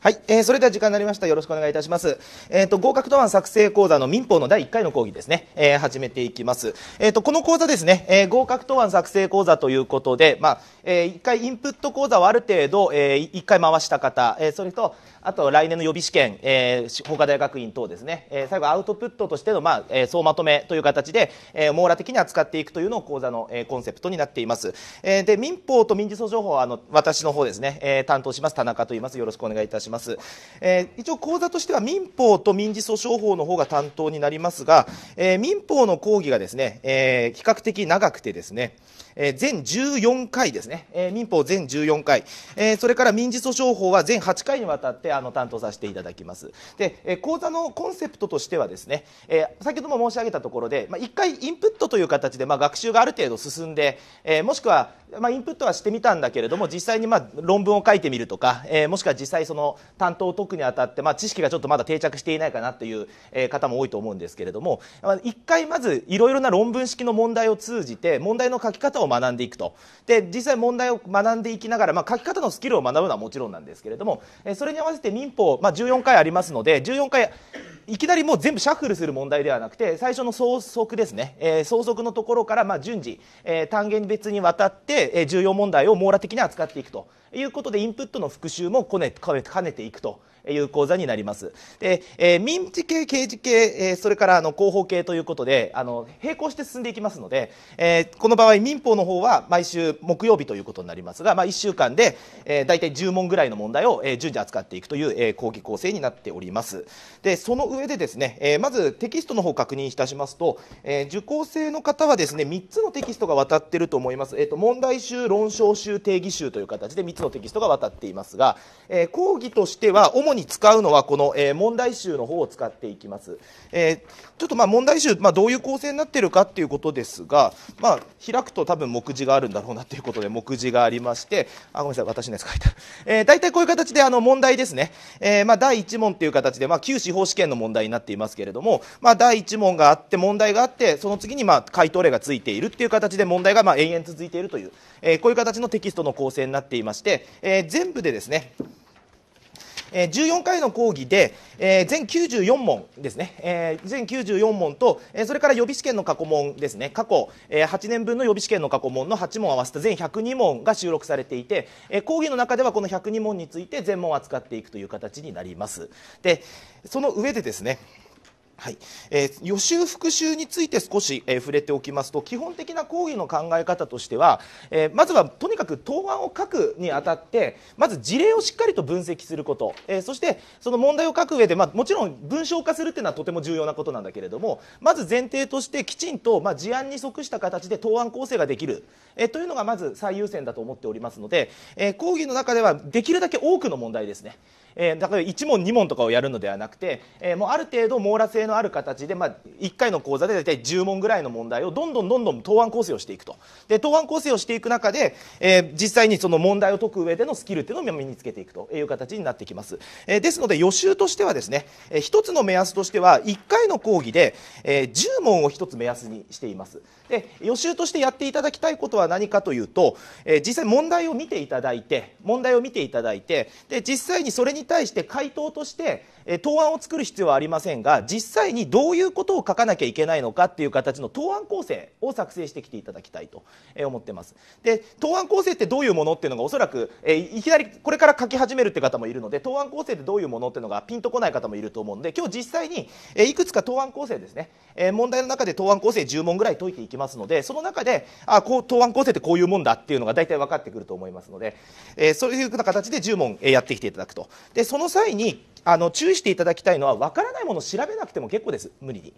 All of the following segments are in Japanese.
はい、えー、それでは時間になりました。よろしくお願いいたします。えっ、ー、と、合格答案作成講座の民法の第1回の講義ですね、えー、始めていきます。えっ、ー、と、この講座ですね、えー、合格答案作成講座ということで、まあ、えー、1回インプット講座はある程度、えー、1回回した方、えー、それと、あと来年の予備試験、えー、法科大学院等ですね、えー、最後アウトプットとしての、まあ、えー、総まとめという形で、えー、網羅的に扱っていくというのを講座の、えー、コンセプトになっています。えー、で、民法と民事訴訟法は、あの、私の方ですね、えー、担当します、田中と言います。よろしくお願いいたします。します、えー、一応講座としては民法と民事訴訟法の方が担当になりますが、えー、民法の講義がですね、えー、比較的長くてですねえー、全14回ですね、えー、民法全14回、えー、それから民事訴訟法は全8回にわたってあの担当させていただきますで、えー、講座のコンセプトとしてはですね、えー、先ほども申し上げたところで、まあ、1回インプットという形で、まあ、学習がある程度進んで、えー、もしくは、まあ、インプットはしてみたんだけれども実際に、まあ、論文を書いてみるとか、えー、もしくは実際その担当を解くにあたって、まあ、知識がちょっとまだ定着していないかなという、え方も多いと思うんですけれども、まあ、1回まずいろいろな論文式の問題を通じて問題の書き方を学んでいくとで実際問題を学んでいきながら、まあ、書き方のスキルを学ぶのはもちろんなんですけれどもそれに合わせて民法、まあ、14回ありますので14回いきなりもう全部シャッフルする問題ではなくて最初の総則ですね、えー、総則のところからまあ順次、えー、単元別にわたって、えー、重要問題を網羅的に扱っていくということでインプットの復習もね兼ねていくという講座になります。で、えー、民事系、刑事系、えー、それからあの広報系ということで、あの並行して進んでいきますので、えー、この場合民法の方は毎週木曜日ということになりますが、まあ1週間で、えー、大体10問ぐらいの問題を、えー、順次扱っていくという、えー、講義構成になっております。で、その上でですね、えー、まずテキストの方確認いたしますと、えー、受講生の方はですね、3つのテキストが渡ってると思います。えっ、ー、と問題集、論証集、定義集という形で3つのテキストが渡っていますが、えー、講義としては主にに使うのはこの、えー、問題集の方を使っていきます、えー、ちょっとまあ問題集、まあ、どういう構成になっているかっていうことですが、まあ、開くと多分目次があるんだろうなということで目次がありましてあごめんなさい私のやつ書いえー、大体こういう形であの問題ですね、えー、まあ第1問という形で、まあ、旧司法試験の問題になっていますけれども、まあ、第1問があって問題があってその次にまあ回答例がついているっていう形で問題がまあ延々続いているという、えー、こういう形のテキストの構成になっていまして、えー、全部でですねえ14回の講義で、え全94問ですね、え全94問と、えそれから予備試験の過去問ですね過去、え8年分の予備試験の過去問の8問合わせた全102問が収録されていて、え講義の中ではこの102問について全問扱っていくという形になりますでその上でですねはいえー、予習復習について少し、えー、触れておきますと基本的な講義の考え方としては、えー、まずはとにかく答案を書くにあたってまず事例をしっかりと分析すること、えそしてその問題を書く上で、まあ、もちろん文章化するっていうのはとても重要なことなんだけれどもまず前提としてきちんと、まあ、事案に即した形で答案構成ができる、えというのがまず最優先だと思っておりますので、え講義の中ではできるだけ多くの問題ですね、えー、だから1問2問とかをやるのではなくて、えー、もうある程度網羅性のある形で、まあ、1回の講座で大体10問ぐらいの問題をどんどんどんどん答案構成をしていくとで答案構成をしていく中で、えー、実際にその問題を解く上でのスキルっていうのを身につけていくという形になってきます、えー、ですので予習としてはですね、えー、一つの目安としては1回の講義で、えー、10問を一つ目安にしていますで予習としてやっていただきたいことは何かというと、えー、実際問題を見ていただいて問題を見ていただいてで実際にそれに対して回答として答案を作る必要はありませんが実際にどういうことを書かなきゃいけないのかっていう形の答案構成を作成してきていただきたいと思ってます。で答案構成ってどういうものっていうのがおそらくいきなりこれから書き始めるって方もいるので答案構成ってどういうものっていうのがピンとこない方もいると思うんで今日実際にいくつか答案構成ですね問題の中で答案構成10問ぐらい解いていきますのでその中であこう答案構成ってこういうもんだっていうのが大体分かってくると思いますのでそういうような形で10問やってきていただくと。でその際にあの注意していただきたいのは分からないものを調べなくても結構です、無理に。いい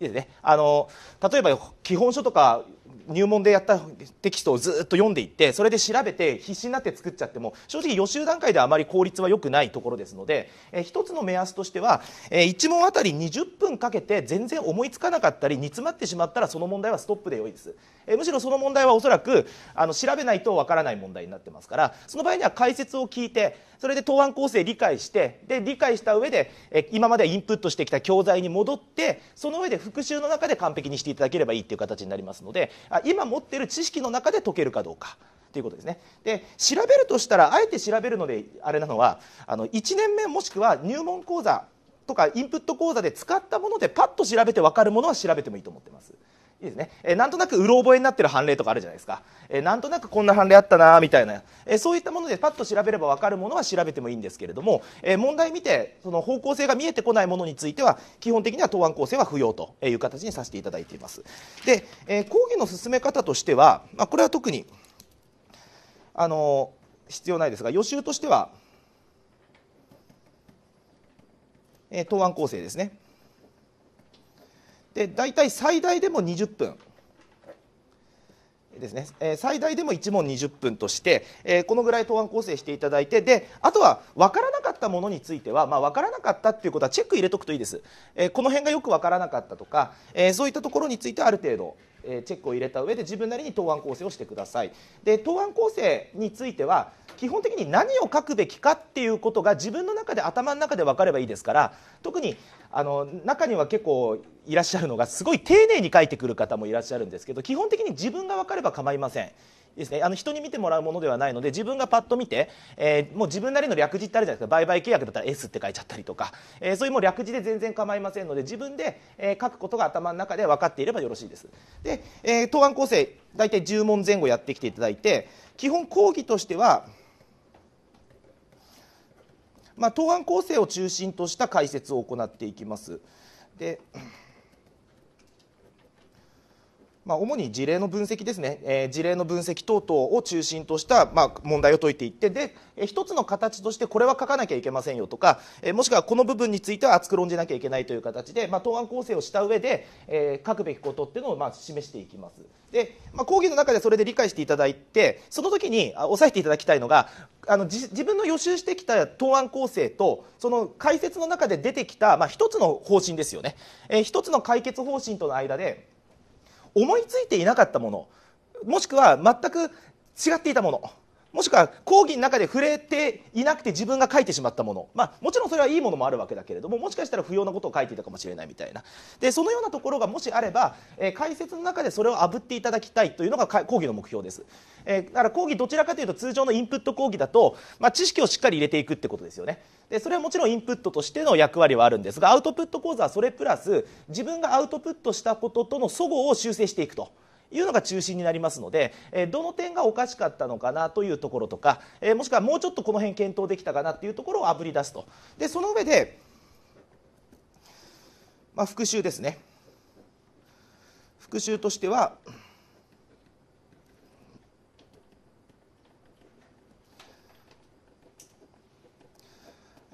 ですね、あの例えば基本書とか入門でやったテキストをずっと読んでいってそれで調べて必死になって作っちゃっても正直予習段階ではあまり効率は良くないところですので、えー、一つの目安としては、えー、1問あたり20分かけて全然思いつかなかったり煮詰まってしまったらその問題はストップで良いです、えー、むしろその問題はおそらくあの調べないとわからない問題になってますからその場合には解説を聞いてそれで答案構成理解してで理解した上で、え今までインプットしてきた教材に戻ってその上で復習の中で完璧にしていただければいいという形になりますので今持ってる知識の中で解けるかどうかということですねで調べるとしたらあえて調べるのであれなのはあの1年目もしくは入門講座とかインプット講座で使ったものでパッと調べて分かるものは調べてもいいと思ってます。いいですね、えー、なんとなくうろ覚えになってる判例とかあるじゃないですか、えー、なんとなくこんな判例あったなみたいな、えー、そういったものでパッと調べれば分かるものは調べてもいいんですけれども、えー、問題見てその方向性が見えてこないものについては基本的には答案構成は不要という形にさせていただいていますで、えー、講義の進め方としては、まあ、これは特にあの必要ないですが予習としては、えー、答案構成ですねで大体最大でも20分ですね、え最大でも1問20分として、えこのぐらい答案構成していただいてであとは分からなかったものについては、まあ、分からなかったっていうことはチェック入れとくといいです、えこの辺がよく分からなかったとか、えそういったところについてある程度、えチェックを入れた上で自分なりに答案構成をしてくださいで答案構成については基本的に何を書くべきかっていうことが自分の中で頭の中で分かればいいですから特にあの中には結構いらっしゃるのがすごい丁寧に書いてくる方もいらっしゃるんですけど基本的に自分が分かれば構いません。ですね、あの人に見てもらうものではないので自分がパッと見て、えー、もう自分なりの略字ってあるじゃないですか売買契約だったら S って書いちゃったりとか、えー、そういうもう略字で全然構いませんので自分で、えー、書くことが頭の中で分かっていればよろしいですで、え答案構成大体10問前後やってきていただいて基本講義としては、まあ、答案構成を中心とした解説を行っていきますでまあ、主に事例の分析ですね、えー、事例の分析等々を中心とした、まあ、問題を解いていってで、えー、一つの形としてこれは書かなきゃいけませんよとか、えー、もしくはこの部分については厚く論じなきゃいけないという形で、まあ、答案構成をした上で、えー、書くべきことっていうのを、まあ、示していきます。で、まあ、講義の中でそれで理解していただいてその時に押さえていただきたいのがあの自分の予習してきた答案構成とその解説の中で出てきた、まあ、一つの方針ですよね、えー、一つの解決方針との間で思いついていなかったものもしくは全く違っていたものもしくは講義の中で触れていなくて自分が書いてしまったもの、まあ、もちろんそれはいいものもあるわけだけれどももしかしたら不要なことを書いていたかもしれないみたいなでそのようなところがもしあれば、えー、解説の中でそれをあぶっていただきたいというのが講義の目標です、えー、だから講義どちらかというと通常のインプット講義だと、まあ、知識をしっかり入れていくってことですよねでそれはもちろんインプットとしての役割はあるんですがアウトプット講座はそれプラス自分がアウトプットしたこととの齟齬を修正していくと。いうのが中心になりますので、えどの点がおかしかったのかなというところとか、えもしくはもうちょっとこの辺検討できたかなっていうところをあぶり出すとでその上で、まあ、復習ですね復習としては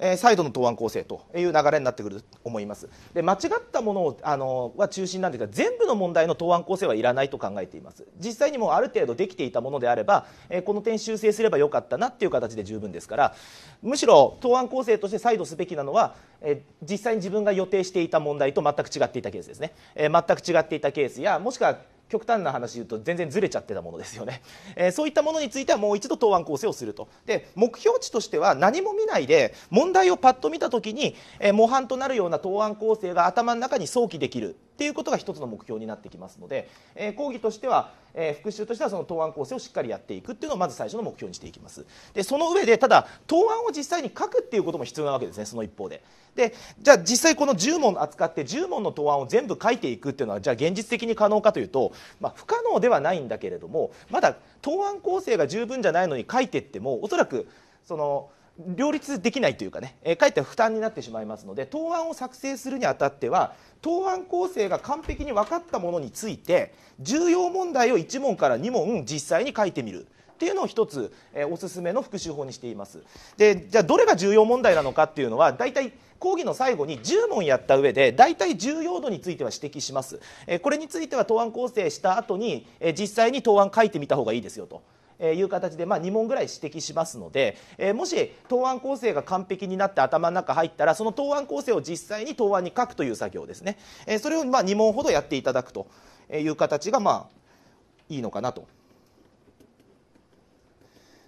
え再度の答案構成という流れになってくると思いますで間違ったものをあのは中心なんですが全部の問題の答案構成はいらないと考えています実際にもある程度できていたものであれば、えこの点修正すればよかったなっていう形で十分ですからむしろ答案構成として再度すべきなのは、え実際に自分が予定していた問題と全く違っていたケースですね、え全く違っていたケースやもしくは極端な話言うと全然ずれちゃってたものですよね、えー、そういったものについてはもう一度答案構成をするとで目標値としては何も見ないで問題をパッと見た時に、えー、模範となるような答案構成が頭の中に想起できるっていうことが一つの目標になってきますので、えー、講義としては、えー、復習としてはその答案構成をしっかりやっていくっていうのをまず最初の目標にしていきますでその上でただ答案を実際に書くっていうことも必要なわけですねその一方ででじゃあ実際この10問扱って10問の答案を全部書いていくっていうのはじゃあ現実的に可能かというと、まあ、不可能ではないんだけれどもまだ答案構成が十分じゃないのに書いてってもおそらくその両立できないというかね、えー、かえって負担になってしまいますので答案を作成するにあたっては答案構成が完璧に分かったものについて重要問題を1問から2問実際に書いてみる。っていうのを一つ、えー、おすすめの復習法にしていますでじゃあどれが重要問題なのかっていうのは大体講義の最後に10問やった上で大体重要度については指摘します、えー、これについては答案構成した後に、えー、実際に答案書いてみた方がいいですよという形で、まあ、2問ぐらい指摘しますので、えもし答案構成が完璧になって頭の中入ったらその答案構成を実際に答案に書くという作業ですね、えそれをま2問ほどやっていただくという形がまあいいのかなと。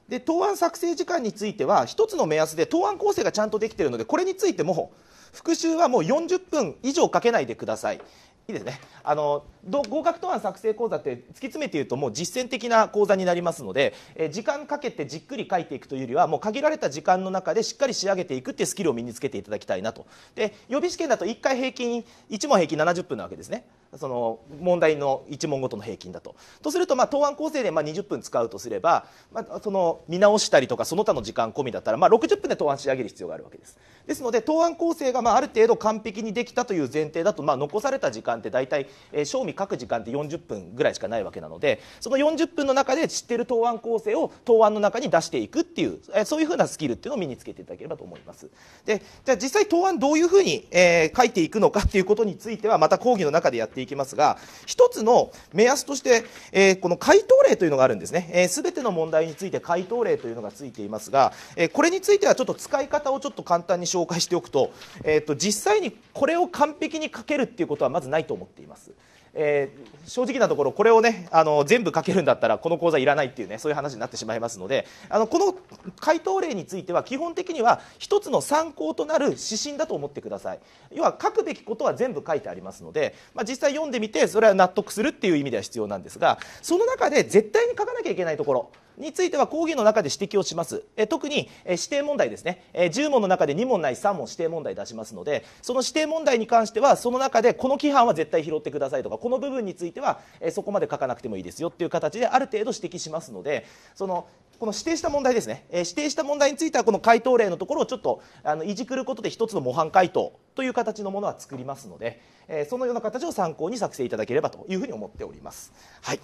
で答案作成時間については1つの目安で答案構成がちゃんとできているのでこれについても復習はもう40分以上かけないでください、いいですね、あの合格答案作成講座って突き詰めて言うともう実践的な講座になりますので、え時間かけてじっくり書いていくというよりはもう限られた時間の中でしっかり仕上げていくっていうスキルを身につけていただきたいなとで予備試験だと1回平均1問平均70分なわけですねその問題の1問ごとの平均だと。とすると、まあ、答案構成でまあ20分使うとすれば、まあ、その見直したりとかその他の時間込みだったら、まあ、60分で答案仕上げる必要があるわけです。ですので答案構成がまあある程度完璧にできたという前提だと、まあ、残された時間って大体、え賞味書く時間って40分ぐらいしかないわけなのでその40分の中で知ってる答案構成を答案の中に出していくっていう、えそういうふうなスキルっていうのを身につけていただければと思います。でじゃあ実際答案どういうふうに、え書いていくのかっていうことについてはまた講義の中でやってっていきますが一つの目安として、えー、この回答例というのがあるんですね、えー、全ての問題について回答例というのがついていますが、えー、これについてはちょっと使い方をちょっと簡単に紹介しておくと,、えーと、と実際にこれを完璧に書けるっていうことはまずないと思っています。えー、正直なところこれをねあの全部かけるんだったらこの講座いらないっていうねそういう話になってしまいますのであのこの回答例については基本的には一つの参考となる指針だと思ってください要は書くべきことは全部書いてありますので、まあ、実際読んでみてそれは納得するっていう意味では必要なんですがその中で絶対に書かなきゃいけないところについては講義の中で指摘をします、え特に、え指定問題ですね、え10問の中で2問ない3問指定問題出しますのでその指定問題に関してはその中でこの規範は絶対拾ってくださいとかこの部分については、えそこまで書かなくてもいいですよっていう形である程度指摘しますのでそのこの指定した問題ですね、え指定した問題についてはこの回答例のところをちょっとあのいじくることで1つの模範回答という形のものは作りますので、えそのような形を参考に作成いただければというふうに思っております。はい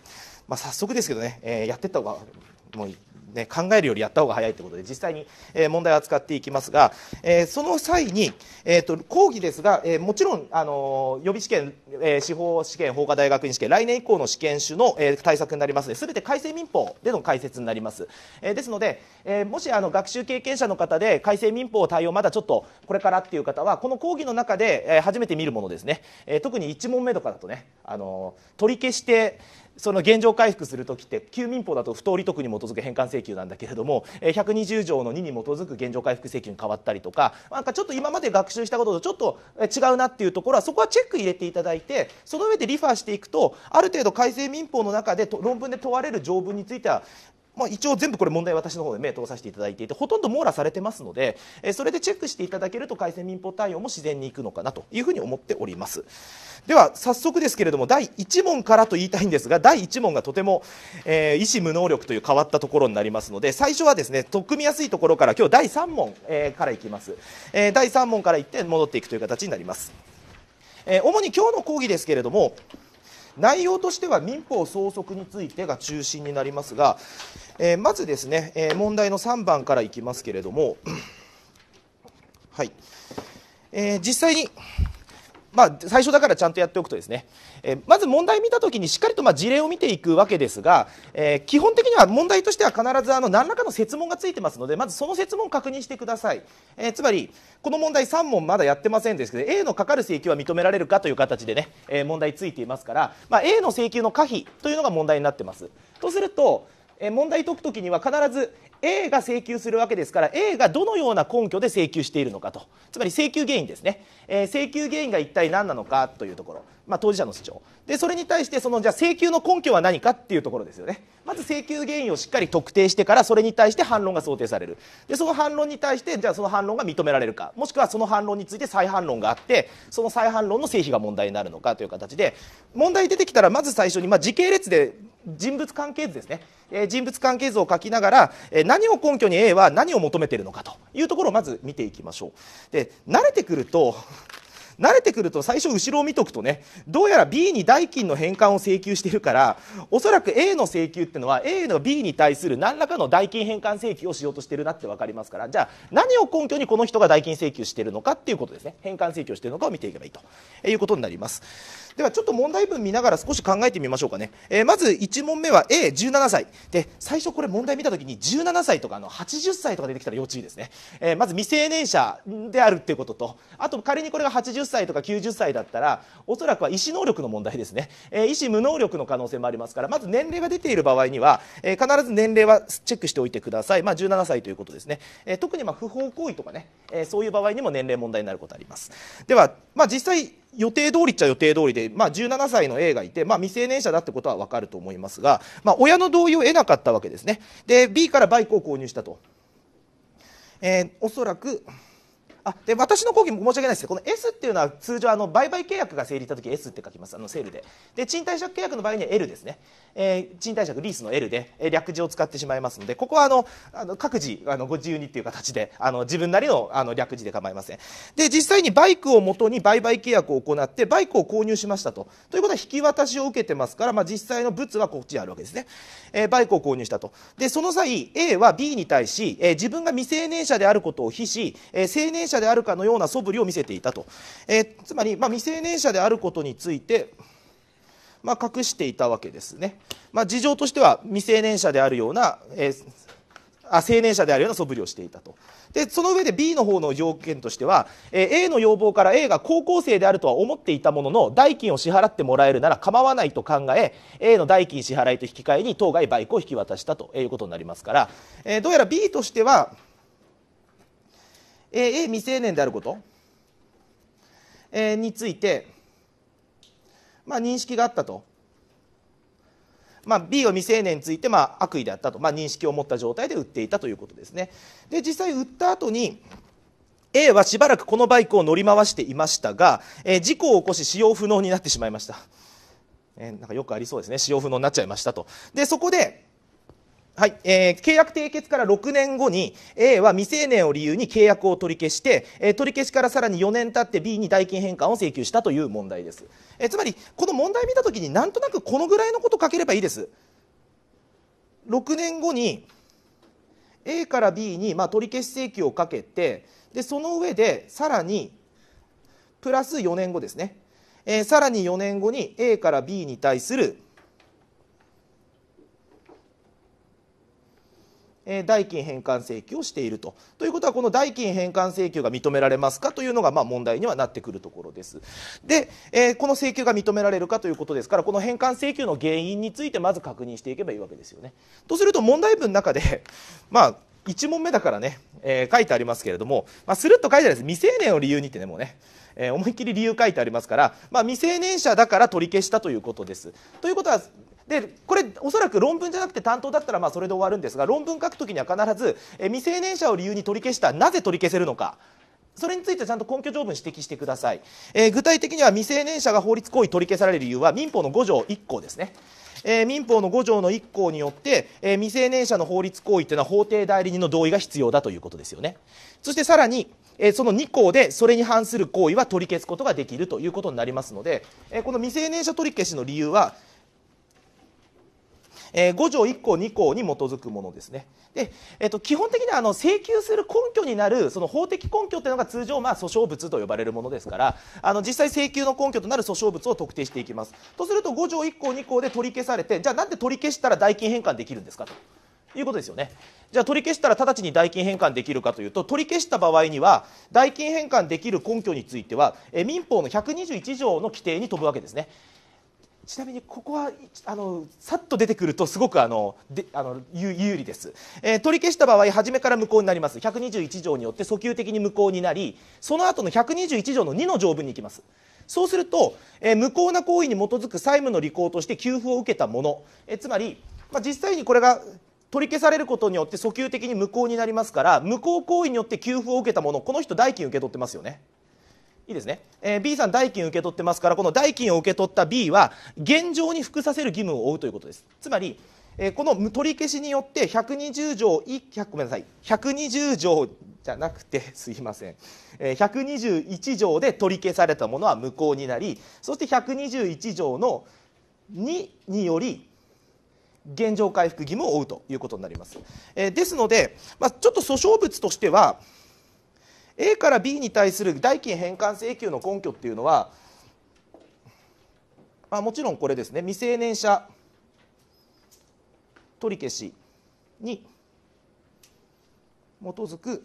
まあ、早速ですけどね、えやってった方がもうね、考えるよりやった方が早いということで実際に、え問題を扱っていきますが、えその際に、えと講義ですが、えもちろん、あの予備試験、え司法試験法科大学院試験来年以降の試験種の、え対策になりますので全て改正民法での解説になります、えですので、えもしあの学習経験者の方で改正民法対応まだちょっとこれからっていう方はこの講義の中で、え初めて見るものですね、え特に1問目とかだとね、あの取り消してその現状回復する時って旧民法だと不当利得に基づく返還請求なんだけれども120条の2に基づく現状回復請求に変わったりとかなんかちょっと今まで学習したこととちょっと違うなっていうところはそこはチェック入れていただいてその上でリファーしていくとある程度改正民法の中で論文で問われる条文についてはまあ、一応全部これ問題私の方で目通させていただいていてほとんど網羅されてますので、えそれでチェックしていただけると改正民法対応も自然にいくのかなというふうに思っております。では早速ですけれども第1問からと言いたいんですが第1問がとても、えー、意思無能力という変わったところになりますので最初はですね取っ組みやすいところから今日第3問、えー、からいきます、えー、第3問からいって戻っていくという形になります、え主に今日の講義ですけれども内容としては民法総則についてが中心になりますが、えまずですね、え問題の3番からいきますけれどもはい、え実際にまあ、最初だからちゃんとやっておくとですね、えまず問題見た時にしっかりとま事例を見ていくわけですが、え基本的には問題としては必ずあの何らかの設問がついてますのでまずその設問を確認してください、えつまりこの問題3問まだやってませんですけど A のかかる請求は認められるかという形でね、え問題ついていますから、まあ、A の請求の可否というのが問題になってますとすると問題解くときには必ず A が請求するわけですから A がどのような根拠で請求しているのかとつまり請求原因ですね、えー、請求原因が一体何なのかというところ、まあ、当事者の主張でそれに対してそのじゃあ請求の根拠は何かっていうところですよねまず請求原因をしっかり特定してからそれに対して反論が想定されるでその反論に対してじゃあその反論が認められるかもしくはその反論について再反論があってその再反論の成否が問題になるのかという形で問題出てきたらまず最初に、まあ、時系列で人物関係図ですね、え人物関係図を書きながら、え何を根拠に A は何を求めているのかというところをまず見ていきましょうで慣れてくると 慣れてくると最初後ろを見とくとねどうやら B に代金の返還を請求しているからおそらく A の請求ってのは A の B に対する何らかの代金返還請求をしようとしてるなって分かりますからじゃあ何を根拠にこの人が代金請求しているのかっていうことですね返還請求してるのかを見ていけばいいということになります。ではちょっと問題文見ながら少し考えてみましょうかね、えー、まず1問目は A17 歳で最初これ問題見た時に17歳とかあの80歳とか出てきたら要注意ですね、えー、まず未成年者であるっていうこととあと仮にこれが80歳とか90歳だったらおそらくは医師能力の問題ですね、えー、無能力の可能性もありますからまず年齢が出ている場合には、えー、必ず年齢はチェックしておいてください、まあ、17歳ということですね、えー、特にまあ不法行為とかね、えー、そういう場合にも年齢問題になることありますでは、まあ、実際予定通りっちゃ予定通りで、まあ、17歳の A がいて、まあ、未成年者だってことは分かると思いますが、まあ、親の同意を得なかったわけですねで B からバイクを購入したと、えー、おそらくあで私の講義も申し訳ないですけどこの S っていうのは通常あの売買契約が成立した時 S って書きますあのセールでで賃貸借契約の場合には L ですね、えー、賃貸借リースの L で、えー、略字を使ってしまいますのでここはあのあの各自あのご自由にっていう形であの自分なりのあの略字で構いませんで実際にバイクをもとに売買契約を行ってバイクを購入しましたとということは引き渡しを受けてますから、まあ、実際の物はこっちにあるわけですね、えー、バイクを購入したとでその際 A は B に対し、えー、自分が未成年者であることを非し、えー、成年者者であるかのような素振りを見せていたと、えー、つまり、まあ、未成年者であることについて、まあ、隠していたわけですね、まあ、事情としては未成年者であるような、えー、あ青年者であるような素振りをしていたとでその上で B の方の要件としては、えー、A の要望から A が高校生であるとは思っていたものの代金を支払ってもらえるなら構わないと考え A の代金支払いと引き換えに当該バイクを引き渡したということになりますから、えー、どうやら B としてはえ未成年であること、えについて、まあ、認識があったと、まあ、B を未成年について、まあ、悪意であったと、まあ、認識を持った状態で売っていたということですねで実際売った後に A はしばらくこのバイクを乗り回していましたが、え事故を起こし使用不能になってしまいました、えなんかよくありそうですね使用不能になっちゃいましたとでそこではい、えー、契約締結から6年後に A は未成年を理由に契約を取り消して、えー、取り消しからさらに4年経って B に代金返還を請求したという問題です、えー、つまりこの問題見た時になんとなくこのぐらいのこと書ければいいです6年後に A から B に、まあ、取り消し請求をかけてでその上でさらにプラス4年後ですね、えー、さらに4年後に A から B に対する代金返還請求をしていると。ということは、この代金返還請求が認められますかというのがま問題にはなってくるところです。で、えこの請求が認められるかということですから、この返還請求の原因についてまず確認していけばいいわけですよね。とすると、問題文の中で、まあ、1問目だからね、えー、書いてありますけれども、まあ、スルッと書いてあるんです未成年を理由にってねもうね、え思いっきり理由書いてありますから、まあ、未成年者だから取り消したということですということはでこれおそらく論文じゃなくて担当だったらまあそれで終わるんですが論文書くときには必ず、え未成年者を理由に取り消したなぜ取り消せるのかそれについてちゃんと根拠条文指摘してください、えー、具体的には未成年者が法律行為取り消される理由は民法の5条1項ですねえー、民法の5条の1項によって、えー、未成年者の法律行為というのは法定代理人の同意が必要だということですよねそしてさらに、えー、その2項でそれに反する行為は取り消すことができるということになりますので、えこの未成年者取り消しの理由はえー、5条1項2項に基づくものですねで、えーと、基本的にはあの請求する根拠になるその法的根拠というのが通常、まあ、訴訟物と呼ばれるものですからあの実際請求の根拠となる訴訟物を特定していきますとすると5条1項2項で取り消されてじゃあなんで取り消したら代金返還できるんですかと。いうことですよねじゃあ取り消したら直ちに代金返還できるかというと取り消した場合には代金返還できる根拠についてはえ民法の121条の規定に飛ぶわけですねちなみにここはあのさっと出てくるとすごくあのであの有利です、えー、取り消した場合初めから無効になります121条によって訴求的に無効になりその後の121条の2の条文に行きますそうすると、えー、無効な行為に基づく債務の履行として給付を受けたもの、えー、つまり、まあ、実際にこれが取り消されることによって訴求的に無効になりますから無効行為によって給付を受けたものこの人代金受け取ってますよねいいですね、えー、B さん代金受け取ってますからこの代金を受け取った B は現状に服させる義務を負うということですつまり、えー、この取り消しによって120条100ごめんなさい120条じゃなくて すいません、えー、121条で取り消されたものは無効になりそして121条の2により現状回復義務を負うということになります、えー、ですので、まあ、ちょっと訴訟物としては A から B に対する代金返還請求の根拠っていうのは、まあ、もちろんこれですね未成年者取り消しに基づく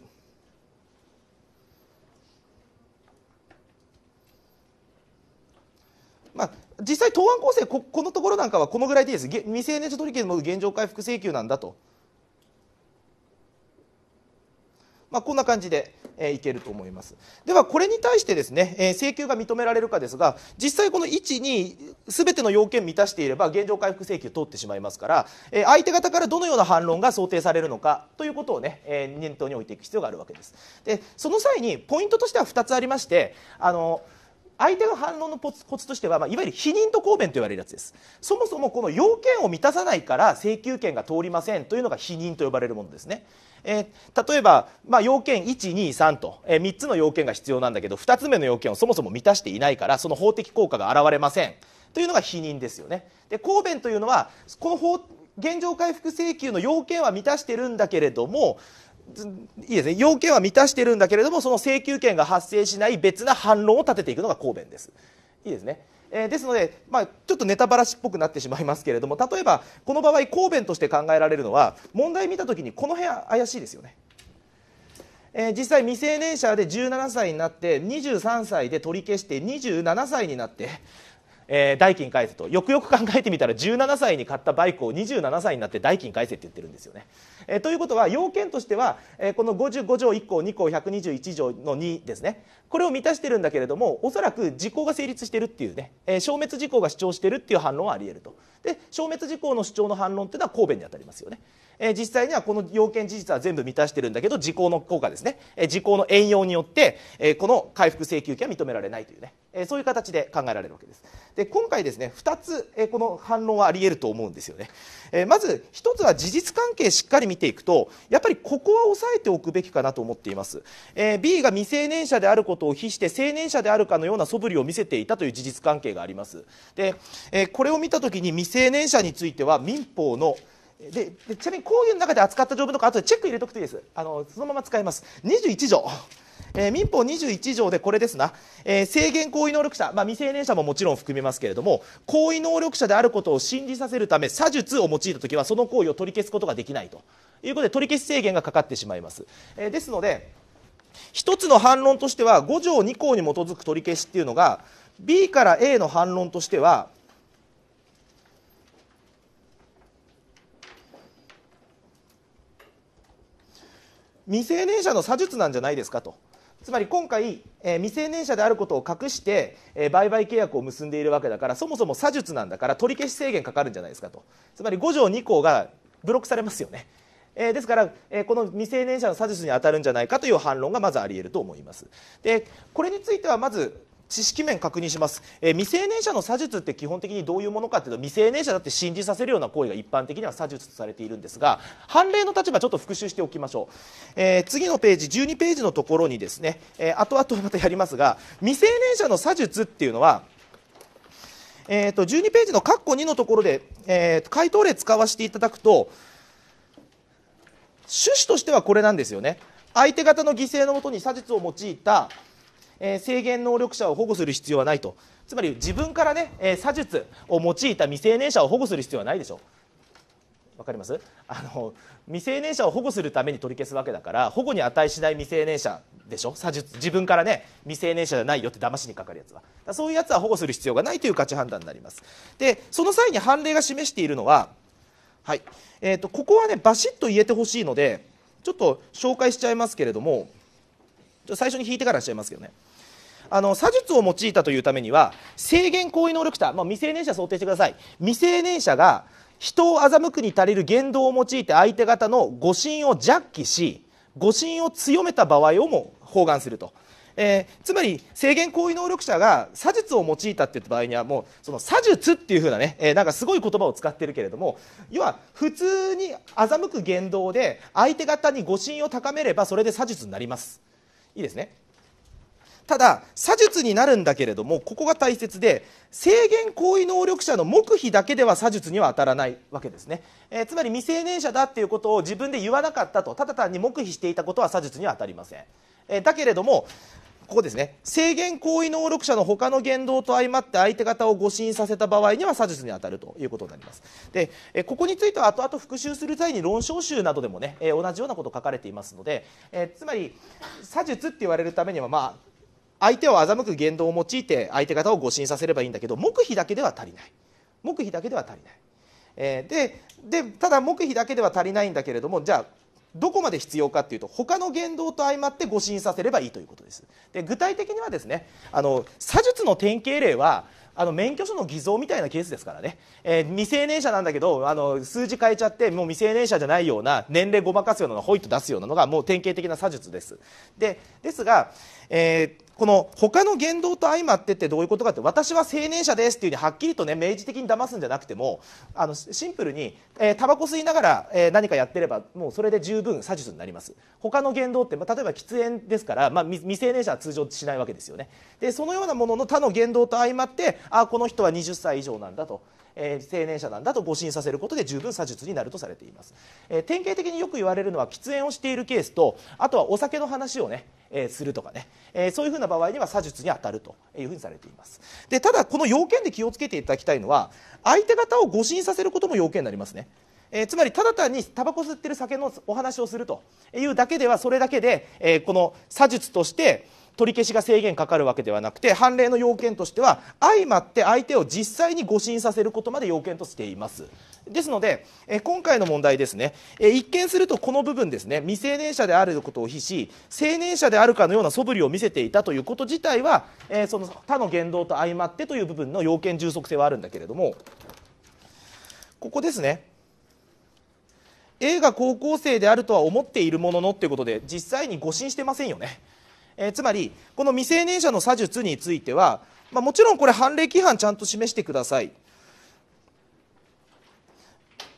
まあ、実際、答案構成こ、このところなんかはこのぐらいでいいです、未成年者取り消しの現状回復請求なんだとまあ、こんな感じで、えー、いけると思いますではこれに対してですね、えー、請求が認められるかですが実際この1に全ての要件満たしていれば現状回復請求通ってしまいますから、えー、相手方からどのような反論が想定されるのかということをね、えー、念頭に置いていく必要があるわけですでその際にポイントとしては2つありましてあの相手の反論のコツとしては、まあ、いわゆる否認と抗弁と言われるやつですそもそもこの要件を満たさないから請求権が通りませんというのが否認と呼ばれるものですねえー、例えば、まあ、要件123と、えー、3つの要件が必要なんだけど2つ目の要件をそもそも満たしていないからその法的効果が現れませんというのが否認ですよね。で公弁というのはこの法現状回復請求の要件は満たしてるんだけれどもいいですね要件は満たしてるんだけれどもその請求権が発生しない別な反論を立てていくのが公弁です。いいですねえー、ですので、まあ、ちょっとネタばらしっぽくなってしまいますけれども例えばこの場合答弁として考えられるのは問題見た時にこの辺怪しいですよね。えー、実際未成年者で17歳になって23歳で取り消して27歳になってえー、代金返せとよくよく考えてみたら17歳に買ったバイクを27歳になって代金返せって言ってるんですよね。えー、ということは要件としては、えー、この55条1項2項121条の2ですねこれを満たしてるんだけれどもおそらく時効が成立してるっていうね、え消滅時効が主張してるっていう反論はありえると。で消滅時効の主張の反論っていうのは神戸にあたりますよね。え実際にはこの要件事実は全部満たしてるんだけど時効の効果ですね、え時効の援用によって、えこの回復請求権は認められないというね、えそういう形で考えられるわけですで今回ですね2つ、えこの反論はあり得ると思うんですよね、えまず1つは事実関係しっかり見ていくとやっぱりここは押さえておくべきかなと思っています、え B が未成年者であることを非して成年者であるかのような素振りを見せていたという事実関係がありますで、えこれを見た時に未成年者については民法の「でちなみにこういう中で扱った条文とか後でチェック入れておくといいですあのそのまま使います21条えー、民法21条でこれですな、えー、制限行為能力者、まあ、未成年者ももちろん含めますけれども行為能力者であることを信じさせるため詐術を用いた時はその行為を取り消すことができないということで取り消し制限がかかってしまいます、えー、ですので一つの反論としては5条2項に基づく取り消しっていうのが B から A の反論としては未成年者の詐術なんじゃないですかと。つまり今回、えー、未成年者であることを隠して、えー、売買契約を結んでいるわけだからそもそも詐術なんだから取り消し制限かかるんじゃないですかとつまり5条2項がブロックされますよね、えー、ですから、えこの未成年者の詐術に当たるんじゃないかという反論がまずありえると思いますでこれについてはまず知識面確認します、えー、未成年者の詐術って基本的にどういうものかというと未成年者だって信じさせるような行為が一般的には詐術とされているんですが判例の立場ちょっと復習しておきましょう、えー、次のページ12ページのところにですね、えー、あとまたやりますが未成年者の詐術っていうのはえーと、12ページの括弧2のところで、えーと、回答例使わせていただくと趣旨としてはこれなんですよね相手方の犠牲のもとに詐術を用いたえ制限能力者を保護する必要はないとつまり自分からね、えー、術を用いた未成年者を保護する必要はないでしょわかりますあの未成年者を保護するために取り消すわけだから保護に値しない未成年者でしょ詐術自分からね未成年者じゃないよって騙しにかかるやつはそういうやつは保護する必要がないという価値判断になりますでその際に判例が示しているのは、はいえーと、とここはねバシッと言えてほしいのでちょっと紹介しちゃいますけれども最初に引いてからしちゃいますけどねあの詐術を用いたというためには制限行為能力者、まあ、未成年者想定してください未成年者が人を欺くに足りる言動を用いて相手方の誤信を弱気し誤信を強めた場合をも包含すると。えー、つまり制限行為能力者が詐術を用いたって言った場合にはもうその詐術っていう風なね、えー、なんかすごい言葉を使ってるけれども要は普通に欺く言動で相手方に誤信を高めればそれで詐術になりますいいですねただ詐術になるんだけれどもここが大切で制限行為能力者の黙秘だけでは詐術には当たらないわけですね、えー、つまり未成年者だっていうことを自分で言わなかったとただ単に黙秘していたことは詐術には当たりません、えー、だけれどもここですね制限行為能力者の他の言動と相まって相手方を誤信させた場合には詐術に当たるということになりますでここについては後々復習する際に論証集などでもね同じようなこと書かれていますのでえつまり詐術って言われるためにはまあ相手を欺く言動を用いて相手方を誤信させればいいんだけど黙秘だけでは足りない黙秘だけでは足りない、えー、ででただ黙秘だけでは足りないんだけれどもじゃあどこまで必要かっていうと他の言動と相まって誤信させればいいということですで具体的にはですねあの詐術の典型例はあの免許証の偽造みたいなケースですからね、えー、未成年者なんだけどあの数字変えちゃってもう未成年者じゃないような年齢ごまかすようなのホイッと出すようなのがもう典型的な詐術ですでですがえー、この他の言動と相まってってどういうことかって私は青年者ですっていううにはっきりとね明示的に騙すんじゃなくてもあのシンプルにタバコ吸いながら、え何かやってればもうそれで十分詐術になります他の言動って、まあ、例えば喫煙ですから、まあ、未成年者は通常しないわけですよねでそのようなものの他の言動と相まってあこの人は20歳以上なんだとえー、青年者なんだと誤診させることで十分詐術になるとされています、えー、典型的によく言われるのは喫煙をしているケースとあとはお酒の話をね、えー、するとかね、えそういうふうな場合には詐術に当たるというふうにされていますでただこの要件で気をつけていただきたいのは相手方を誤診させることも要件になりますねえー、つまりただ単にタバコ吸ってる酒のお話をするというだけではそれだけで、えー、この詐術として取り消しが制限かかるわけではなくて判例の要件としては相まって相手を実際に誤審させることまで要件としていますですので、え今回の問題ですね、え一見するとこの部分ですね未成年者であることを非し成年者であるかのような素振りを見せていたということ自体は、えその他の言動と相まってという部分の要件充足性はあるんだけれどもここですね A が高校生であるとは思っているもののということで実際に誤審してませんよね。えー、つまりこの未成年者の詐術については、まあ、もちろんこれ判例規範ちゃんと示してください、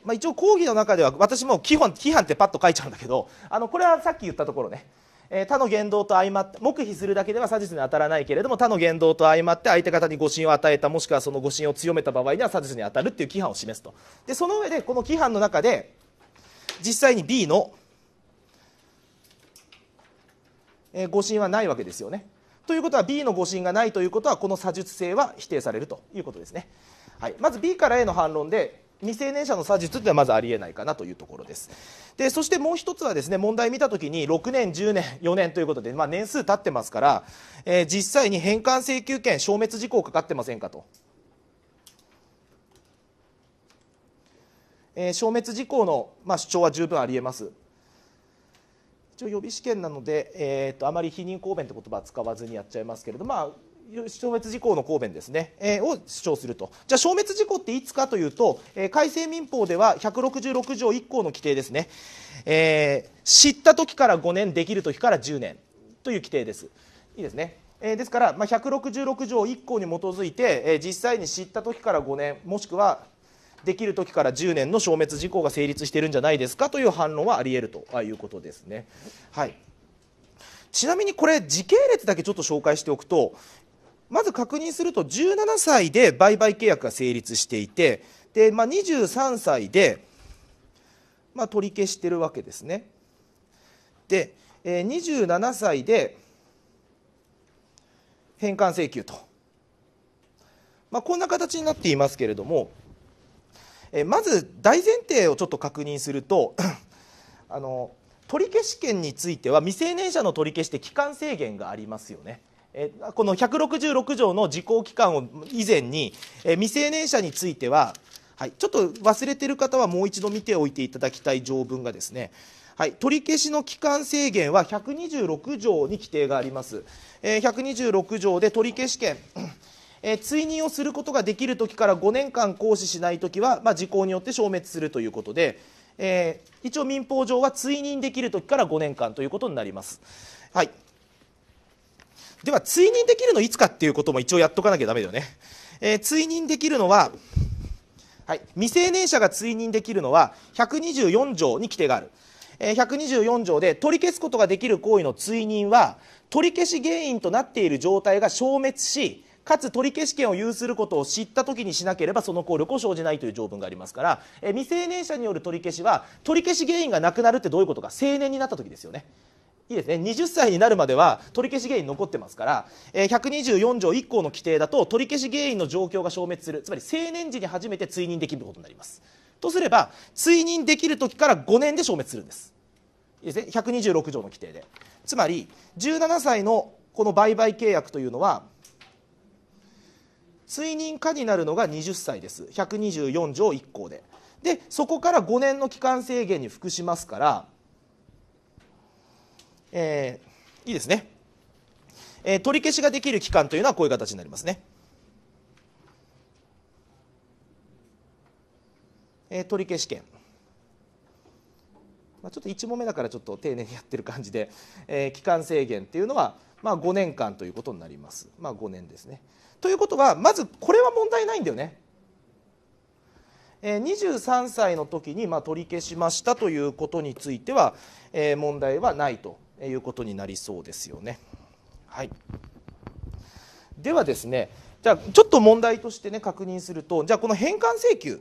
まあ、一応講義の中では私も規範規範ってパッと書いちゃうんだけどあのこれはさっき言ったところねえ他の言動と相まって黙秘するだけでは詐術に当たらないけれども他の言動と相まって相手方に誤信を与えたもしくはその誤信を強めた場合には詐術に当たるっていう規範を示すとでその上でこの規範の中で実際に B の「誤信はないわけですよねということは B の誤信がないということはこの詐術性は否定されるということですね、はい、まず B から A の反論で未成年者の詐術というのはまずありえないかなというところですでそしてもう一つはですね問題を見た時に6年10年4年ということで、まあ、年数経ってますから、えー、実際に返還請求権消滅事項かかってませんかと、えー、消滅事項の、まあ、主張は十分ありえます一応予備試験なので、えーと、あまり否認抗弁という言葉は使わずにやっちゃいますけれどまあ消滅事項の抗弁ですね、えー、を主張するとじゃあ消滅事項っていつかというと、えー、改正民法では166条1項の規定ですね、えー、知った時から5年できる時から10年という規定ですいいですねえですから、まあ、166条1項に基づいて、え実際に知った時から5年もしくはできる時から10年の消滅時効が成立してるんじゃないですかという反論はありえるということですね。はいちなみにこれ時系列だけちょっと紹介しておくとまず確認すると17歳で売買契約が成立していてで、まあ、23歳で、まあ、取り消してるわけですね。で、えー、27歳で返還請求と、まあ、こんな形になっていますけれども。えまず大前提をちょっと確認すると あの取消権については未成年者の取り消しって期間制限がありますよね。えこの166条の時効期間を以前に、え未成年者については、はい、ちょっと忘れている方はもう一度見ておいていただきたい条文がですね、はい、取り消しの期間制限は126条に規定があります、えー、126条で取り消し権えー、追認をすることができる時から5年間行使しない時は、まあ、時効によって消滅するということで、えー、一応民法上は追認できる時から5年間ということになります。はいでは追認できるのいつかっていうことも一応やっとかなきゃだめだよね、えー、追認できるのは、はい、未成年者が追認できるのは124条に規定がある、えー、124条で取り消すことができる行為の追認は取り消し原因となっている状態が消滅しかつ取消権を有することを知ったときにしなければその効力を生じないという条文がありますから、え未成年者による取消しは取消し原因がなくなるってどういうことか成年になった時ですよね。いいですね20歳になるまでは取り消し原因残ってますから、え124条1項の規定だと取り消し原因の状況が消滅するつまり成年時に初めて追認できることになりますとすれば追認できる時から5年で消滅するんですいいですね126条の規定でつまり17歳のこの売買契約というのは追認可になるのが20歳です124条1項ででそこから5年の期間制限に服しますから、えー、いいですね、えー、取り消しができる期間というのはこういう形になりますね、えー、取り消し権まあ、ちょっと1問目だからちょっと丁寧にやってる感じで、えー、期間制限っていうのは、まあ、5年間ということになります、まあ、5年ですね。ということはまずこれは問題ないんだよね。23歳の時にま取り消しましたということについては問題はないということになりそうですよね。はい、ではですねじゃあちょっと問題としてね確認するとじゃあこの返還請求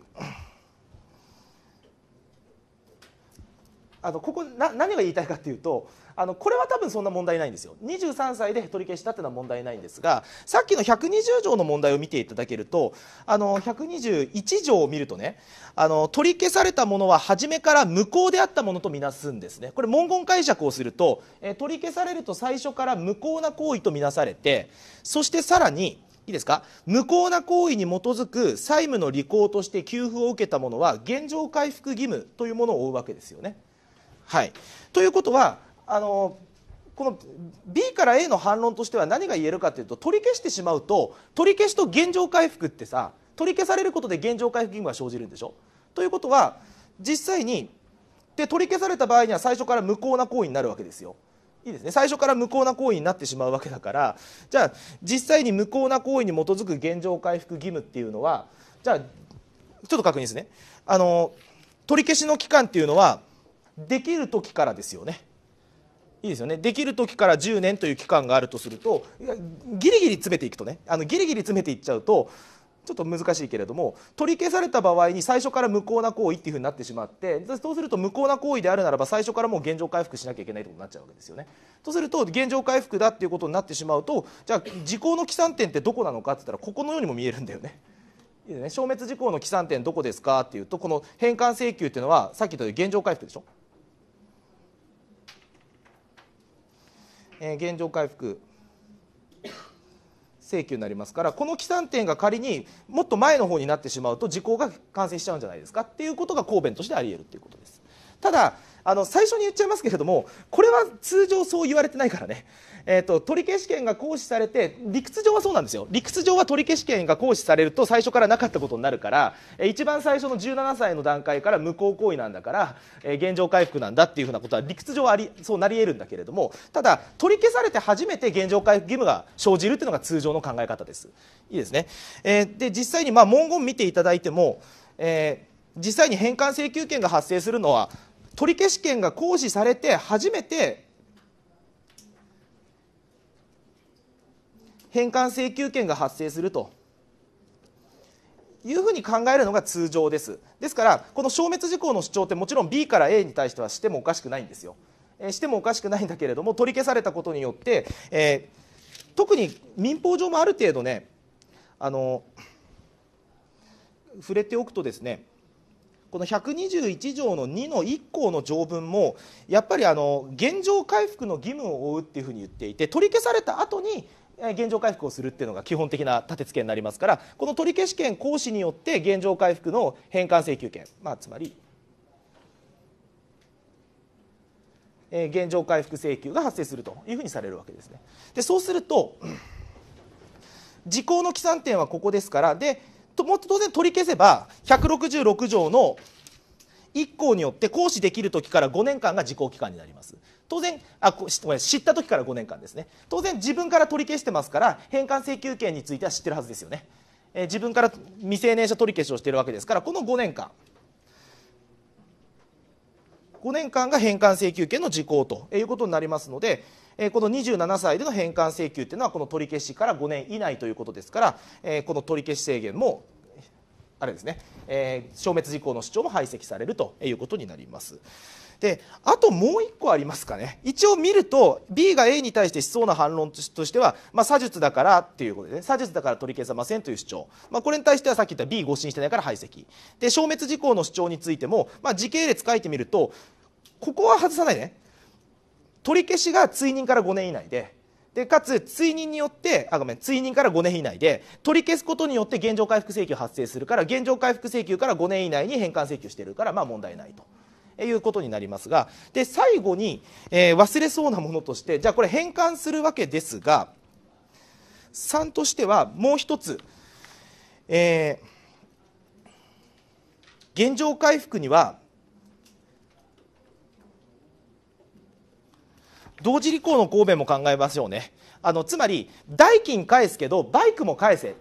あのここな何が言いたいかというとあのこれは多分そんな問題ないんですよ23歳で取り消したっていうのは問題ないんですがさっきの120条の問題を見ていただけるとあの121条を見るとねあの取り消されたものは初めから無効であったものとみなすんですねこれ文言解釈をすると、え取り消されると最初から無効な行為とみなされてそしてさらにいいですか無効な行為に基づく債務の履行として給付を受けたものは現状回復義務というものを負うわけですよね。はい、ということはあのこの B から A の反論としては何が言えるかというと取り消してしまうと取り消しと現状回復ってさ取り消されることで現状回復義務が生じるんでしょということは実際にで取り消された場合には最初から無効な行為になるわけですよ。いいですね最初から無効な行為になってしまうわけだからじゃあ実際に無効な行為に基づく現状回復義務っていうのはじゃあちょっと確認ですねあの取り消しの期間っていうのはできる時からですよね。いいですよねできる時から10年という期間があるとするとギリギリ詰めていくとねあのギリギリ詰めていっちゃうとちょっと難しいけれども取り消された場合に最初から無効な行為っていうふうになってしまってそうすると無効な行為であるならば最初からもう現状回復しなきゃいけないってことになっちゃうわけですよね。とすると現状回復だっていうことになってしまうとじゃあ時効の起算点ってどこなのかって言ったらここのようにも見えるんだよね。いいね消滅時効の起算点どこですかっていうとこの返還請求っていうのはさっき言ったように現状回復でしょ。え現状回復請求になりますからこの起算点が仮にもっと前の方になってしまうと時効が完成しちゃうんじゃないですかっていうことが答弁としてあり得るということです。ただあの最初に言っちゃいますけれどもこれは通常そう言われてないからねえーと、取り消し権が行使されて理屈上はそうなんですよ理屈上は取り消し権が行使されると最初からなかったことになるからえ一番最初の17歳の段階から無効行為なんだから、え現状回復なんだっていうふうなことは理屈上ありそうなり得るんだけれどもただ取り消されて初めて現状回復義務が生じるっていうのが通常の考え方です。いいですね、えー、で実際にまあ文言見ていただいても、えー、実際に返還請求権が発生するのは取り消し権が行使されて初めて返還請求権が発生するというふうに考えるのが通常ですですからこの消滅事項の主張ってもちろん B から A に対してはしてもおかしくないんですよ、えしてもおかしくないんだけれども取り消されたことによって、えー、特に民法上もある程度ねあの触れておくとですねこの121条の2の1項の条文もやっぱりあの現状回復の義務を負うっていうふうに言っていて取り消された後に原状回復をするっていうのが基本的な立て付けになりますからこの取消権行使によって原状回復の返還請求権、まあ、つまり現状回復請求が発生するというふうにされるわけですね。でそうすると時効の起算点はここですからでもっと当然取り消せば166条の1項によって行使できる時から5年間が時効期間になります当然あこごめん知った時から5年間ですね当然自分から取り消してますから返還請求権については知ってるはずですよね、えー、自分から未成年者取り消しをしているわけですからこの5年間5年間が返還請求権の時効ということになりますのでこの27歳での返還請求というのはこの取り消しから5年以内ということですからこの取り消し制限もあれですね、えー、消滅時効の主張も排斥されるということになります。であともう1個ありますかね一応見ると B が A に対してしそうな反論としては、まあ、術だからっていうことでね左術だから取り消せませんという主張、まあ、これに対してはさっき言った B 誤信してないから排斥で消滅事項の主張についても、まあ、時系列書いてみるとここは外さないね取り消しが追認から5年以内ででかつ追認によってあごめん追認から5年以内で取り消すことによって現状回復請求発生するから現状回復請求から5年以内に返還請求してるからまあ問題ないと。いうことになりますがで最後に、えー、忘れそうなものとしてじゃあこれ変換するわけですが3としてはもう一つ、えー、現状回復には同時履行の神戸も考えましょうねあのつまり代金返すけどバイクも返せ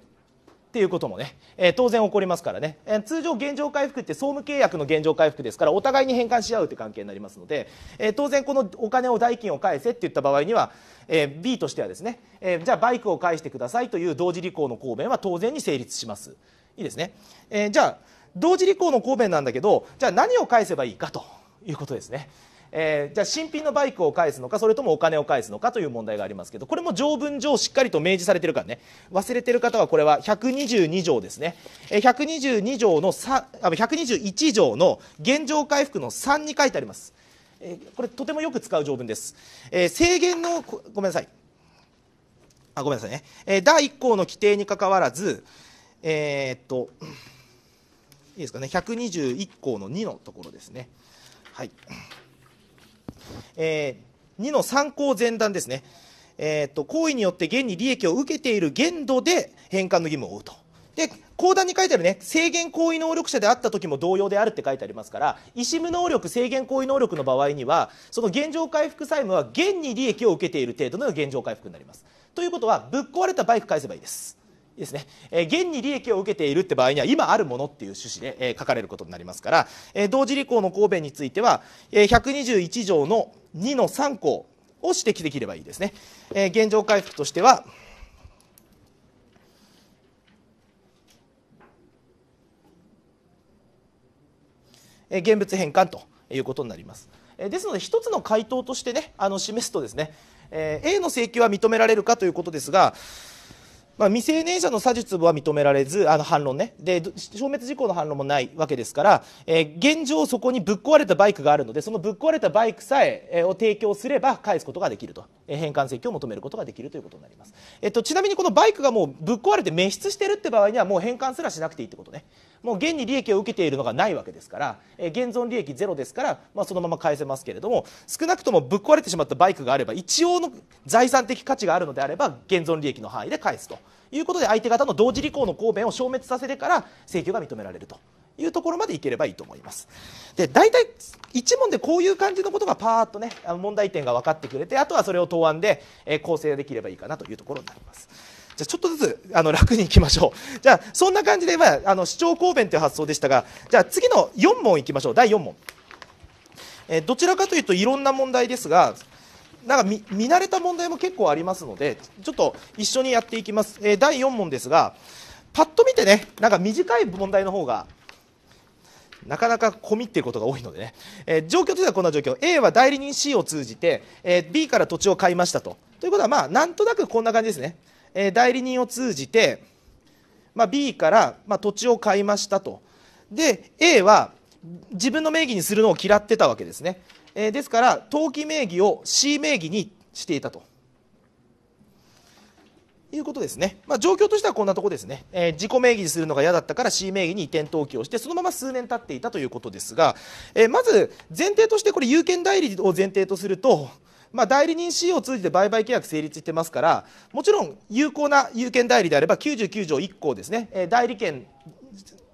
っていうこともね、えー、当然起こりますからね、えー、通常現状回復って総務契約の現状回復ですからお互いに返還し合うって関係になりますので、えー、当然このお金を代金を返せって言った場合には、え B としてはですね、えじゃあバイクを返してくださいという同時履行の答弁は当然に成立しますいいですね、えじゃあ同時履行の答弁なんだけどじゃあ何を返せばいいかということですねえー、じゃあ新品のバイクを返すのかそれともお金を返すのかという問題がありますけどこれも条文上しっかりと明示されてるからね忘れてる方はこれは122条ですね、えー、122条の3あ121条の現状回復の3に書いてあります、えー、これとてもよく使う条文です、えー、制限のごめんなさいあごめんなさいね、えー、第1項の規定にかかわらずえー、っといいですかね121項の2のところですねはい。えー、2の参考前段ですね、えーと、行為によって現に利益を受けている限度で返還の義務を負うと。で講談に書いてあるね制限行為能力者であった時も同様であるって書いてありますから医師無能力制限行為能力の場合にはその現状回復債務は現に利益を受けている程度の現状回復になりますということはぶっ壊れたバイク返せばいいですですね、え現に利益を受けているって場合には今あるものっていう趣旨で、え書かれることになりますから、え同時履行の公弁については、え121条の2の3項を指摘できればいいですね、え現状回復としては現物返還ということになりますですので一つの回答としてねあの示すとですね A の請求は認められるかということですがまあ、未成年者の詐術は認められず、あの反論ね。で、消滅事項の反論もないわけですから、えー、現状そこにぶっ壊れたバイクがあるので、そのぶっ壊れたバイクさええー、を提供すれば返すことができると。えー、返還請求を求めることができるということになります。えっと、ちなみにこのバイクがもうぶっ壊れて滅失してるって場合には、もう返還すらしなくていいってことね。もう現に利益を受けているのがないわけですから、え現存利益ゼロですから、まあ、そのまま返せますけれども少なくともぶっ壊れてしまったバイクがあれば一応の財産的価値があるのであれば現存利益の範囲で返すということで相手方の同時履行の抗弁を消滅させてから請求が認められるというところまでいければいいと思います。で大体1問でこういう感じのことがパーッとね問題点が分かってくれてあとはそれを答案で構成できればいいかなというところになります。じゃちょっとずつあの楽にいきましょう じゃあそんな感じで、まあ、あの主張抗弁という発想でしたがじゃあ次の4問いきましょう第4問、えー、どちらかというといろんな問題ですがなんか見見慣れた問題も結構ありますのでちょっと一緒にやっていきます、えー、第4問ですがパッと見てねなんか短い問題の方がなかなか込みっていうことが多いのでね、えー、状況としてはこんな状況 A は代理人 C を通じて、えー、B から土地を買いましたとということはまあなんとなくこんな感じですねえー、代理人を通じて、まあ、B から、まあ、土地を買いましたとで A は自分の名義にするのを嫌ってたわけですね、えー、ですから登記名義を C 名義にしていたということですね、まあ、状況としてはこんなところですね、えー、自己名義にするのが嫌だったから C 名義に移転登記をしてそのまま数年経っていたということですが、えー、まず前提としてこれ有権代理を前提とするとまあ、代理人 C を通じて売買契約成立してますからもちろん有効な有権代理であれば99条1項ですね、えー、代理権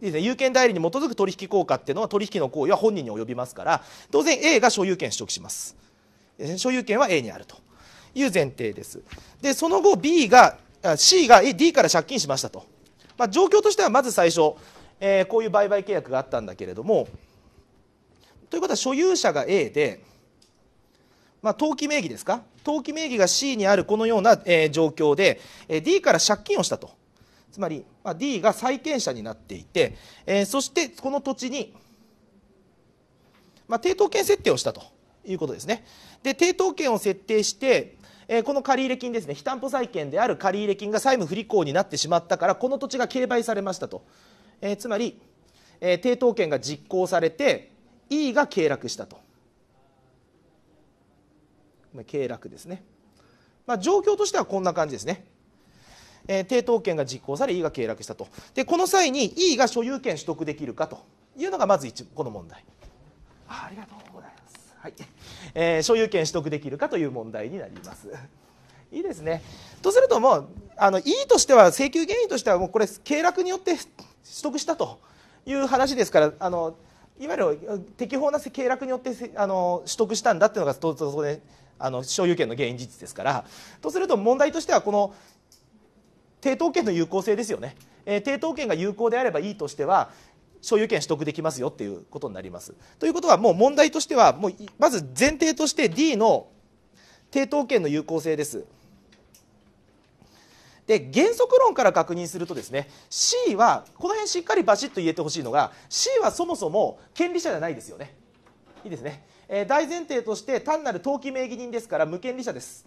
ですね、有権代理に基づく取引効果っていうのは取引の行為は本人に及びますから当然 A が所有権取得します所有権は A にあるという前提ですでその後 B が C が D から借金しましたと、まあ、状況としてはまず最初、えー、こういう売買契約があったんだけれどもということは所有者が A でまあ、登記名義ですか登記名義が C にあるこのような、えー、状況で、えー、D から借金をしたとつまり、まあ、D が債権者になっていて、えー、そしてこの土地に、まあ、抵当権設定をしたということですねで抵当権を設定して、えこの借入金ですね非担保債権である借入金が債務不履行になってしまったからこの土地が競売されましたと、えー、つまり、えー、抵当権が実行されて E が経絡したと経絡ですね、まあ、状況としてはこんな感じですね、えー、抵当権が実行され E が経絡したとでこの際に E が所有権取得できるかというのがまず一この問題ありがとうございます、はいえー、所有権取得できるかという問題になりますいいですねとするともうあの E としては請求原因としてはもうこれ経絡によって取得したという話ですからあのいわゆる適法な経絡によってあの取得したんだっていうのが当然あの所有権の原因事実ですからとすると問題としてはこの抵当権の有効性ですよね、えー、抵当権が有効であればいいとしては所有権取得できますよっていうことになります。ということはもう問題としてはもうまず前提として D の抵当権の有効性です。で原則論から確認するとですね C はこの辺しっかりバシッと言えてほしいのが C はそもそも権利者じゃないですよね。いいですね。えー、大前提として単なる登記名義人ですから無権利者です、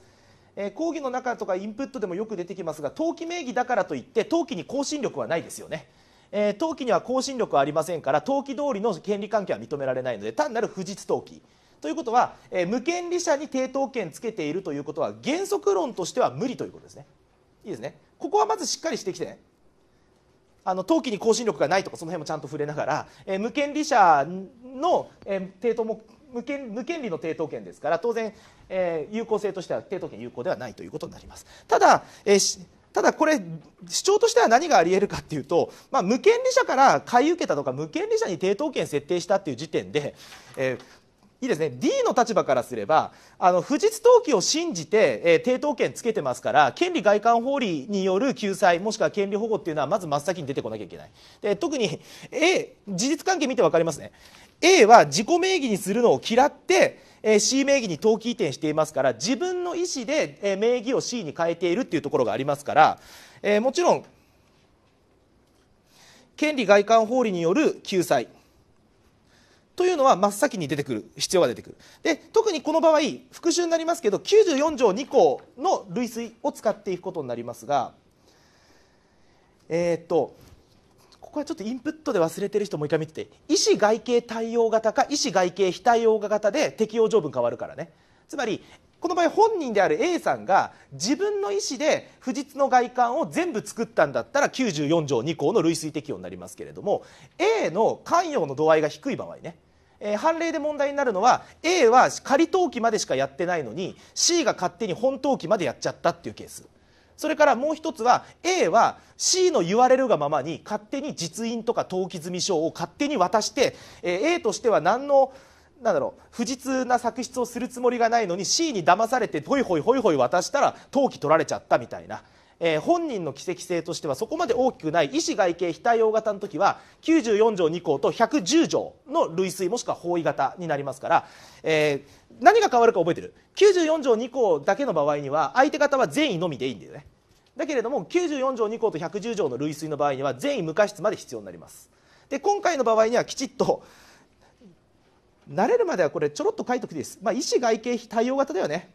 えー、講義の中とかインプットでもよく出てきますが登記名義だからといって登記に更新力はないですよねえー、登記には更新力はありませんから登記通りの権利関係は認められないので単なる不実登記ということは、えー、無権利者に抵当権つけているということは原則論としては無理ということですねいいですねここはまずしっかりしてきて、ね、あの登記に更新力がないとかその辺もちゃんと触れながら、えー、無権利者の、えー、抵当も無権無権利の抵当権ですから当然、えー、有効性としては抵当権有効ではないということになりますただ、えー、ただこれ主張としては何がありえるかというと、まあ、無権利者から買い受けたとか無権利者に抵当権設定したという時点で、えーいいですね D の立場からすればあの不実登記を信じて、えー、抵当権つけてますから権利外観法理による救済もしくは権利保護っていうのはまず真っ先に出てこなきゃいけないで特に A 事実関係見て分かりますね A は自己名義にするのを嫌って、え C 名義に登記移転していますから自分の意思で、え名義を C に変えているっていうところがありますから、えもちろん権利外観法理による救済というのは真っ先に出てくる必要が出てくるで特にこの場合復習になりますけど94条2項の類推を使っていくことになりますがえー、っとこはちょっとインプットで忘れてる人もう一回見てて医師外形対応型か医師外形非対応型で適用条文変わるからねつまりこの場合本人である A さんが自分の意思で不実の外観を全部作ったんだったら94条2項の類推適用になりますけれども A の関与の度合いが低い場合ねえー、判例で問題になるのは A は仮登記までしかやってないのに C が勝手に本登記までやっちゃったっていうケース。それからもう一つは A は C の言われるがままに勝手に実印とか登記済証を勝手に渡して、A としては何のなんだろう不実な作出をするつもりがないのに C に騙されてホイホイホイホイ渡したら登記取られちゃったみたいな。えー、本人の奇跡性としてはそこまで大きくない医師外形非対応型の時は94条2項と110条の類推もしくは包囲型になりますから、えー、何が変わるか覚えてる94条2項だけの場合には相手方は善意のみでいいんだよねだけれども94条2項と110条の類推の場合には善意無過失まで必要になりますで今回の場合にはきちっと慣れるまではこれちょろっと書いておくといいです、まあ、医師外形非対応型だよね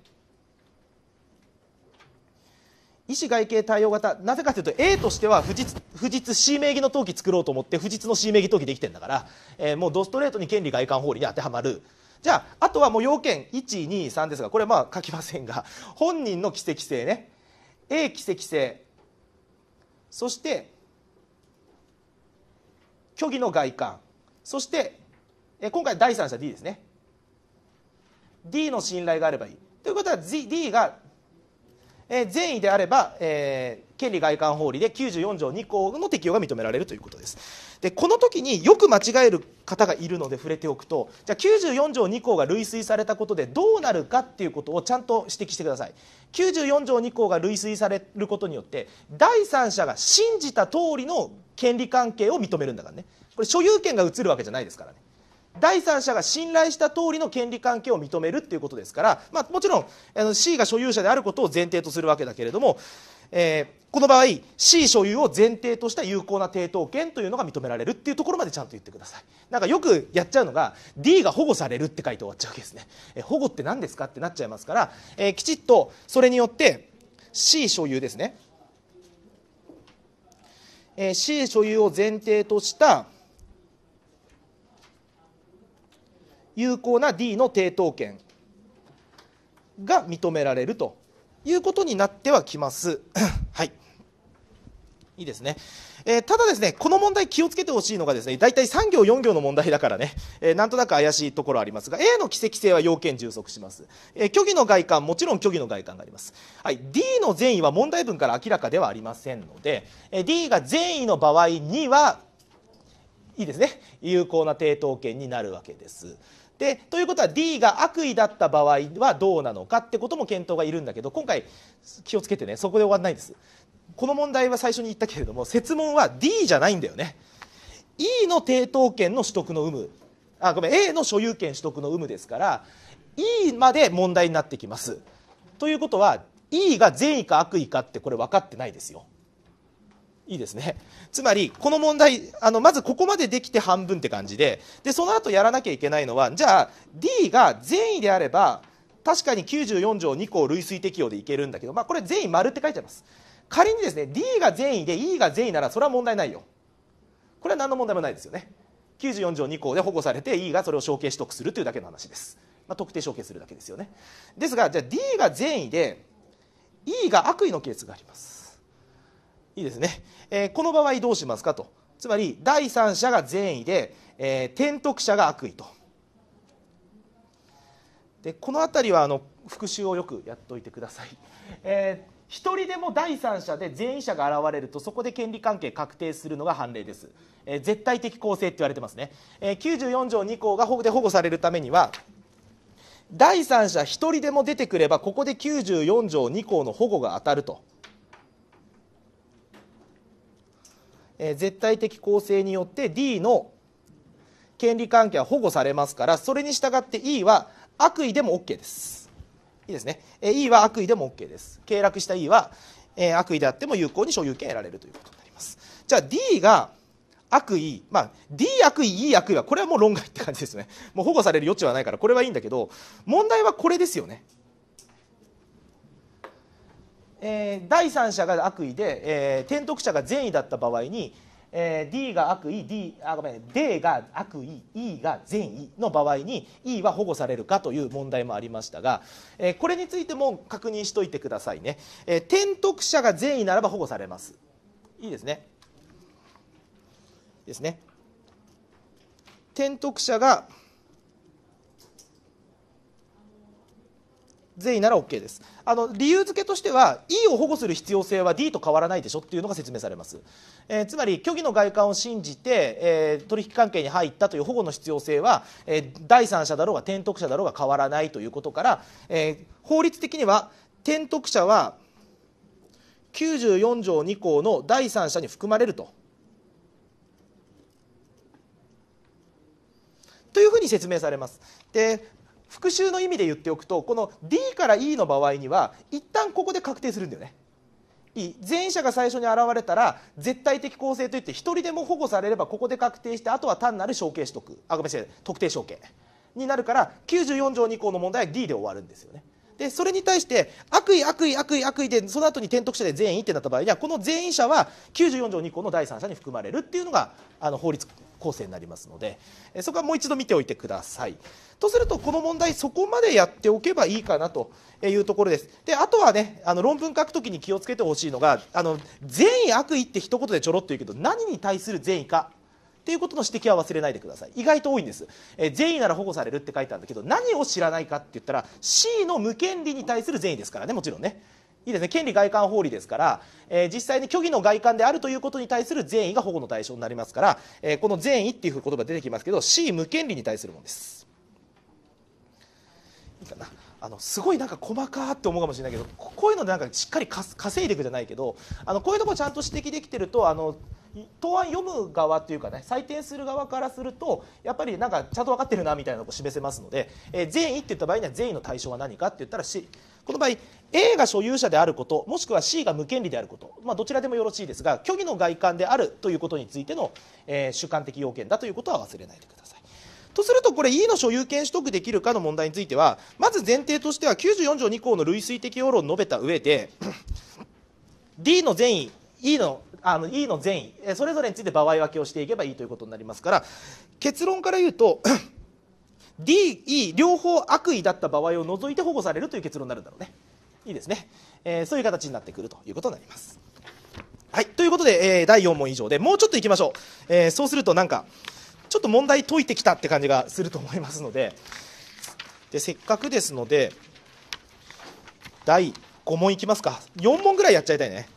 医師外形対応型なぜかというと A としては不実不 C 名義の登記作ろうと思って不実の C 名義登記できてるんだから、えー、もうドストレートに権利外観法理に当てはまるじゃああとはもう要件123ですがこれまあ書きませんが 本人の奇跡性ね A 奇跡性そして虚偽の外観そして今回第三者 D ですね D の信頼があればいいということは D が善意であれば、え権利外観法理で94条2項の適用が認められるということです。でこの時によく間違える方がいるので触れておくとじゃあ94条2項が類推されたことでどうなるかっていうことをちゃんと指摘してください94条2項が類推されることによって第三者が信じた通りの権利関係を認めるんだからねこれ所有権が移るわけじゃないですからね第三者が信頼した通りの権利関係を認めるっていうことですから、まあ、もちろんあの C が所有者であることを前提とするわけだけれどもえー、この場合 C 所有を前提とした有効な抵当権というのが認められるっていうところまでちゃんと言ってくださいなんかよくやっちゃうのが D が保護されるって書いて終わっちゃうわけですね、えー、保護って何ですかってなっちゃいますから、えー、きちっとそれによって C 所有ですね、えー、C 所有を前提とした有効な D の抵当権が認められるということになってはきます。はいいいですね、えー、ただ、ですねこの問題気をつけてほしいのがですね大体3行、4行の問題だからね、えー、なんとなく怪しいところありますが A の奇跡性は要件充足します、えー、虚偽の外観もちろん虚偽の外観があります、はい、D の善意は問題文から明らかではありませんので、え D が善意の場合にはいいですね有効な抵当権になるわけです。でということは D が悪意だった場合はどうなのかってことも検討がいるんだけど今回気をつけてねそこで終わらないんですこの問題は最初に言ったけれども設問は D じゃないんだよね E の抵当権の取得の有無あごめん A の所有権取得の有無ですから E まで問題になってきますということは E が善意か悪意かってこれ分かってないですよいいですねつまりこの問題あのまずここまでできて半分って感じででその後やらなきゃいけないのはじゃあ D が善意であれば確かに94条2項類推適用でいけるんだけど、まあ、これ善意丸って書いてあります仮にですね D が善意で E が善意ならそれは問題ないよこれは何の問題もないですよね94条2項で保護されて E がそれを承継取得するというだけの話です、まあ、特定承継するだけですよねですがじゃあ D が善意で E が悪意のケースがありますいいですね、えー、この場合どうしますかとつまり第三者が善意で、えー、転得者が悪意とでこの辺りはあの復習をよくやっておいてください、えー、一人でも第三者で善意者が現れるとそこで権利関係確定するのが判例です、えー、絶対的公正って言われてますね、えー、94条2項が保護で保護されるためには第三者一人でも出てくればここで94条2項の保護が当たるとえ絶対的公正によって D の権利関係は保護されますからそれに従って E は悪意でも OK ですいいですね、え E は悪意でも OK です経絡した E は、え悪意であっても有効に所有権得られるということになりますじゃあ D が悪意、まあ、D 悪意 E 悪意はこれはもう論外って感じですねもう保護される余地はないからこれはいいんだけど問題はこれですよねえー、第三者が悪意で、えー、転得者が善意だった場合に、えー、D が悪意 D あごめん D が悪意 E が善意の場合に E は保護されるかという問題もありましたが、えー、これについても確認しといてくださいね、えー、転得者が善意ならば保護されますいいですねですね転得者が善意なら OK ですあの理由付けとしては E を保護する必要性は D と変わらないでしょっていうのが説明されます、えー、つまり虚偽の外観を信じて、えー、取引関係に入ったという保護の必要性は、えー、第三者だろうが転得者だろうが変わらないということから、え法律的には転得者は94条2項の第三者に含まれると。というふうに説明されます。で復習の意味で言っておくとこの D から E の場合には一旦ここで確定するんだよね。いい前者が最初に現れたら絶対的構成といって1人でも保護されればここで確定してあとは単なる承継取得あごめんなさい特定承継になるから94条2項の問題は D で終わるんですよね。でそれに対して悪意悪意悪意悪意でその後に転得者で全員ってなった場合にはこの全員者は94条2項の第三者に含まれるっていうのがあの法律構成になりますのでそこはもう一度見ておいてくださいとするとこの問題そこまでやっておけばいいかなというところですであとはねあの論文書くときに気をつけてほしいのがあの善意悪意って一言でちょろっと言うけど何に対する善意かっていうことの指摘は忘れないでください意外と多いんです、えー、善意なら保護されるって書いてあるんだけど何を知らないかって言ったら C の無権利に対する善意ですからねもちろんねいいですね権利外観法理ですから、えー、実際に虚偽の外観であるということに対する善意が保護の対象になりますから、えー、この善意っていう言葉が出てきますけど C 無権利に対するものですいいかなあのすごいなんか細かって思うかもしれないけどこういうのでなんかしっかり稼いでいくじゃないけどあのこういうとこちゃんと指摘できてるとあの答案読む側というかね採点する側からするとやっぱりなんかちゃんと分かってるなみたいなのを示せますので、えー、善意って言った場合には善意の対象は何かって言ったら、C、この場合 A が所有者であることもしくは C が無権利であること、まあ、どちらでもよろしいですが虚偽の外観であるということについての、えー、主観的要件だということは忘れないでください。とするとこれ E の所有権取得できるかの問題についてはまず前提としては94条2項の類推的要論を述べた上で D の善意 E のあの E の善意それぞれについて場合分けをしていけばいいということになりますから結論から言うと D、E 両方悪意だった場合を除いて保護されるという結論になるんだろうねいいですね、えー、そういう形になってくるということになりますはいということで、えー、第4問以上でもうちょっといきましょう、えー、そうするとなんかちょっと問題解いてきたって感じがすると思いますのででせっかくですので第5問いきますか4問ぐらいやっちゃいたいね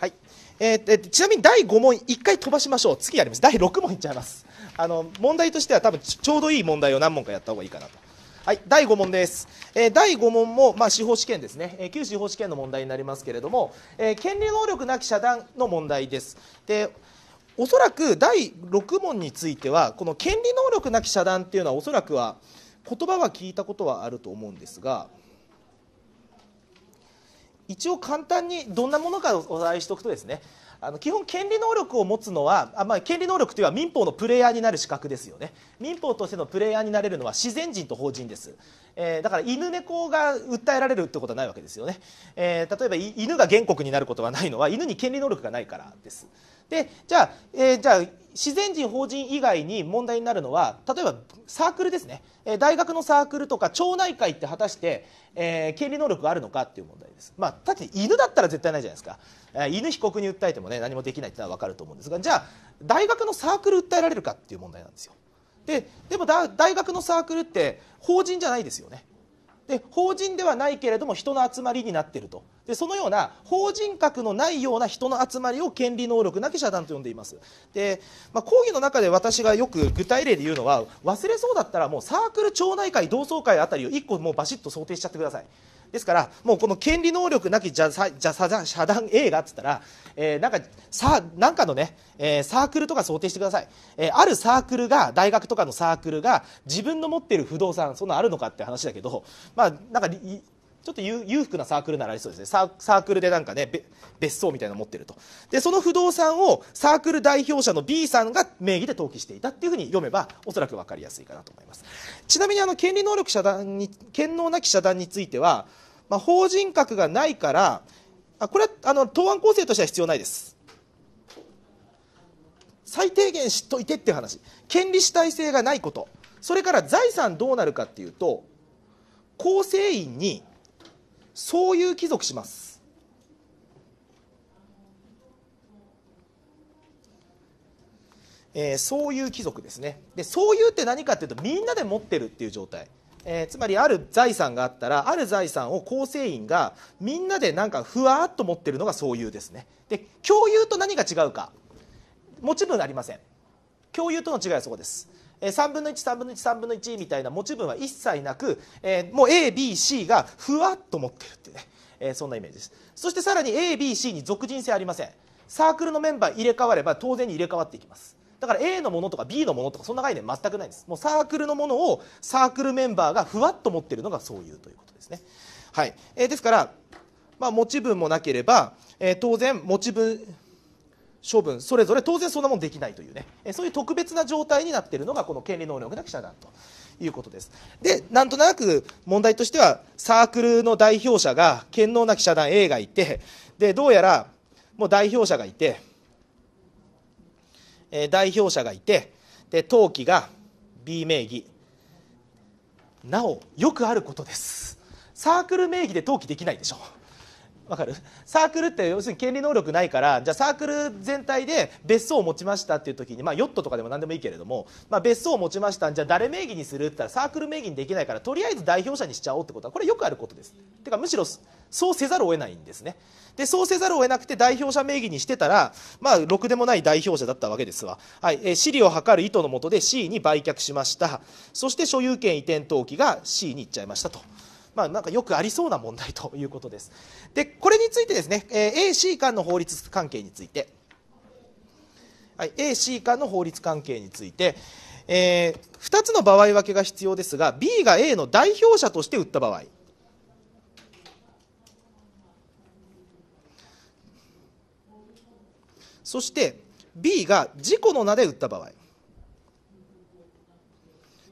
はい、えー、ちなみに第5問1回飛ばしましょう次やります第6問いっちゃいますあの問題としては多分ちょうどいい問題を何問かやった方がいいかなと。はい、第5問です、えー、第5問も、まあ、司法試験ですね、えー、旧司法試験の問題になりますけれども、えー、権利能力なき社団の問題ですでおそらく第6問についてはこの権利能力なき社団っていうのはおそらくは言葉は聞いたことはあると思うんですが一応簡単にどんなものかおさらいしておくとですねあの基本権利能力を持つのはあ、まあ、権利能力というのは民法のプレイヤーになる資格ですよね民法としてのプレイヤーになれるのは自然人と法人です、えー、だから犬猫が訴えられるってことはないわけですよね、えー、例えば犬が原告になることはないのは犬に権利能力がないからですでじゃあ、えー、じゃあ自然人法人以外に問題になるのは例えばサークルですね、え大学のサークルとか町内会って果たして、えー、権利能力があるのかっていう問題です、まあ、だって犬だったら絶対ないじゃないですか、え犬被告に訴えてもね何もできないってのは分かると思うんですがじゃあ大学のサークル訴えられるかっていう問題なんですよででも大学のサークルって法人じゃないですよねで法人ではないけれども人の集まりになっているとでそのような法人格のないような人の集まりを権利能力なき社団と呼んでいますで、まあ、講義の中で私がよく具体例で言うのは忘れそうだったらもうサークル町内会同窓会あたりを1個もうバシッと想定しちゃってくださいですからもうこの権利能力なき遮断映画っつったら、えー、なんかさなんかのね、えー、サークルとか想定してください、えー、あるサークルが大学とかのサークルが自分の持っている不動産そんなあるのかって話だけどまあなんかちょっと裕福なサークルならありそうですねサーサークルでなんかね別荘みたいなの持ってるとでその不動産をサークル代表者の B さんが名義で登記していたっていうふうに読めばおそらく分かりやすいかなと思いますちなみにあの権利能力遮断に権能なき遮断についてはまあ、法人格がないからあこれはあの答案構成としては必要ないです最低限知っといてっていう話権利主体性がないことそれから財産どうなるかっていうと構成員にそういう貴族しますえー、そういう貴族ですねでそういうって何かっていうとみんなで持ってるっていう状態えー、つまりある財産があったらある財産を構成員がみんなでなんかふわっと持ってるのがそういうですねで共有と何が違うか持ち分ありません共有との違いはそこです、えー、3分の13分の13分の1みたいな持ち分は一切なく、えー、もう ABC がふわっと持ってるっていうね、えー、そんなイメージですそしてさらに ABC に属人性ありませんサークルのメンバー入れ替われば当然に入れ替わっていきますだから A のものとか B のものとかそんな概念全くないんですもうサークルのものをサークルメンバーがふわっと持ってるのがそういうということですね、はいえー、ですから、まあ、持ち分もなければ、えー、当然持ち分処分それぞれ当然そんなもんできないというねそういう特別な状態になっているのがこの権利能力な記者団ということですでなんとなく問題としてはサークルの代表者が堅能な記者団 A がいてでどうやらもう代表者がいてえ代表者がいてで登記が B 名義なおよくあることですサークル名義で登記できないでしょわかるサークルって要するに権利能力ないからじゃあサークル全体で別荘を持ちましたっていう時に、まあ、ヨットとかでも何でもいいけれども、まあ、別荘を持ちましたじゃあ誰名義にするって言ったらサークル名義にできないからとりあえず代表者にしちゃおうってことはこれよくあることですてかむしろそうせざるを得ないんですねでそうせざるを得なくて代表者名義にしてたら、まあ、ろくでもない代表者だったわけですわ、はいえー、私利を図る意図のもとで C に売却しましたそして所有権移転登記が C に行っちゃいましたと。まあ、なんかよくありそうな問題ということです。で、これについてですね、えー、AC 間の法律関係について、はい、AC 間の法律関係について、えー、2つの場合分けが必要ですが B が A の代表者として売った場合そして B が事故の名で打った場合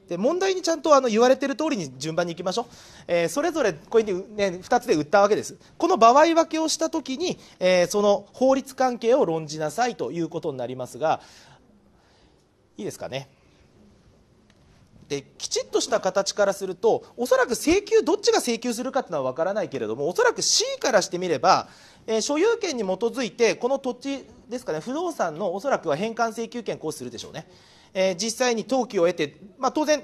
で問題にちゃんとあの言われてる通りに順番にいきましょう、えー、それぞれこれで、ね、2つで売ったわけですこの場合分けをした時に、えー、その法律関係を論じなさいということになりますがいいですかねってきちっとした形からするとおそらく請求どっちが請求するかっていうのは分からないけれどもおそらく C からしてみれば、えー、所有権に基づいてこの土地ですかね不動産のおそらくは返還請求権行使するでしょうね、えー、実際に登記を得て、まあ、当然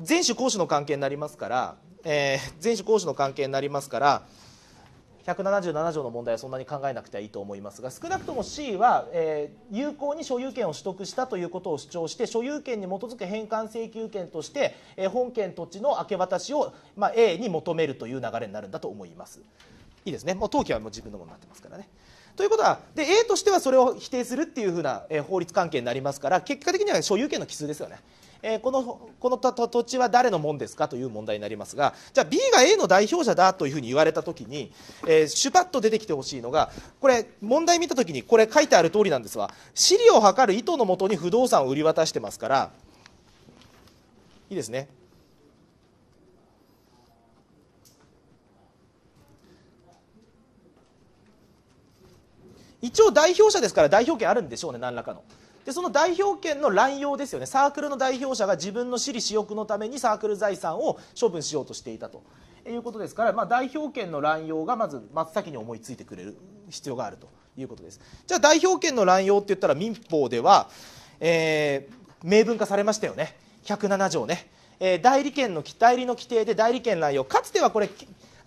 全種公種の関係になりますから、えー、種公種の関係になりますから。177条の問題はそんなに考えなくてはいいと思いますが少なくとも C は、えー、有効に所有権を取得したということを主張して所有権に基づく返還請求権として、えー、本件土地の明け渡しを、まあ、A に求めるという流れになるんだと思います。いいですねもう登記はもう自分のものになってますからね。ということはで A としてはそれを否定するっていう風な、えー、法律関係になりますから結果的には所有権の奇数ですよねえー、このこの土地は誰のもんですかという問題になりますがじゃあ B が A の代表者だというふうに言われた時に、えー、シュパッと出てきてほしいのがこれ問題見た時にこれ書いてある通りなんですが資料を図る意図のもとに不動産を売り渡してますからいいですね一応代表者ですから代表権あるんでしょうね何らかのでその代表権の乱用ですよねサークルの代表者が自分の私利私欲のためにサークル財産を処分しようとしていたということですから、まあ、代表権の乱用がまず真っ先に思いついてくれる必要があるということですじゃあ代表権の乱用って言ったら民法では、えー、明文化されましたよね107条ね、えー、代理権の入りの規定で代理権乱用かつてはこれ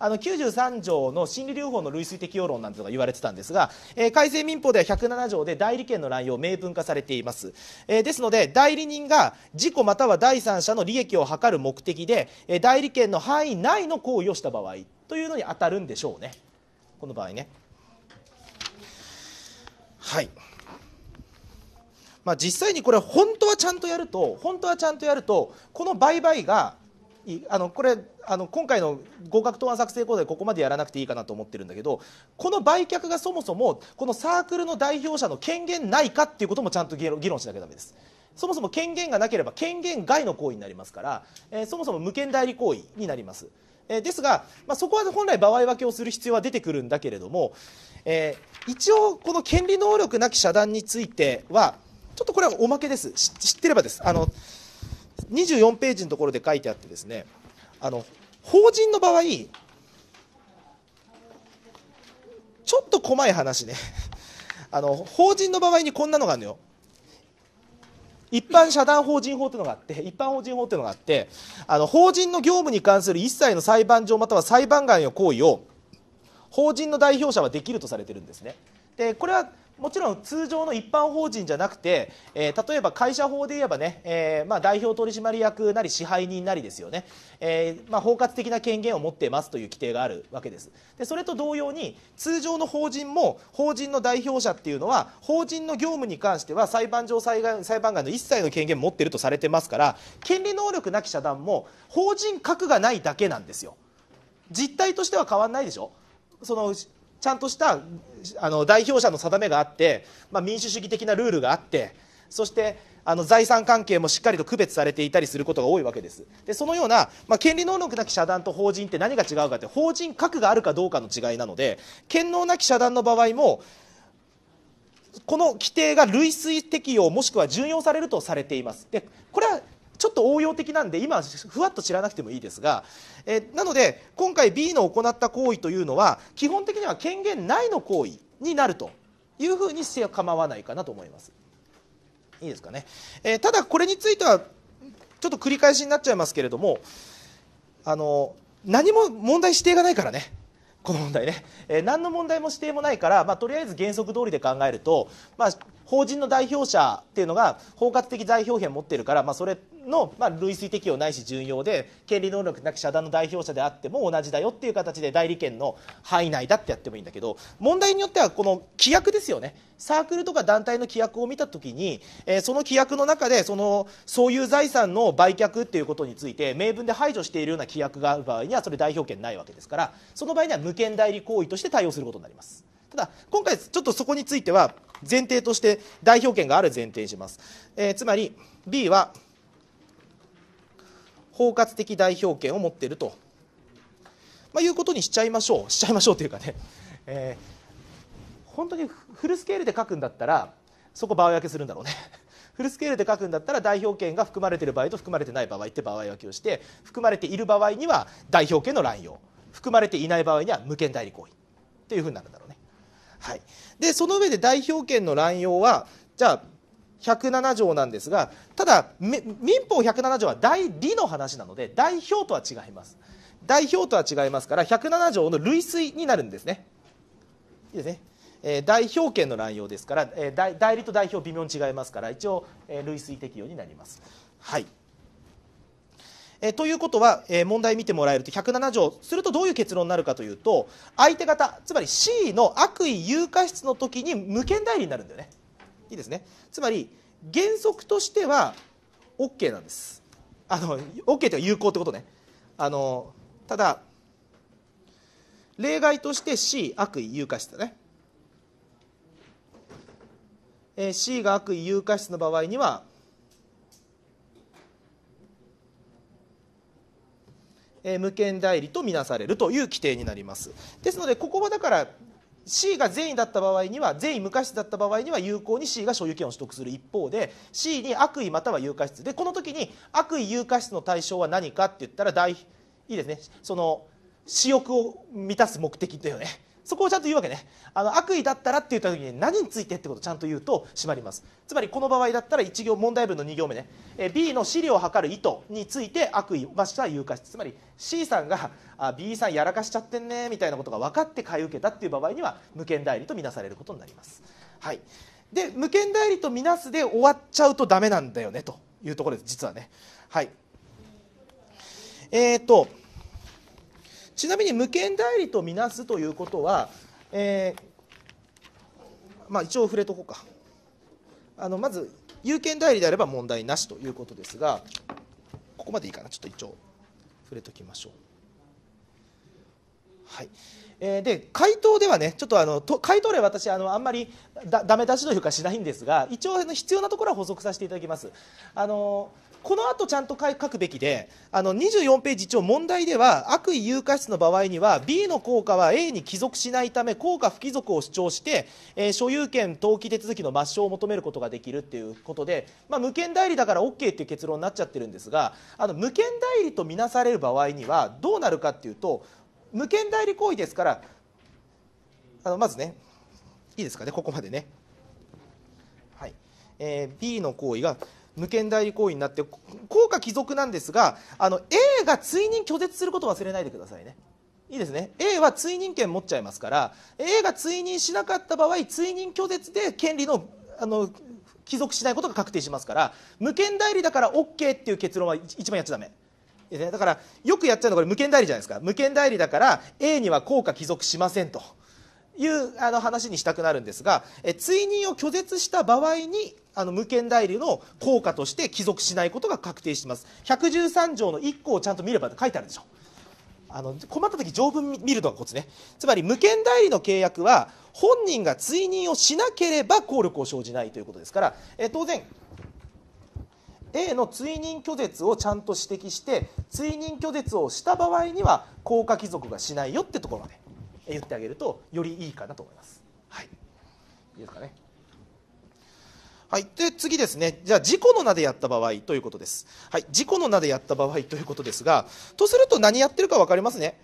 あの93条の心理療法の類推適用論なんてのが言われてたんですが、えー、改正民法では107条で代理権の乱用明文化されています、えー、ですので代理人が事故または第三者の利益を図る目的で、えー、代理権の範囲内の行為をした場合というのに当たるんでしょうねこの場合ねはい。まあ、実際にこれ本当はちゃんとやると本当はちゃんとやるとこの売買があのこれあの今回の合格答案作成講座でここまでやらなくていいかなと思ってるんだけどこの売却がそもそもこのサークルの代表者の権限ないかっていうこともちゃんと議論しなきゃダメです。そもそも権限がなければ権限外の行為になりますから、えー、そもそも無権代理行為になります。えー、ですが、まあ、そこは本来場合分けをする必要は出てくるんだけれども、えー、一応この権利能力なき遮断についてはちょっとこれはおまけです知ってればですあの24ページのところで書いてあってですねあの法人の場合ちょっと細い話ね あの法人の場合にこんなのがあるのよ一般社団法人法というのがあって一般法人法というのがあってあの法人の業務に関する一切の裁判上または裁判外の行為を法人の代表者はできるとされてるんですねでこれはもちろん通常の一般法人じゃなくて、えー、例えば会社法で言えばね、えー、まあ、代表取締役なり支配人なりですよね、えー、まあ、包括的な権限を持っていますという規定があるわけですでそれと同様に通常の法人も法人の代表者っていうのは法人の業務に関しては裁判上裁判裁判官の一切の権限持ってるとされてますから権利能力なき社団も法人格がないだけなんですよ実態としては変わんないでしょそのちゃんとしたあの代表者の定めがあって、まあ、民主主義的なルールがあってそしてあの財産関係もしっかりと区別されていたりすることが多いわけですでそのような、まあ、権利能力なき社団と法人って何が違うかって法人格があるかどうかの違いなので権能なき社団の場合もこの規定が類推適用もしくは順用されるとされていますでこれはちょっと応用的なんで今ふわっと知らなくてもいいですが、えなので今回 B の行った行為というのは基本的には権限内の行為になるというふうにして構わないかなと思います。いいですかね、えただこれについてはちょっと繰り返しになっちゃいますけれどもあの何も問題指定がないからねこの問題ね、えー、何の問題も指定もないから、まあ、とりあえず原則通りで考えると、まあ、法人の代表者っていうのが包括的代表権持っているから、まあ、それの、まあ、類推適用ないし重用で権利能力なき社団の代表者であっても同じだよっていう形で代理権の範囲内だってやってもいいんだけど問題によってはこの規約ですよねサークルとか団体の規約を見た時に、えー、その規約の中でそのそういう財産の売却っていうことについて明文で排除しているような規約がある場合にはそれ代表権ないわけですからその場合には無権代理行為として対応することになります。ただ今回ちょっとそこについては前提として代表権がある前提にします、えー、つまり B は包括的代表権を持っていると、まあ、いうことにしちゃいましょう しちゃいましょうというかね、えー、本当にフルスケールで書くんだったらそこ場合分けするんだろうね。フルスケールで書くんだったら 代表権が含まれている場合と含まれてない場合って場合分けをして含まれている場合には代表権の乱用含まれていない場合には無権代理行為っていうふうになるんだろうね。はい、でその上で代表権の乱用はじゃあ107条なんですがただ民法107条は代理の話なので代表とは違います代表とは違いますから107条の類推になるんですねいいですね、えー、代表権の乱用ですから、えー、代理と代表微妙に違いますから一応、えー、類推適用になりますはいえということは、えー、問題見てもらえると107条するとどういう結論になるかというと相手方つまり C の悪意有価質の時に無権代理になるんだよねいいですねつまり原則としては OK なんですあの OK というは有効ってことねあのただ例外として C 悪意有価質だね、え C が悪意有価質の場合には、え無権代理とみなされるという規定になりますですのでここはだから C が善意だった場合には善意無過失だった場合には有効に C が所有権を取得する一方で C に悪意または有価失でこの時に悪意有価失の対象は何かって言ったら大いいですねその私欲を満たす目的だよねそこをちゃんと言うわけねあの悪意だったらって言った時に何についてってことをちゃんと言うと締まりますつまりこの場合だったら1行問題文の2行目ねえ B の資料を図る意図について悪意ましては価質つまり C さんがあ B さんやらかしちゃってんねみたいなことが分かって買い受けたっていう場合には無権代理とみなされることになりますはいで無権代理とみなすで終わっちゃうとダメなんだよねというところです実はねはいえーとちなみに無権代理とみなすということは、えー、まあ、一応触れとこうかあのまず有権代理であれば問題なしということですがここまでいいかなちょっと一応触れときましょう。はいえー、で回答ではねちょっとあのと回答例私あのあんまりだめ出しというかしないんですが一応必要なところは補足させていただきます。あのーこの後ちゃんと書くべきであの24ページ一応問題では悪意有価質の場合には B の効果は A に帰属しないため効果不帰属を主張して、えー、所有権登記手続きの抹消を求めることができるっていうことで、まあ、無権代理だから OK という結論になっちゃってるんですがあの無権代理とみなされる場合にはどうなるかというと無権代理行為ですからあのまずねいいですかねここまでね。はいえー、B の行為が無権代理行為になって効果帰属なんですがあの A が追認拒絶することを忘れないでくださいね。いいですね A は追認権持っちゃいますから A が追認しなかった場合追認拒絶で権利のあの帰属しないことが確定しますから無権代理だから OK っていう結論は一番やっちゃダメだからよくやっちゃうのはこれ無権代理じゃないですか無権代理だから A には効果帰属しませんと。いうあの話にしたくなるんですが、え追認を拒絶した場合にあの無権代理の効果として帰属しないことが確定します。113条の1項をちゃんと見れば書いてあるでしょ。あの困った時条文見るのがコツねつまり無権代理の契約は本人が追認をしなければ効力を生じないということですから、え当然 A の追認拒絶をちゃんと指摘して追認拒絶をした場合には効果帰属がしないよってところまで言ってあげるとよりいいかなと思います。はい、いいですかね。はい、で次ですね、じゃあ、事故の名でやった場合ということです、はい。事故の名でやった場合ということですが、とすると何やってるか分かりますね、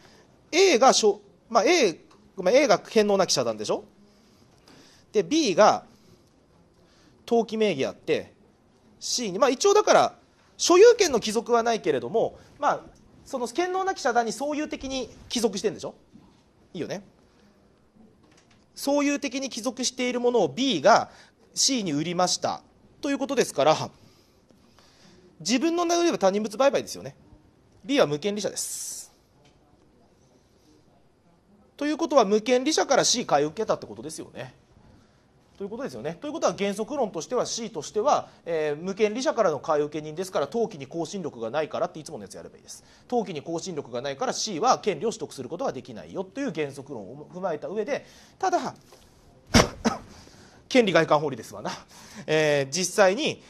A がしょ、まあ A まあ、A が返納なき遮断でしょ、で B が登記名義あって、C に、まあ、一応だから、所有権の帰属はないけれども、まあ、その返納なき遮断にそういう的に帰属してるんでしょ。いいよねそういう的に帰属しているものを B が C に売りましたということですから自分の名言えば他人物売買ですよね B は無権利者ですということは無権利者から C 買い受けたってことですよねということですよね。ということは原則論としては C としては、えー、無権利者からの買い受け人ですから登記に更新力がないからっていつものやつやればいいです。登記に更新力がないから C は権利を取得することはできないよという原則論を踏まえた上でただ 権利外観法理ですわな、えー、実際に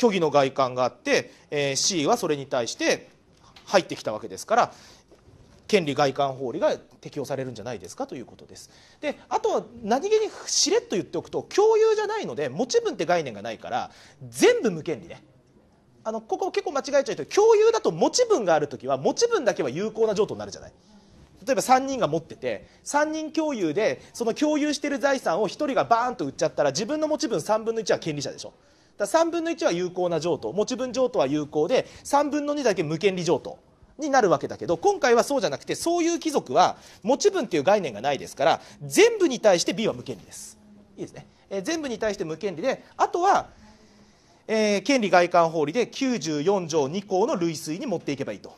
虚偽の外観があって、えー、C はそれに対して入ってきたわけですから、権利外観法理が適用されるんじゃないですかということです。であとは何気にしれっと言っておくと共有じゃないので持ち分って概念がないから全部無権利ね。あのここ結構間違えちゃうと共有だと持ち分がある時は持ち分だけは有効な譲渡になるじゃない。例えば3人が持ってて3人共有でその共有してる財産を1人がバーンと売っちゃったら自分の持ち分3分の1は権利者でしょだ3分の1は有効な譲渡持ち分譲渡は有効で3分の2だけ無権利譲渡になるわけだけど今回はそうじゃなくてそういう貴族は持ち分という概念がないですから全部に対して B は無権利ですいいですね、えー、全部に対して無権利であとは、えー、権利外観法理で94条2項の類推に持っていけばいいと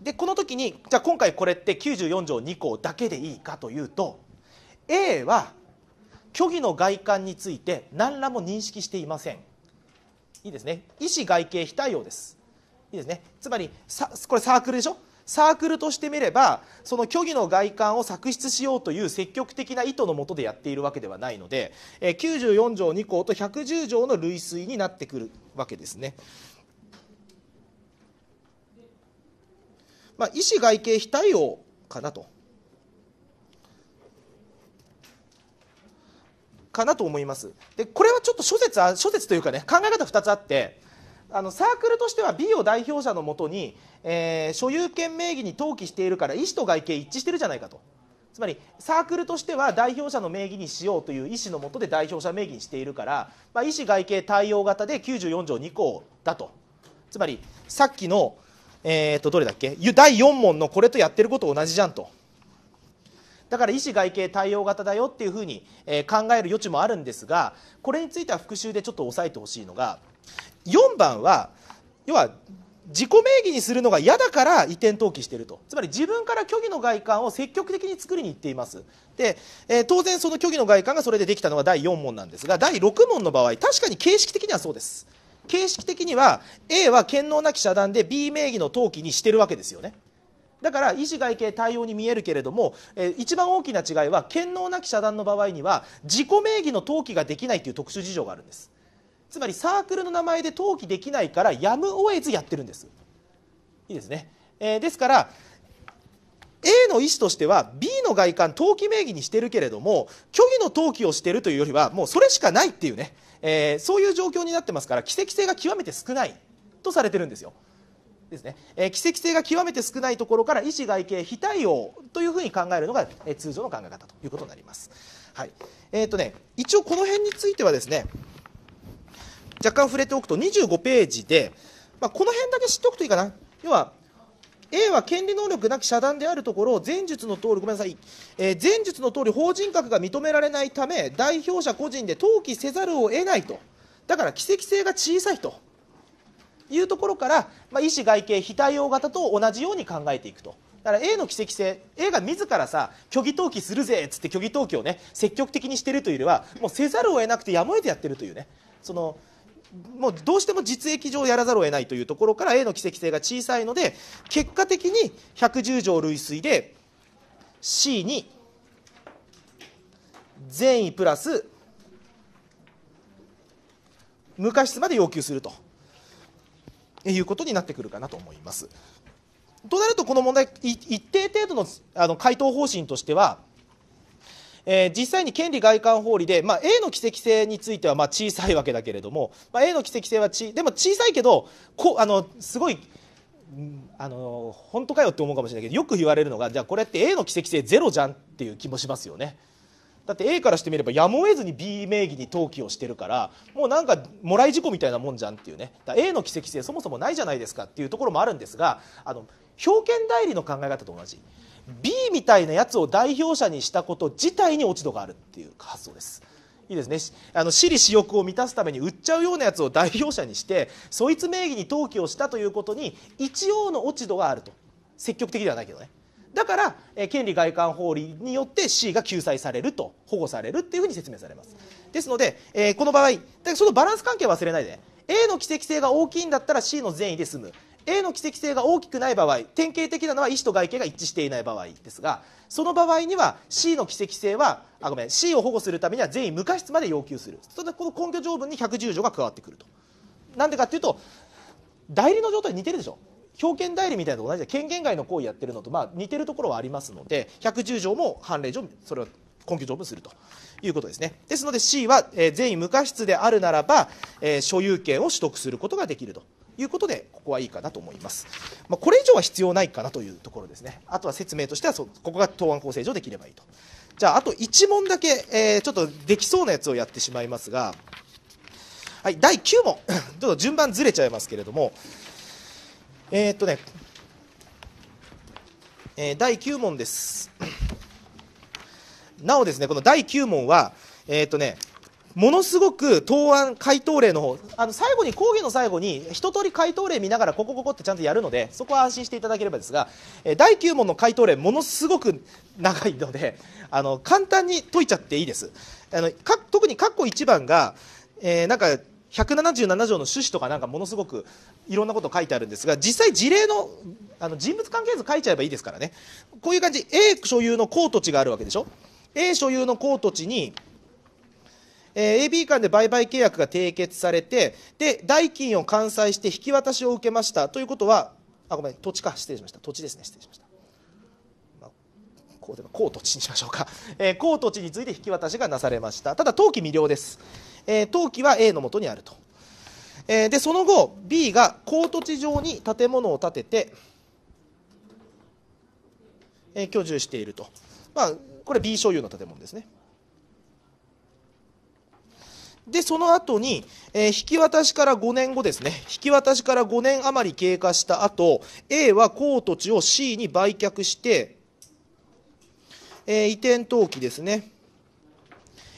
でこの時にじゃあ今回これって94条2項だけでいいかというと A は虚偽の外観について何らも認識していませんいいですね意思外形非対応ですいいですねつまりこれサークルでしょサークルとして見ればその虚偽の外観を作出しようという積極的な意図のもとでやっているわけではないので94条2項と110条の類推になってくるわけですね。まあ、医師外形非対応かなと。かなと思いますでこれはちょっと諸説諸説というかね考え方2つあってあのサークルとしては B を代表者のもとに、えー、所有権名義に登記しているから意思と外形一致してるじゃないかとつまりサークルとしては代表者の名義にしようという意思のもとで代表者名義にしているから、まあ、意思外形対応型で94条2項だとつまりさっきの、えー、とどれだっけ第4問のこれとやってること同じじゃんと。だから意思外形対応型だよっていうふうに、え考える余地もあるんですがこれについては復習でちょっと押さえてほしいのが4番は要は自己名義にするのが嫌だから移転登記しているとつまり自分から虚偽の外観を積極的に作りに行っていますで、えー、当然その虚偽の外観がそれでできたのが第4問なんですが第6問の場合確かに形式的にはそうです形式的には A は権能なき遮断で B 名義の登記にしてるわけですよねだから維持外形対応に見えるけれども、えー、一番大きな違いは権能なき遮断の場合には自己名義の登記ができないという特殊事情があるんですつまりサークルの名前で登記できないからやむを得ずやってるんですいいですね、えー、ですから A の意思としては B の外観登記名義にしてるけれども虚偽の登記をしてるというよりはもうそれしかないっていうね、えー、そういう状況になってますから奇跡性が極めて少ないとされてるんですよですね、えー、奇跡性が極めて少ないところから医師外形非対応というふうに考えるのが、えー、通常の考え方ということになります。はいえーとね、一応この辺についてはですね若干触れておくと25ページで、まあ、この辺だけ知っておくといいかな要は A は権利能力なき遮断であるところを前述の通りごめんなさい、えー、前述の通り法人格が認められないため代表者個人で登記せざるを得ないとだから奇跡性が小さいというところから、まあ、医師外形非対応型と同じように考えていくと。だから A の奇跡性 A が自らさ虚偽登記するぜっつって虚偽登記をね積極的にしているというよりはもうせざるを得なくてやむを得てやってるというねそのもうどうしても実益上やらざるを得ないというところから A の奇跡性が小さいので結果的に110条類推で C に善意プラス無過失まで要求するということになってくるかなと思います。となるとこの問題一定程度のあの回答方針としてはえー、実際に権利外観法理で、まあ、A の奇跡性についてはまあ小さいわけだけれども、まあ、A の奇跡性はちでも小さいけどこあのすごい。あの本当かよって思うかもしれないけどよく言われるのがじゃあこれって A の奇跡性ゼロじゃんっていう気もしますよね。だって A からしてみればやむを得ずに B 名義に登記をしてるからもうなんかもらい事故みたいなもんじゃんっていうねだ A の奇跡性そもそもないじゃないですかっていうところもあるんですがあの表券代理の考え方と同じ B みたいなやつを代表者にしたこと自体に落ち度があるっていう発想ですいいですねあの私利私欲を満たすために売っちゃうようなやつを代表者にしてそいつ名義に登記をしたということに一応の落ち度があると積極的ではないけどねだから、え権利外観法理によって C が救済されると保護されるっていうふうに説明されますですので、えー、この場合そのバランス関係忘れないで A の奇跡性が大きいんだったら C の善意で済む A の奇跡性が大きくない場合典型的なのは意思と外形が一致していない場合ですがその場合には C の奇跡性はあごめん C を保護するためには全員無過失まで要求するそこの根拠条文に110条が加わってくると。なんでかっていうと代理の状態に似てるでしょ表権代理みたいなのと同じで権限外の行為やってるのとまあ似てるところはありますので110条も判例上それは根拠条文するということですねですので C は、え全員無過失であるならば、え所有権を取得することができるということでここはいいかなと思います、まあ、これ以上は必要ないかなというところですねあとは説明としてはそここが答案構成上できればいいとじゃああと1問だけ、えー、ちょっとできそうなやつをやってしまいますがはい第9問 ちょっと順番ずれちゃいますけれどもえー、っとね、えー、第9問です なおですねこの第9問はえっ、とねものすごく答案回答例の方あの最後に講義の最後に一通り回答例見ながらここここってちゃんとやるのでそこは安心していただければですが、え第9問の回答例ものすごく長いので あの簡単に解いちゃっていいですあのか特に括弧1番が、えー、なんか177条の趣旨とかなんかものすごくいろんなこと書いてあるんですが実際事例のあの人物関係図書いちゃえばいいですからねこういう感じ A 所有の公土地があるわけでしょ A 所有の公土地にえ AB 間で売買契約が締結されてで代金を完済して引き渡しを受けましたということはあごめん土地か失礼しました土地ですね失礼しました、まあ、こうでは高土地にしましょうか、えー、高土地について引き渡しがなされましたただ登記未了です、えー、登記は A のもとにあると、えー、でその後 B が高土地上に建物を建てて、えー、居住しているとまあこれ B 所有の建物ですねで、その後に、えー、引き渡しから5年後ですね、引き渡しから5年余り経過した後、A は高土地を C に売却して、えー、移転登記ですね、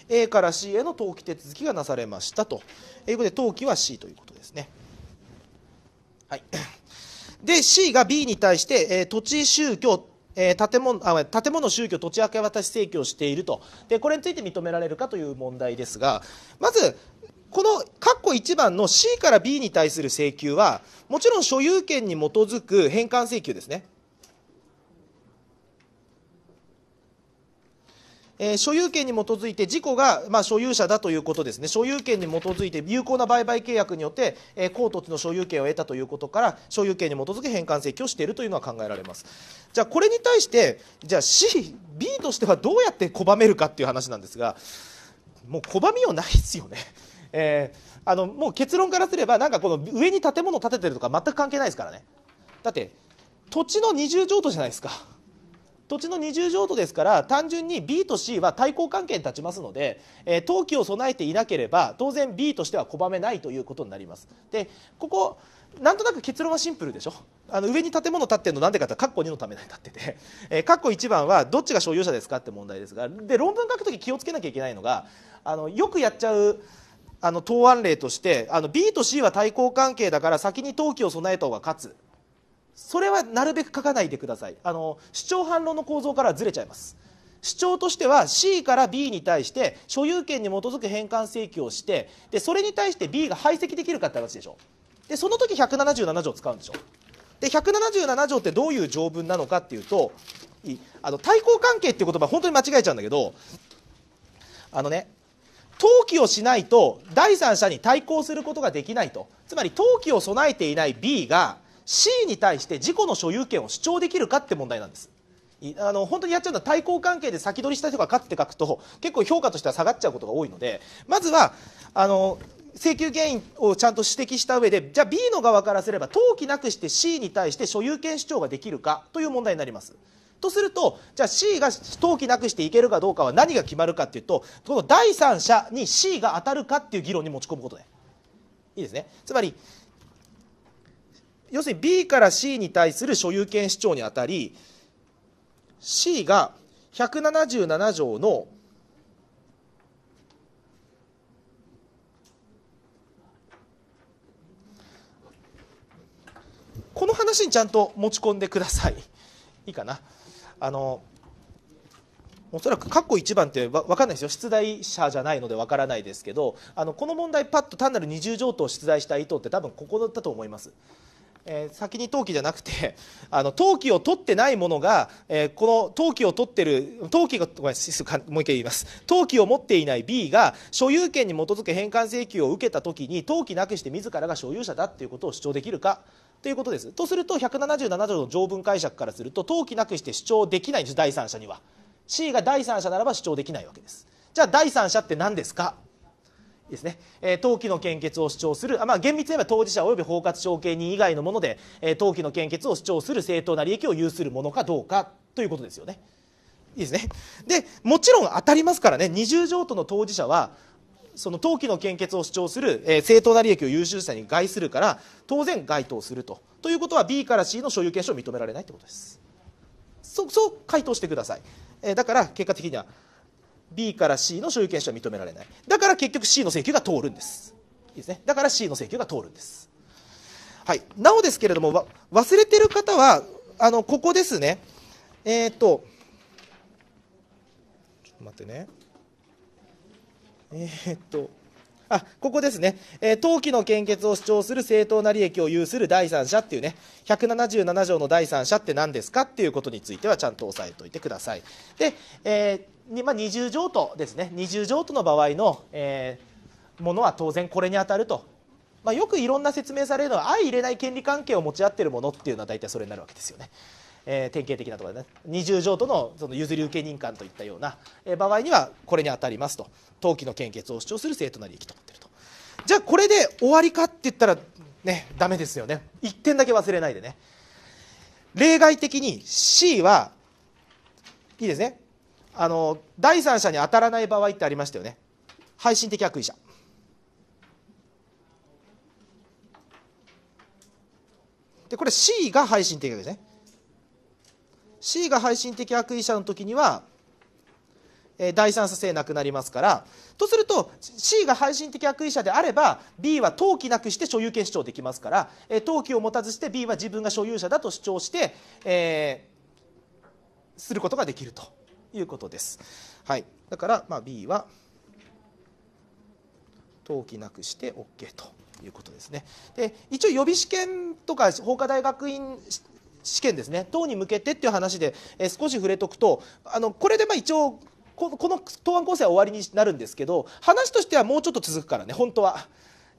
A から C への登記手続きがなされましたということで、登記は C ということですね。はいで、C が B に対して、えー、土地、宗教、えー、建物あ建物宗教土地明け渡し請求をしているとでこれについて認められるかという問題ですがまずこの括弧1番の C から B に対する請求はもちろん所有権に基づく返還請求ですねえー、所有権に基づいて事故が、まあ、所有者だということですね所有権に基づいて有効な売買契約によって、えー、高土地の所有権を得たということから所有権に基づき返還請求をしているというのは考えられますじゃあこれに対してじゃあ C、B としてはどうやって拒めるかっていう話なんですがもう拒みようないですよね。えー、あのもう結論からすればなんかこの上に建物建ててるとか全く関係ないですからねだって土地の二重譲渡じゃないですか。土地の二重譲渡ですから単純に B と C は対抗関係に立ちますので、えー、登記を備えていなければ当然 B としては拒めないということになります。でここなんとなく結論はシンプルでしょあの上に建物建ってるのなんでかってカッコ2のために立ってて、えー、カッコ1番はどっちが所有者ですかって問題ですがで論文書くとき気をつけなきゃいけないのがあのよくやっちゃうあの答案例としてあの B と C は対抗関係だから先に登記を備えた方が勝つそれはなるべく書かないでくださいあの主張反論の構造からずれちゃいます主張としては C から B に対して所有権に基づく返還請求をしてでそれに対して B が排斥できるかって話でしょでその時177条使うんでしょで177条ってどういう条文なのかっていうとあの対抗関係っていう言葉本当に間違えちゃうんだけどあのね登記をしないと第三者に対抗することができないとつまり登記を備えていない B が C に対して自己の所有権を主張できるかって問題なんですあの本当にやっちゃうのは対抗関係で先取りした人が勝つって書くと結構評価としては下がっちゃうことが多いのでまずはあの請求原因をちゃんと指摘した上でじゃあ B の側からすれば登記なくして C に対して所有権主張ができるかという問題になります。とするとじゃあ C が登記なくしていけるかどうかは何が決まるかっていうとこの第三者に C が当たるかっていう議論に持ち込むことでいいですねつまり要するに B から C に対する所有権主張にあたり C が177条のこの話にちゃんと持ち込んでください。いいかな。あのおそらく括弧1番って分かんないですよ出題者じゃないので分からないですけどあのこの問題パッと単なる二重上等を出題した意図って多分ここだったと思います。えー、先に登記じゃなくて あの登記を取ってないものが、えー、この登記を取ってる登記がごめんもう一回言います登記を持っていない B が所有権に基づく返還請求を受けた時に登記なくして自らが所有者だっていうことを主張できるかということですとすると177条の条文解釈からすると登記なくして主張できないんです第三者には C が第三者ならば主張できないわけですじゃあ第三者って何ですかですね、えー、登記の献血を主張する、まあ、厳密に言えば当事者及び包括承継人以外のもので、えー、登記の献血を主張する正当な利益を有するものかどうかということですよね。いいですねでもちろん当たりますからね二重譲渡の当事者はその登記の献血を主張する、えー、正当な利益を優秀者に害するから当然該当するとということは B から C の所有権証を認められないということですそそう回答してください、えー、だから結果的には B から C の所有権者は認められないだから結局 C の請求が通るんですいいですねだから C の請求が通るんですはいなおですけれども忘れてる方はあのここですねえっ、ー、とちょっと待ってねえっ、ー、とあここですね、えー、登記の献血を主張する正当な利益を有する第三者っていうね、177条の第三者って何ですかっていうことについてはちゃんと押さえておいてください。で、えーまあ、二重譲渡ですね二重譲渡の場合の、えー、ものは当然これに当たると、まあ、よくいろんな説明されるのは相入れない権利関係を持ち合っているものっていうのは大体それになるわけですよね。えー、典型的なところでね二重譲渡のその譲り受け人間といったような、えー、場合にはこれに当たりますと登記の献血を主張する正当な利益と思ってるとじゃあこれで終わりかって言ったらねだめですよね1点だけ忘れないでね例外的に C はいいですねあの第三者に当たらない場合ってありましたよね配信的悪意者でこれ C が配信的悪意ですね C が配信的悪意者の時には、えー、第三者性なくなりますからとすると C が配信的悪意者であれば B は登記なくして所有権主張できますから、えー、登記を持たずして B は自分が所有者だと主張して、えー、することができると。いうことです。はい、だから、まあ、B は登記なくして OK ということですね。で一応予備試験とか法科大学院試験ですね等に向けてっていう話で、えー、少し触れとくとあのこれでまあ一応この答案構成は終わりになるんですけど話としてはもうちょっと続くからね本当は。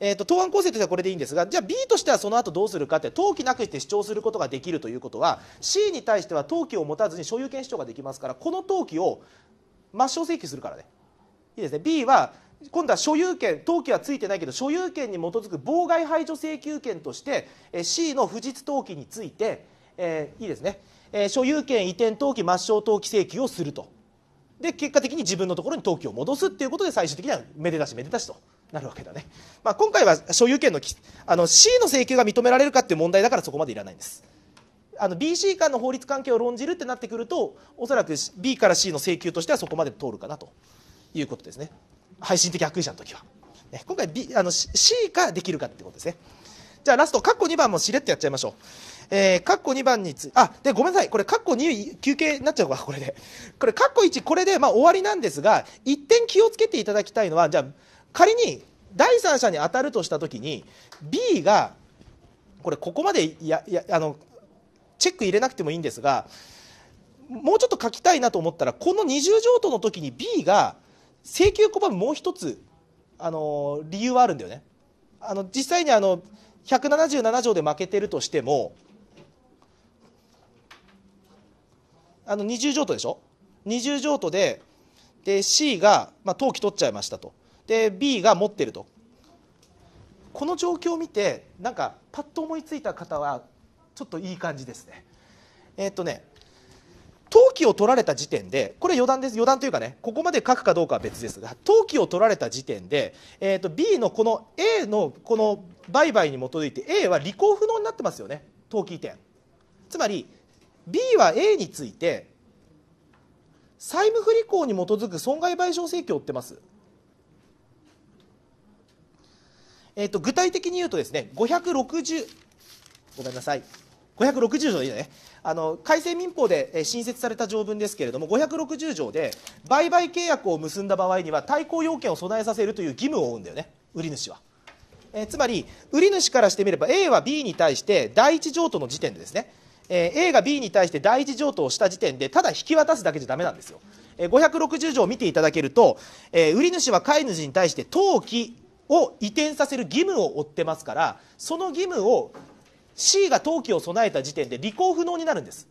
えーと、答案構成としてはこれでいいんですがじゃあ B としてはその後どうするかって登記なくして主張することができるということは C に対しては登記を持たずに所有権主張ができますからこの登記を抹消請求するからねいいですね B は今度は所有権登記はついてないけど所有権に基づく妨害排除請求権として C の不実登記について、えー、いいですね、えー、所有権移転登記抹消登記請求をするとで結果的に自分のところに登記を戻すっていうことで最終的にはめでたしめでたしと。なるわけだね、まあ、今回は所有権のあの C の請求が認められるかっていう問題だからそこまでいらないんですあの BC 間の法律関係を論じるってなってくるとおそらく B から C の請求としてはそこまで通るかなということですね配信的悪意者の時は、ね、今回、B、あの C かできるかってことですねじゃあラスト括弧2番もしれっとやっちゃいましょうえカッコ2番につあでごめんなさいこれカッコ2休憩になっちゃうかこれでこれカッコ1これでまあ終わりなんですが一点気をつけていただきたいのはじゃあ仮に第三者に当たるとしたときに B がこれここまでややあのチェック入れなくてもいいんですがもうちょっと書きたいなと思ったらこの二重譲渡の時に B が請求拒むもう一つあの理由はあるんだよね。あの実際にあの177条で負けてるとしてもあの二重譲渡でしょ二重譲渡でで C が、まあ、登記取っちゃいましたとで B が持ってるとこの状況を見てなんかパッと思いついた方はちょっといい感じですねえー、っとね登記を取られた時点でこれ余談です余談というかねここまで書くかどうかは別ですが登記を取られた時点で、えー、と B のこの A のこの売買に基づいて A は履行不能になってますよね登記移転つまり B は A について債務不履行に基づく損害賠償請求を負ってますえっ、ー、と、具体的に言うとですね、560、ごめんなさい。560条でいいねあの改正民法で新設された条文ですけれども560条で売買契約を結んだ場合には対抗要件を備えさせるという義務を負うんだよね売り主は、えー、つまり売り主からしてみれば A は B に対して第一譲渡の時点でですね、えー、A が B に対して第一譲渡をした時点でただ引き渡すだけじゃダメなんですよ、え560条を見ていただけると、えー、売り主は飼い主に対して登記を移転させる義務を負ってますからその義務を C が登記を備えた時点で履行不能になるんです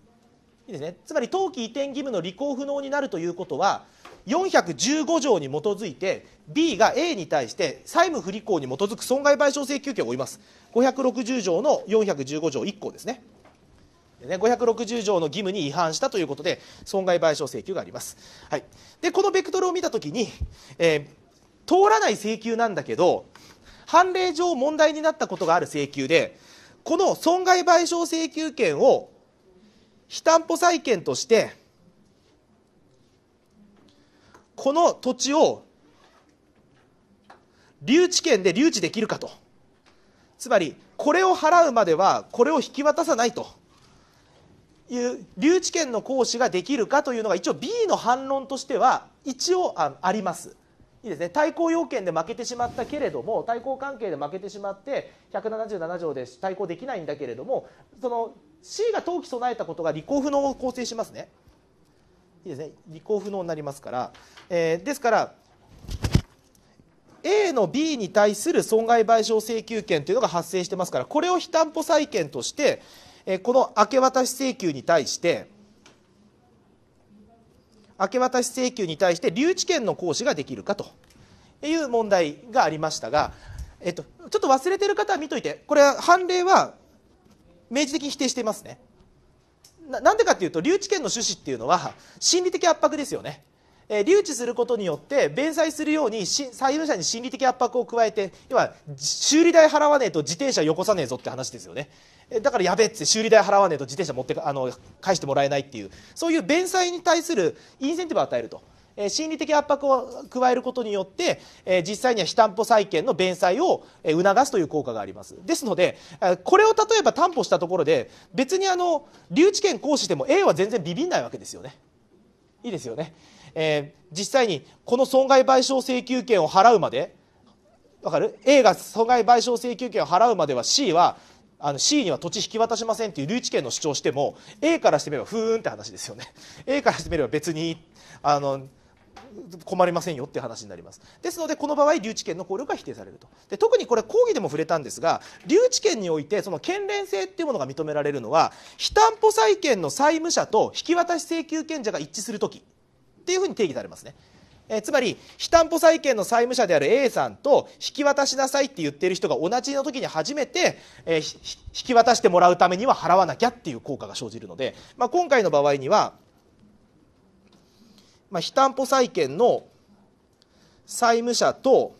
いいです、ね、つまり登記移転義務の履行不能になるということは415条に基づいて B が A に対して債務不履行に基づく損害賠償請求権を負います560条の415条1項ですねね、560条の義務に違反したということで損害賠償請求があります、はい、でこのベクトルを見たときに、えー通らない請求なんだけど判例上問題になったことがある請求でこの損害賠償請求権を非担保債権としてこの土地を留置権で留置できるかとつまりこれを払うまではこれを引き渡さないという留置権の行使ができるかというのが一応 B の反論としては一応あありますいいですね、対抗要件で負けてしまったけれども対抗関係で負けてしまって177条で対抗できないんだけれどもその C が登記備えたことが履行不能を構成しますね。いいですね履行不能になりますから、えー、ですから A の B に対する損害賠償請求権というのが発生してますからこれを非担保債権として、えー、この明け渡し請求に対して。明け渡し請求に対して留置権の行使ができるかという問題がありましたが、えっと、ちょっと忘れてる方は見といてこれは判例は明示的に否定していますねなんでかっていうと留置権の趣旨っていうのは心理的圧迫ですよねえ留置することによって弁済するように債務者に心理的圧迫を加えて要は修理代払わねえと自転車よこさねえぞって話ですよねだからやべえって修理代払わねえと自転車持ってあの返してもらえないっていうそういう弁済に対するインセンティブを与えると。え心理的圧迫を加えることによって、え実際には非担保債権の弁済をえ促すという効果がありますですのでこれを例えば担保したところで別にあの留置権行使しても A は全然ビビんないわけですよねいいですよね、えー、実際にこの損害賠償請求権を払うまでわかる A が損害賠償請求権を払うまでは C はあの C には土地引き渡しませんっていう留置権の主張しても A からしてみればふーんって話ですよね A からしてみれば別にあの困りませんよって話になりますですのでこの場合留置権の効力が否定されるとで特にこれ講義でも触れたんですが留置権においてその権連性っていうものが認められるのは非担保債権の債務者と引き渡し請求権者が一致する時っていうふうに定義されますねえつまり非担保債権の債務者である A さんと引き渡しなさいって言ってる人が同じの時に初めて、え引き渡してもらうためには払わなきゃっていう効果が生じるので、まあ、今回の場合には、まあ、非担保債権の債務者と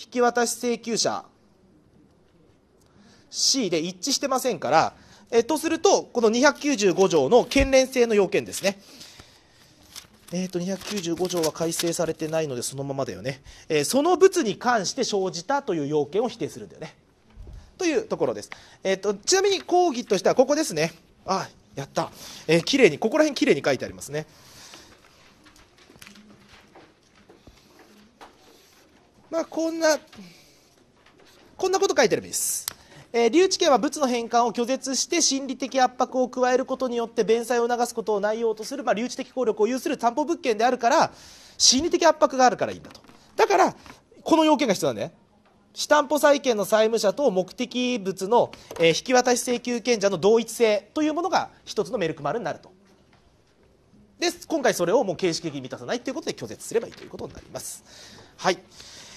引き渡し請求者 C で一致してませんから、えとするとこの295条の県連性の要件ですねえっ、ー、と、295条は改正されてないので、そのままだよね。えー、その物に関して生じたという要件を否定するんだよね。というところです。えっ、ー、と、ちなみに講義としては、ここですね。あ、やった。えー、綺麗に、ここら辺綺麗に書いてありますね。まあ、こんな、こんなこと書いてればいいです。えー、留置権は物の返還を拒絶して心理的圧迫を加えることによって弁済を促すことを内容とする、まあ、留置的効力を有する担保物件であるから心理的圧迫があるからいいんだとだからこの要件が必要なんだね主担保債権の債務者と目的物の、え引き渡し請求権者の同一性というものが一つのメルクマルになるとで今回それをもう形式的に満たさないということで拒絶すればいいということになりますはい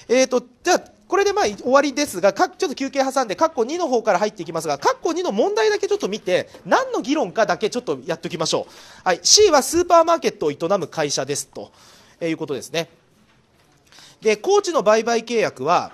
えーと、とじゃあこれでまあ終わりですが、ちょっと休憩挟んで、括弧2の方から入っていきますが、括弧2の問題だけちょっと見て、何の議論かだけちょっとやっておきましょう。はい、C はスーパーマーケットを営む会社ですと、えー、いうことですね。で、高知の売買契約は、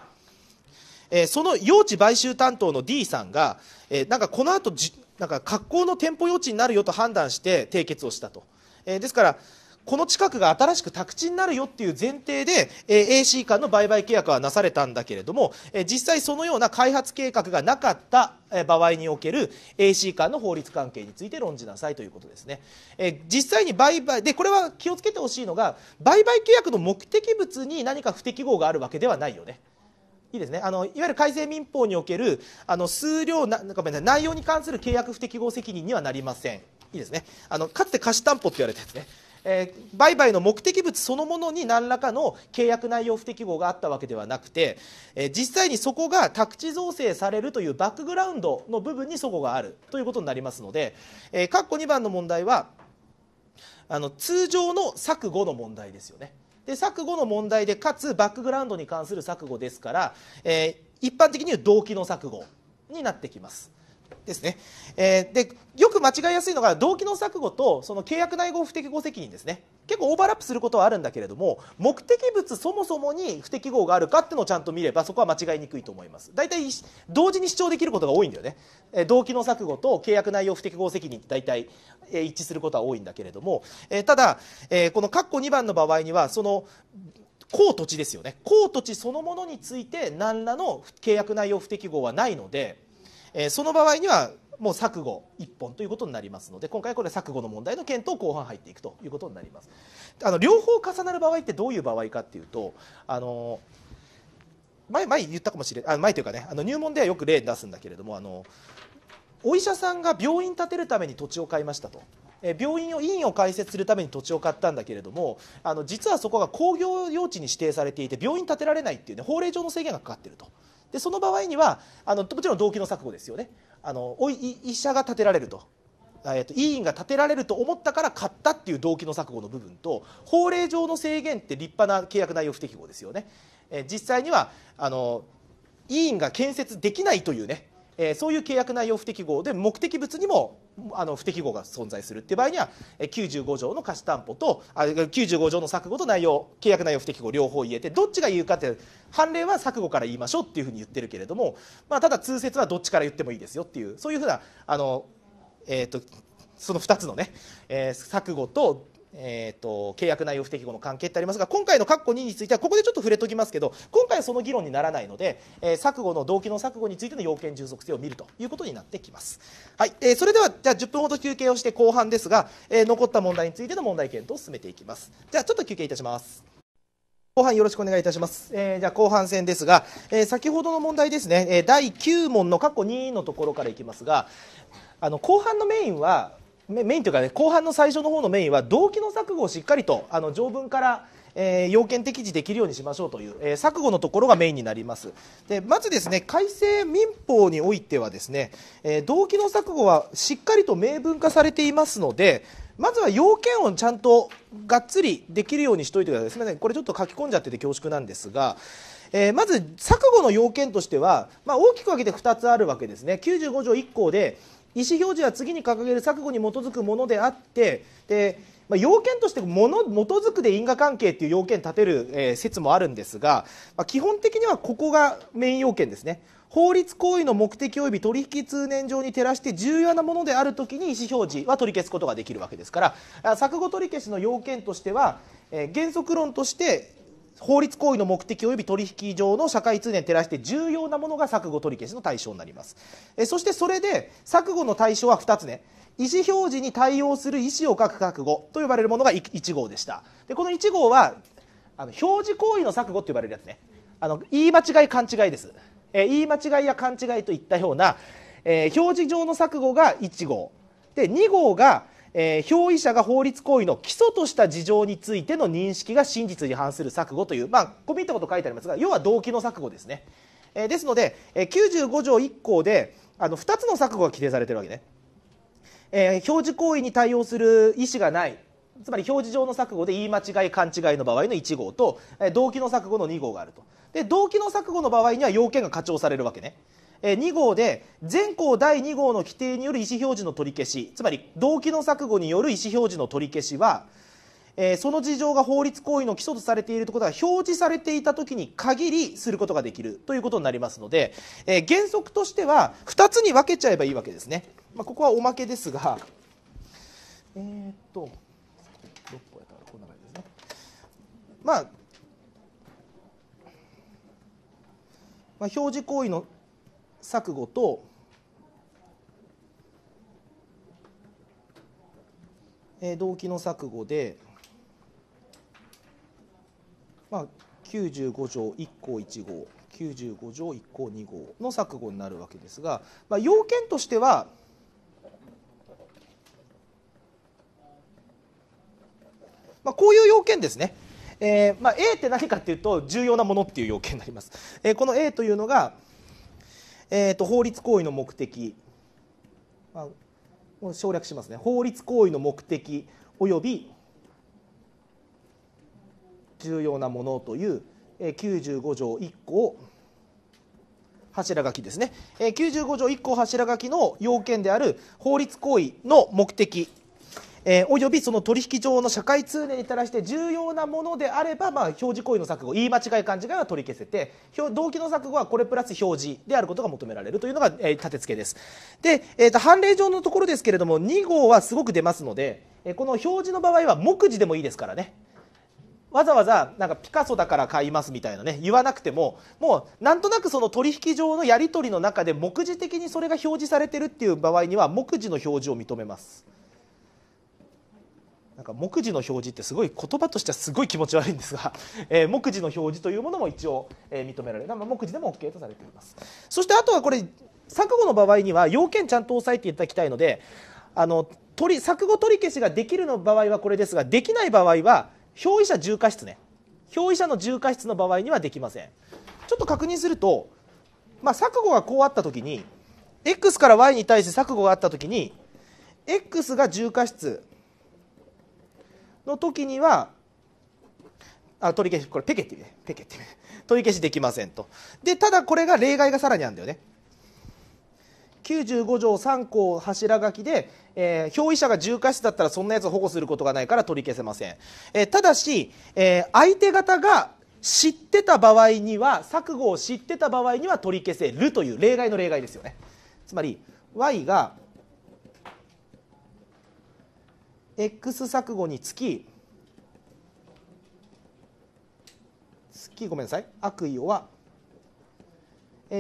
えー、その用地買収担当の D さんが、えー、なんかこの後じ、なんか格好の店舗用地になるよと判断して締結をしたと。えー、ですから、この近くが新しく宅地になるよっていう前提で、えー、AC 間の売買契約はなされたんだけれども、え実際そのような開発計画がなかった場合における AC 間の法律関係について論じなさいということですね、え実際に売買でこれは気をつけてほしいのが売買契約の目的物に何か不適合があるわけではないよねいいですねあのいわゆる改正民法におけるあの数量なごめんなさい内容に関する契約不適合責任にはなりませんいいですねあのかつて貸し担保って言われたやつねえー、売買の目的物そのものに何らかの契約内容不適合があったわけではなくて、えー、実際にそこが宅地造成されるというバックグラウンドの部分にそこがあるということになりますので、えー、括弧2番の問題はあの通常の錯誤の問題ですよね。で錯誤の問題でかつバックグラウンドに関する錯誤ですから、えー、一般的に言う動機の錯誤になってきます。ですね、えー、でよく間違いやすいのが動機の錯誤とその契約内合不適合責任ですね結構オーバーラップすることはあるんだけれども目的物そもそもに不適合があるかっていうのをちゃんと見ればそこは間違いにくいと思います大体同時に主張できることが多いんだよね、えー、動機の錯誤と契約内容不適合責任って大体、えー、一致することは多いんだけれども、えー、ただ、えー、この括弧2番の場合にはその公土地ですよね公土地そのものについて何らの契約内容不適合はないのでえー、その場合にはもう錯誤1本ということになりますので今回はこれ錯誤の問題の検討後半入っていくということになりますあの両方重なる場合ってどういう場合かっていうとあの前前言ったかもしれない前というかねあの入門ではよく例出すんだけれどもあのお医者さんが病院建てるために土地を買いましたと。病院を院を開設するために土地を買ったんだけれどもあの実はそこが工業用地に指定されていて病院建てられないっていう、ね、法令上の制限がかかっているとでその場合にはあのもちろん動機の錯誤ですよねあのおい医者が建てられると。えっと、委員が立てられると思ったから買ったっていう動機の錯誤の部分と法令上の制限って立派な契約内容不適合ですよね、え実際にはあの委員が建設できないというねえー、そういう契約内容不適合で目的物にもあの不適合が存在するっていう場合には、えー、95条の貸担保とあ95条の錯誤と内容契約内容不適合両方言えてどっちが言うかって判例は錯誤から言いましょうっていうふうに言ってるけれども、まあ、ただ通説はどっちから言ってもいいですよっていうそういうふうなあの、えーと、とその2つのね、えー、錯誤とえーと、契約内容不適合の関係ってありますが今回の括弧2についてはここでちょっと触れときますけど今回はその議論にならないので、えー、錯誤の動機の錯誤についての要件充足性を見るということになってきます、はいえー、それではじゃあ10分ほど休憩をして後半ですが、えー、残った問題についての問題検討を進めていきますじゃあちょっと休憩いたします後半よろしくお願いいたします。えー、じゃあ後半戦ですが、えー、先ほどの問題ですね、えー、第9問の括弧2のところからいきますが、あの後半のメインはメインというかね後半の最初の方のメインは動機の錯誤をしっかりとあの条文からえー、要件適時できるようにしましょうという、えー、錯誤のところがメインになりますでまずですね改正民法においてはですね、えー、動機の錯誤はしっかりと明文化されていますのでまずは要件をちゃんとがっつりできるようにしておいてくださいすみませんこれちょっと書き込んじゃってて恐縮なんですがえー、まず錯誤の要件としては、まあ、大きく分けて2つあるわけですね95条1項で、意思表示は次に掲げる錯誤に基づくものであってで、まあ、要件としてもの基づくで因果関係っていう要件立てる、えー、説もあるんですが、まあ、基本的にはここがメイン要件ですね。法律行為の目的及び取引通念上に照らして重要なものであるときに意思表示は取り消すことができるわけですから錯誤取り消しの要件としては、えー、原則論として法律行為の目的及び取引上の社会通念に照らして重要なものが錯誤取り消しの対象になりますえそしてそれで錯誤の対象は2つね意思表示に対応する意思を書く覚悟と呼ばれるものが1号でしたでこの1号はあの表示行為の錯誤と呼ばれるやつねあの言い間違い勘違いです、え言い間違いや勘違いといったような、えー、表示上の錯誤が1号で2号がえー、表意者が法律行為の基礎とした事情についての認識が真実に反する錯誤という、まあ、こびったこと書いてありますが要は動機の錯誤ですね、えー、ですので、えー、95条1項であの2つの錯誤が規定されてるわけね、えー、表示行為に対応する意思がないつまり表示上の錯誤で言い間違い勘違いの場合の1号と、えー、動機の錯誤の2号があるとで動機の錯誤の場合には要件が課徴されるわけね2号で全項第2号の規定による意思表示の取り消しつまり動機の錯誤による意思表示の取り消しはえその事情が法律行為の基礎とされているということが表示されていた時に限りすることができるということになりますので、え原則としては2つに分けちゃえばいいわけですね、まあ、ここはおまけですがえー、っとまあ、まあ、表示行為の錯誤と、えー、動機の錯誤で、まあ、95条1項1号95条1項2号の錯誤になるわけですが、まあ、要件としてはまあ、こういう要件ですね、えーまあ、A って何かっていうと重要なものっていう要件になります、えー、この A というのが、えーと、法律行為の目的、まあ、省略しますね法律行為の目的および重要なものという、えー、95条1項柱書きですね、えー、95条1項柱書きの要件である法律行為の目的えー、およびその取引上の社会通念に照らして重要なものであれば、まあ、表示行為の錯誤言い間違い勘違いは取り消せて動機の錯誤はこれプラス表示であることが求められるというのが、えー、立て付けです。で、えーと、と判例上のところですけれども2号はすごく出ますので、えー、この表示の場合は目次でもいいですからね。わざわざなんかピカソだから買いますみたいなね言わなくてももうなんとなくその取引上のやり取りの中で目次的にそれが表示されてるっていう場合には目次の表示を認めます。なんか目次の表示ってすごい言葉としてはすごい気持ち悪いんですが、えー、目次の表示というものも一応、えー、認められる、まあ、目次でも OK とされていますそしてあとはこれ作語の場合には要件ちゃんと押さえていただきたいのであの取り作語取り消しができるの場合はこれですができない場合は表意者重過失ね表意者の重過失の場合にはできませんちょっと確認すると、まあ、作語がこうあった時に x から y に対して作語があった時に x が重過失の時にはあ取り消しこれペケって言うねペケって言うね 取り消しできませんとでただこれが例外がさらにあるんだよね95条3項柱書きで、えー、表依者が重過失だったらそんなやつを保護することがないから取り消せません、えー、ただし、えー、相手方が知ってた場合には錯誤を知ってた場合には取り消せるという例外の例外ですよねつまり y が x 錯誤につきつきごめんなさい悪意をは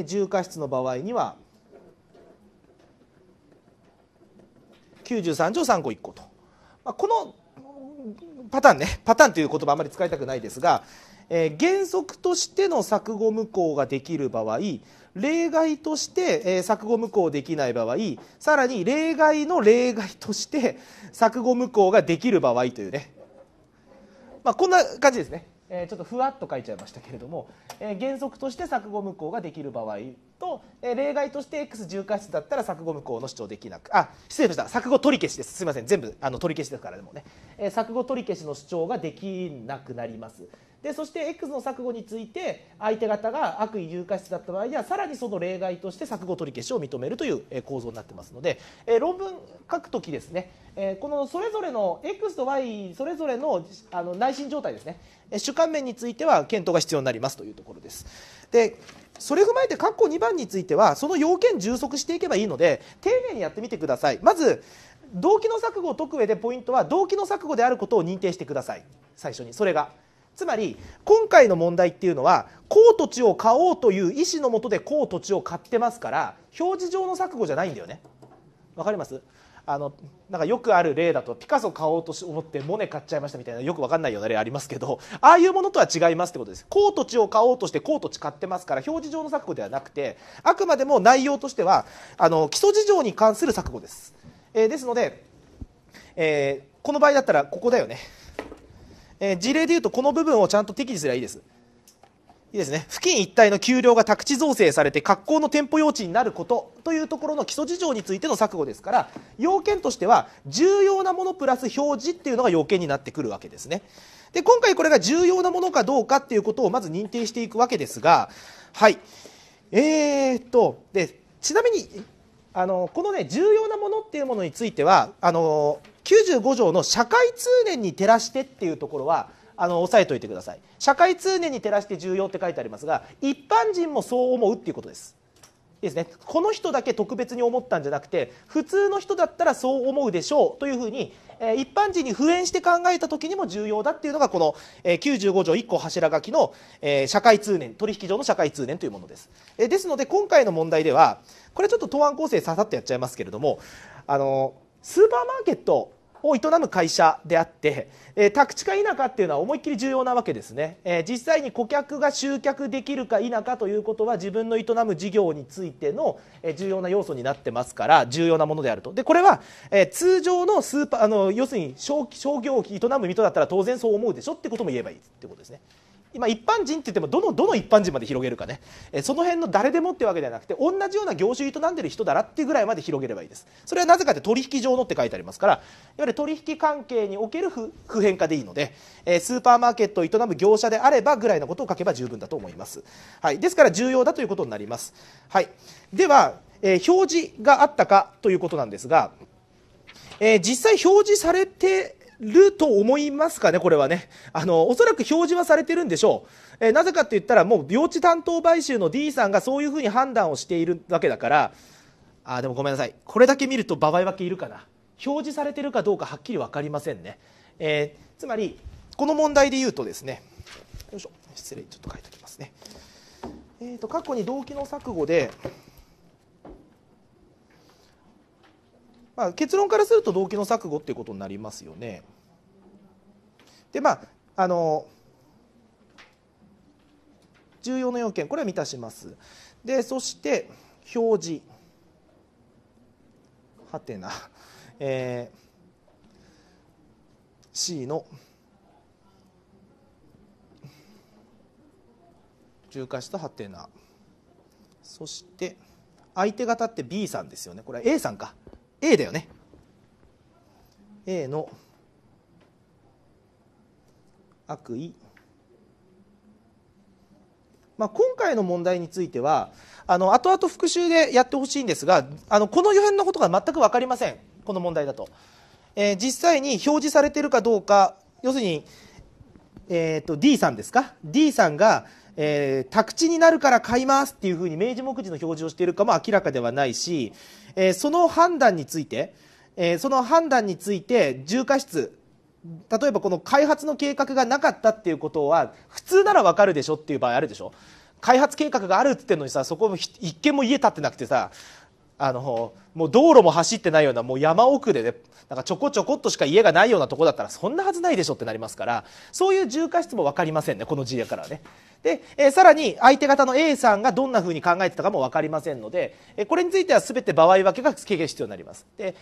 重過失の場合には93条3項1項と、まあ、このパターンねパターンという言葉あまり使いたくないですが、え原則としての錯誤無効ができる場合例外として、えー、錯誤無効できない場合さらに例外の例外として錯誤無効ができる場合というね、まあ、こんな感じですねえちょっとふわっと書いちゃいましたけれども、え原則として錯誤無効ができる場合と、え例外として x 重過失だったら錯誤無効の主張できなくあ失礼しました錯誤取り消しですすいません全部あの取り消しですからでもね、え錯誤取り消しの主張ができなくなりますでそして X の錯誤について相手方が悪意重過失だった場合にはさらにその例外として錯誤取り消しを認めるという構造になってますので、え論文書くときですね、えこのそれぞれの X と Y それぞれのあの内心状態ですね主観面については検討が必要になりますというところです。でそれを踏まえて括弧2番についてはその要件充足していけばいいので丁寧にやってみてくださいまず動機の錯誤を解く上でポイントは動機の錯誤であることを認定してください最初にそれがつまり今回の問題っていうのはこう土地を買おうという意思のもとでこう土地を買ってますから表示上の錯誤じゃないんだよねわかりますあのなんかよくある例だとピカソ買おうと思ってモネ買っちゃいましたみたいなよく分かんないような例ありますけどああいうものとは違いますってことですコート地を買おうとしてコート地買ってますから表示上の錯誤ではなくてあくまでも内容としてはあの基礎事情に関する錯誤です、えー、ですので、えー、この場合だったらここだよね、えー、事例でいうとこの部分をちゃんと適宜すればいいですいいですね、付近一帯の丘陵が宅地造成されて格好の店舗用地になることというところの基礎事情についての錯誤ですから要件としては重要なものプラス表示っていうのが要件になってくるわけですねで今回これが重要なものかどうかっていうことをまず認定していくわけですがはいえー、っとでちなみにあのこのね重要なものっていうものについてはあの95条の社会通念に照らしてっていうところはあの押さえておいてください社会通念に照らして重要って書いてありますが一般人もそう思うっていうことですいいですね、この人だけ特別に思ったんじゃなくて普通の人だったらそう思うでしょうというふうに、えー、一般人に普遍して考えた時にも重要だっていうのがこの、えー、95条1個柱書きの、えー、社会通念取引上の社会通念というものです、えですので今回の問題ではこれちょっと答案構成ささっとやっちゃいますけれどもあのスーパーマーケットを営む会社であって、え宅地か否かっていうのは思いっきり重要なわけですね、え実際に顧客が集客できるか否かということは自分の営む事業についての、え重要な要素になってますから重要なものであるとでこれは、え通常のスーパーあの要するに商商業を営む人だったら当然そう思うでしょってことも言えばいいってことですね。今一般人って言ってもどのどの一般人まで広げるかね、えその辺の誰でもってわけではなくて同じような業種営んでる人だなっていうぐらいまで広げればいいですそれはなぜかって取引上のって書いてありますからいわゆる取引関係における普遍化でいいので、えスーパーマーケットを営む業者であればぐらいのことを書けば十分だと思います、はい、ですから重要だということになります、はい、では、えー、表示があったかということなんですがえー、実際表示されてると思いますかね、これはね。あの、おそらく表示はされてるんでしょう。えー、なぜかって言ったら、もう領地担当買収の D さんがそういうふうに判断をしているわけだから、あ、でもごめんなさい。これだけ見ると、場合分けいるかな。表示されてるかどうかはっきり分かりませんね。えー、つまり、この問題で言うとですね、よいしょ、失礼、ちょっと書いておきますね。えっ、ー、と、過去に動機の錯誤で、まあ、結論からすると動機の錯誤っていうことになりますよね。でまああの重要な要件これは満たします。でそして表示はてな、えー、C の重化したはてなそして相手方って B さんですよねこれは A さんか A だよね A の悪意まあ、今回の問題についてはあの後々復習でやってほしいんですがあのこの辺のことが全く分かりませんこの問題だと、えー、実際に表示されてるかどうか要するに、えーと D さんですか D さんがえー、宅地になるから買いますっていうふうに明示目次の表示をしているかも明らかではないし、えー、その判断について、えー、その判断について重過失例えばこの開発の計画がなかったっていうことは普通ならわかるでしょっていう場合あるでしょ開発計画があるっ言ってるのにさそこ一軒も家建ってなくてさあのもう道路も走ってないようなもう山奥でねなんかちょこちょこっとしか家がないようなとこだったらそんなはずないでしょってなりますからそういう重過失も分かりませんねこの事例からはね。で、えさらに相手方の A さんがどんなふうに考えてたかも分かりませんので、えこれについては全て場合分けが経験必要になります。で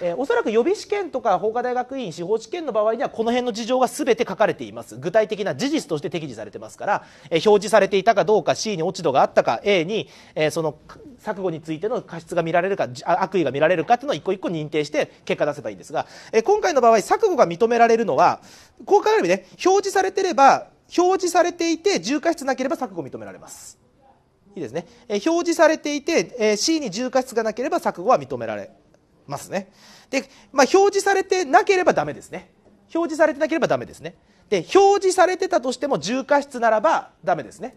えおそらく予備試験とか法科大学院司法試験の場合にはこの辺の事情が全て書かれています具体的な事実として適時されてますから、え表示されていたかどうか C に落ち度があったか A に、えその錯誤についての過失が見られるか悪意が見られるかというのを一個一個認定して結果出せばいいんですが、え今回の場合錯誤が認められるのはこう考えるね表示されてれば表示されていて重過失なければ錯誤認められますいいですね、えー、表示されていて、えー、C に重過失がなければ錯誤は認められますねで、まあ、表示されてなければダメですね表示されてなければダメですねで表示されてたとしても重過失ならばダメですね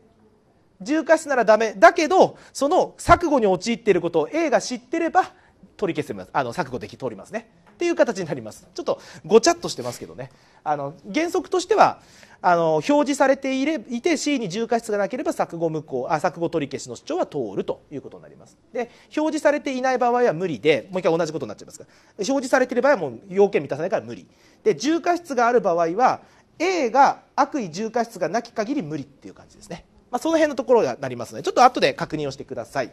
重過失ならダメだけどその錯誤に陥っていることを A が知っていれば取り消せますあの錯誤でき通りますねっていう形になりますちょっとごちゃっとしてますけどねあの原則としてはあの表示されていれいて C に重過失がなければ錯誤無効あ錯誤取り消しの主張は通るということになりますで表示されていない場合は無理でもう一回同じことになっちゃいますから表示されている場合はもう要件満たさないから無理で重過失がある場合は A が悪意重過失がなき限り無理っていう感じですね、まあ、その辺のところがなりますのでちょっと後で確認をしてください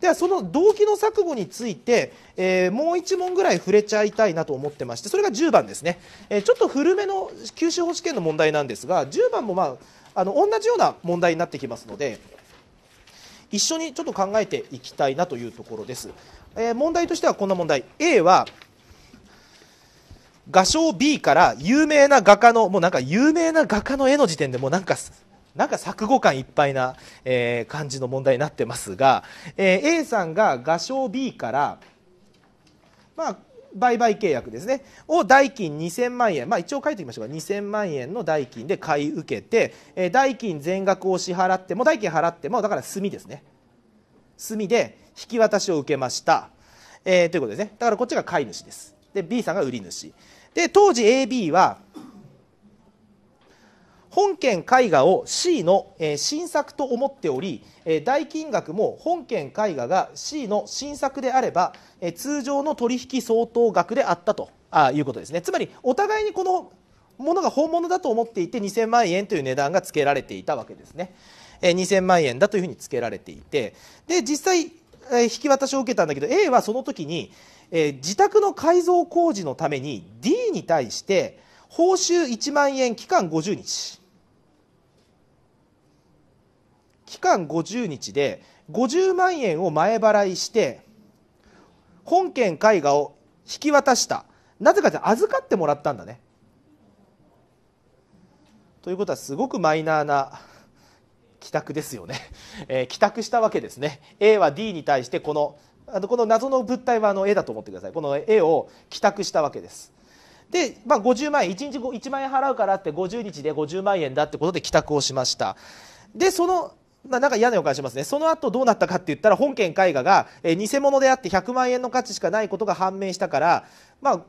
ではその動機の錯誤について、えー、もう1問ぐらい触れちゃいたいなと思ってましてそれが10番ですね、えー、ちょっと古めの九州法試験の問題なんですが10番も、まあ、あの同じような問題になってきますので一緒にちょっと考えていきたいなというところです、えー、問題としてはこんな問題 A は画商 B から有名な画家のもうなんか有名な画家の絵の時点でもうなんかなんか錯誤感いっぱいな、えー、感じの問題になってますが、えー、A さんが画商 B から、まあ、売買契約ですねを代金2000万円、まあ、一応書いておきましょうか2000万円の代金で買い受けて、えー、代金全額を支払っても代金払ってもだから炭ですね炭で引き渡しを受けました、えー、ということですねだからこっちが買い主ですで B さんが売り主で当時 AB は本件絵画を C の、え新作と思っており、え代金額も本件絵画が C の新作であれば、え通常の取引相当額であったということですねつまりお互いにこのものが本物だと思っていて2000万円という値段がつけられていたわけですね、え2000万円だというふうにつけられていてで実際、引き渡しを受けたんだけど A はその時に、え自宅の改造工事のために D に対して報酬1万円期間50日期間50日で50万円を前払いして本件絵画を引き渡したなぜかって預かってもらったんだねということはすごくマイナーな帰宅ですよね、えー、帰宅したわけですね A は D に対してこのあのこの謎の物体はあの A だと思ってくださいこの A を帰宅したわけですで、まあ、50万円1日1万円払うからって50日で50万円だってことで帰宅をしましたでそのまあ、なんか嫌な予感しますねその後どうなったかって言ったら本件絵画が、えー、偽物であって100万円の価値しかないことが判明したから、まあ、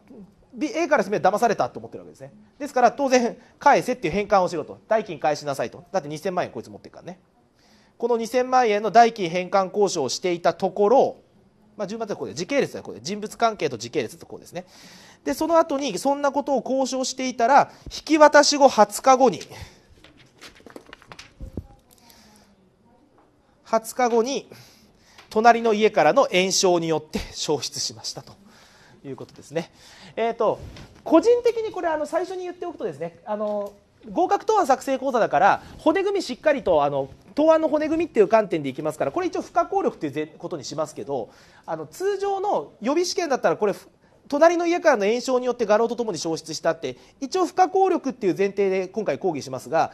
A からすれば騙されたと思ってるわけですねですから当然返せっていう返還をしろと代金返しなさいとだって2000万円こいつ持ってるからねこの2000万円の代金返還交渉をしていたところまあ、順番はこう時系列はこれ人物関係と時系列とこうですねでその後にそんなことを交渉していたら引き渡し後20日後に20日後に隣の家からの炎症によって消失しましたということですね。えーと、個人的にこれあの最初に言っておくとですねあの合格答案作成講座だから骨組みしっかりとあの答案の骨組みっていう観点でいきますからこれ一応不可抗力ということにしますけどあの通常の予備試験だったらこれ隣の家からの炎症によって画廊とともに消失したって一応不可抗力っていう前提で今回講義しますが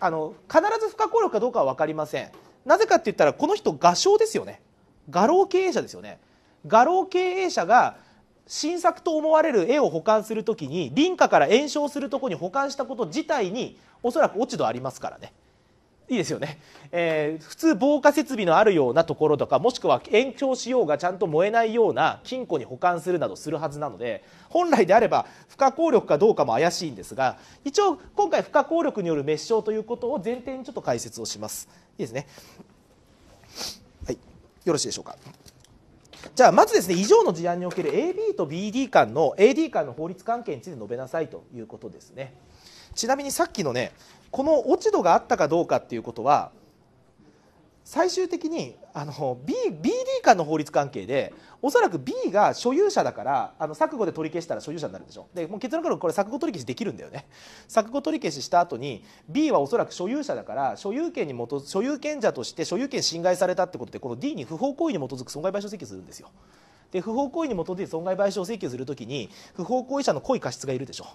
あの必ず不可抗力かどうかは分かりません。なぜかって言ったらこの人画商ですよね画廊経営者ですよね画廊経営者が新作と思われる絵を保管する時に林家から延焼するとこに保管したこと自体におそらく落ち度ありますからね。いいですよね、えー、普通防火設備のあるようなところとかもしくは延長しようがちゃんと燃えないような金庫に保管するなどするはずなので本来であれば不可抗力かどうかも怪しいんですが一応今回不可抗力による滅傷ということを前提にちょっと解説をしますいいですねはいよろしいでしょうかじゃあまずですね以上の事案における AB と BD 間の AD 間の法律関係について述べなさいということですねちなみにさっきのねこの落ち度があったかどうかっていうことは最終的にあの B BD 間の法律関係でおそらく B が所有者だからあの錯誤で取り消したら所有者になるでしょでもう結論からこれ錯誤取り消しできるんだよね錯誤取り消しした後に B はおそらく所有者だから所有権に基づ所有権者として所有権侵害されたってことでこの D に不法行為に基づく損害賠償請求するんですよで不法行為に基づいて損害賠償請求するときに不法行為者の故意過失がいるでしょ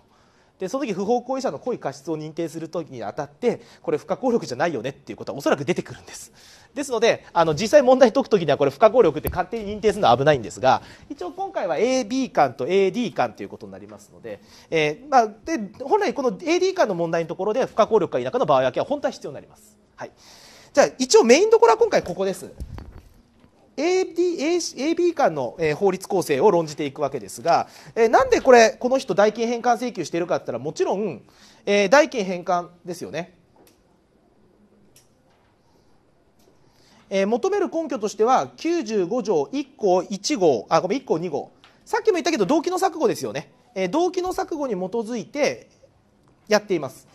でその時不法行為者の故意過失を認定する時にあたってこれ不可抗力じゃないよねっていうことはおそらく出てくるんですですのであの実際問題解く時にはこれ不可抗力って勝手に認定するのは危ないんですが一応今回は AB 間と AD 間ということになりますので,、えー、まあ、で本来この AD 間の問題のところで不可抗力か否かの場合分けは本当は必要になります、はい、じゃあ一応メインどころは今回ここです AD AB 間の、えー、法律構成を論じていくわけですが、えー、なんでこれこの人代金返還請求しているかっいったらもちろん、えー、代金返還ですよね、えー、求める根拠としては95条1項1号あごめん1項2号さっきも言ったけど動機の錯誤ですよね、えー、動機の錯誤に基づいてやっています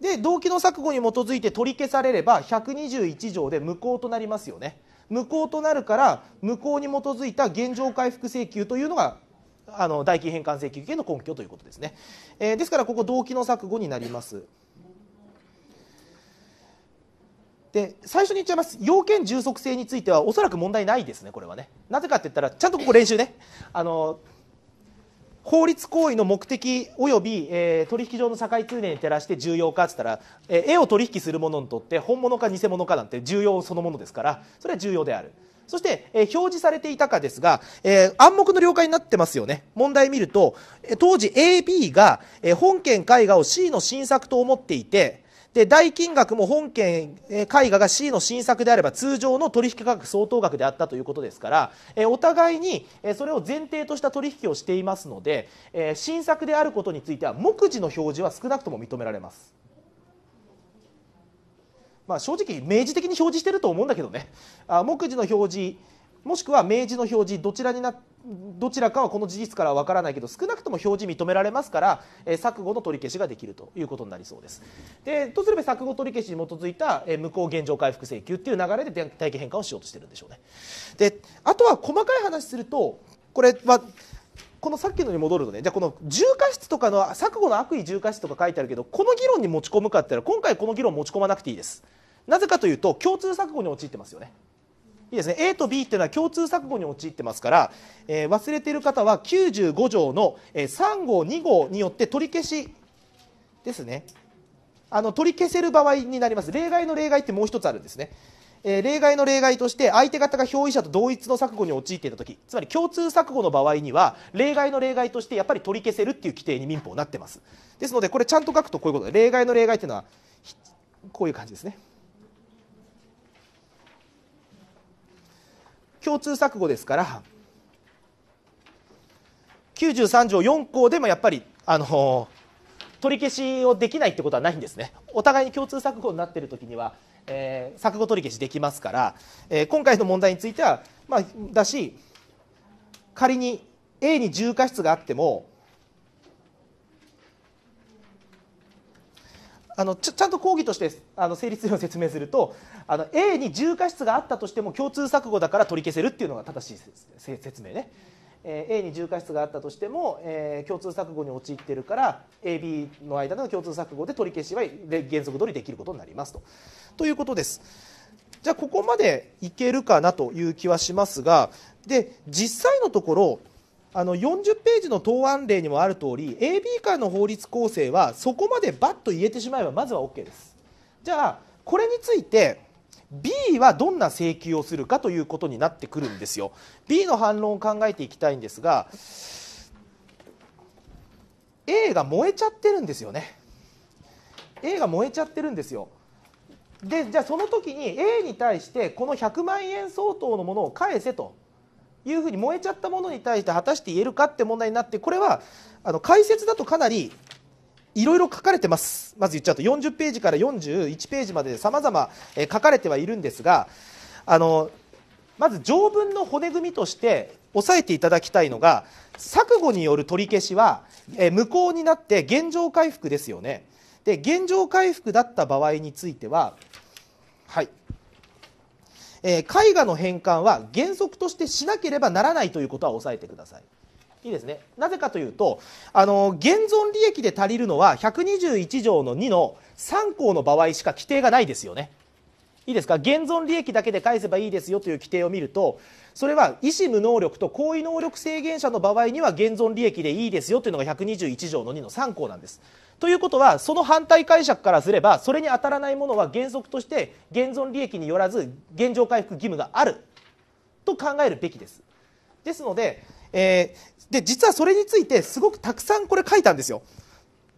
で動機の錯誤に基づいて取り消されれば121条で無効となりますよね無効となるから無効に基づいた現状回復請求というのがあの代金返還請求権の根拠ということですね、えー、ですからここ動機の錯誤になりますで最初に言っちゃいます要件充足性についてはおそらく問題ないですねこれはねなぜかって言ったらちゃんとここ練習ねあの法律行為の目的及び、えー、取引上の社会通念に照らして重要かっつったら、えー、絵を取引する者にとって本物か偽物かなんて重要そのものですからそれは重要である。そして、えー、表示されていたかですが、えー、暗黙の了解になってますよね。問題見ると、え当時 AB が、え本件絵画を C の新作と思っていて、で、大金額も本件、え絵画が C の新作であれば通常の取引価格相当額であったということですから、えお互いに、えそれを前提とした取引をしていますので、え新作であることについては目次の表示は少なくとも認められます。まあ、正直明示的に表示してると思うんだけどねあ目次の表示もしくは明示の表示どちらになどちらかはこの事実からは分からないけど少なくとも表示認められますから、え錯誤の取り消しができるということになりそうです。でとすれば錯誤取り消しに基づいた、え無効現状回復請求っていう流れで体系変換をしようとしてるんでしょうね。であとは細かい話するとこれはこのさっきのに戻るとねじゃこの重過失とかの錯誤の悪意重過失とか書いてあるけどこの議論に持ち込むかって言ったら今回この議論持ち込まなくていいです。なぜかというと共通錯誤に陥ってますよね。いいですね A と B っていうのは共通錯誤に陥ってますから、えー、忘れてる方は95条の3号2号によって取り消しですねあの取り消せる場合になります例外の例外ってもう一つあるんですね、えー、例外の例外として相手方が表意者と同一の錯誤に陥っていた時つまり共通錯誤の場合には例外の例外としてやっぱり取り消せるっていう規定に民法になってますですのでこれちゃんと書くとこういうことで例外の例外っていうのはこういう感じですね共通錯誤ですから93条4項でもやっぱりあの取り消しをできないってことはないんですねお互いに共通錯誤になっている時には、えー、錯誤取り消しできますから、えー、今回の問題については、まあ、だし仮に A に重過失があってもあのちゃんと講義としてあの成立するように説明するとあの A に重過失があったとしても共通錯誤だから取り消せるっていうのが正しい説明ね、えー、A に重過失があったとしても、えー、共通錯誤に陥ってるから AB の間の共通錯誤で取り消しは原則通りできることになりますと。ということです。じゃあここまでいけるかなという気はしますがで実際のところあの40ページの答案例にもある通り AB 以下の法律構成はそこまでバッと言えてしまえばまずは OK ですじゃあこれについて B はどんな請求をするかということになってくるんですよ B の反論を考えていきたいんですが A が燃えちゃってるんですよね A が燃えちゃってるんですよでじゃあその時に A に対してこの100万円相当のものを返せというふうに燃えちゃったものに対して果たして言えるかって問題になってこれはあの解説だとかなりいろいろ書かれてますまず言っちゃうと40ページから41ページまでさまざま書かれてはいるんですがあのまず条文の骨組みとして押さえていただきたいのが錯誤による取り消しは、無効になって現状回復ですよね。で現状回復だった場合についてははいえー、絵画の返還は原則としてしなければならないということは押さえてください。いいですね、なぜかというとあの現存利益で足りるのは121条の2の3項の場合しか規定がないですよね。いいですか現存利益だけで返せばいいですよという規定を見るとそれは医師無能力と行為能力制限者の場合には現存利益でいいですよというのが121条の2の3項なんですということはその反対解釈からすればそれに当たらないものは原則として現存利益によらず現状回復義務があると考えるべきです。ですので,、えー、で実はそれについてすごくたくさんこれ書いたんですよ。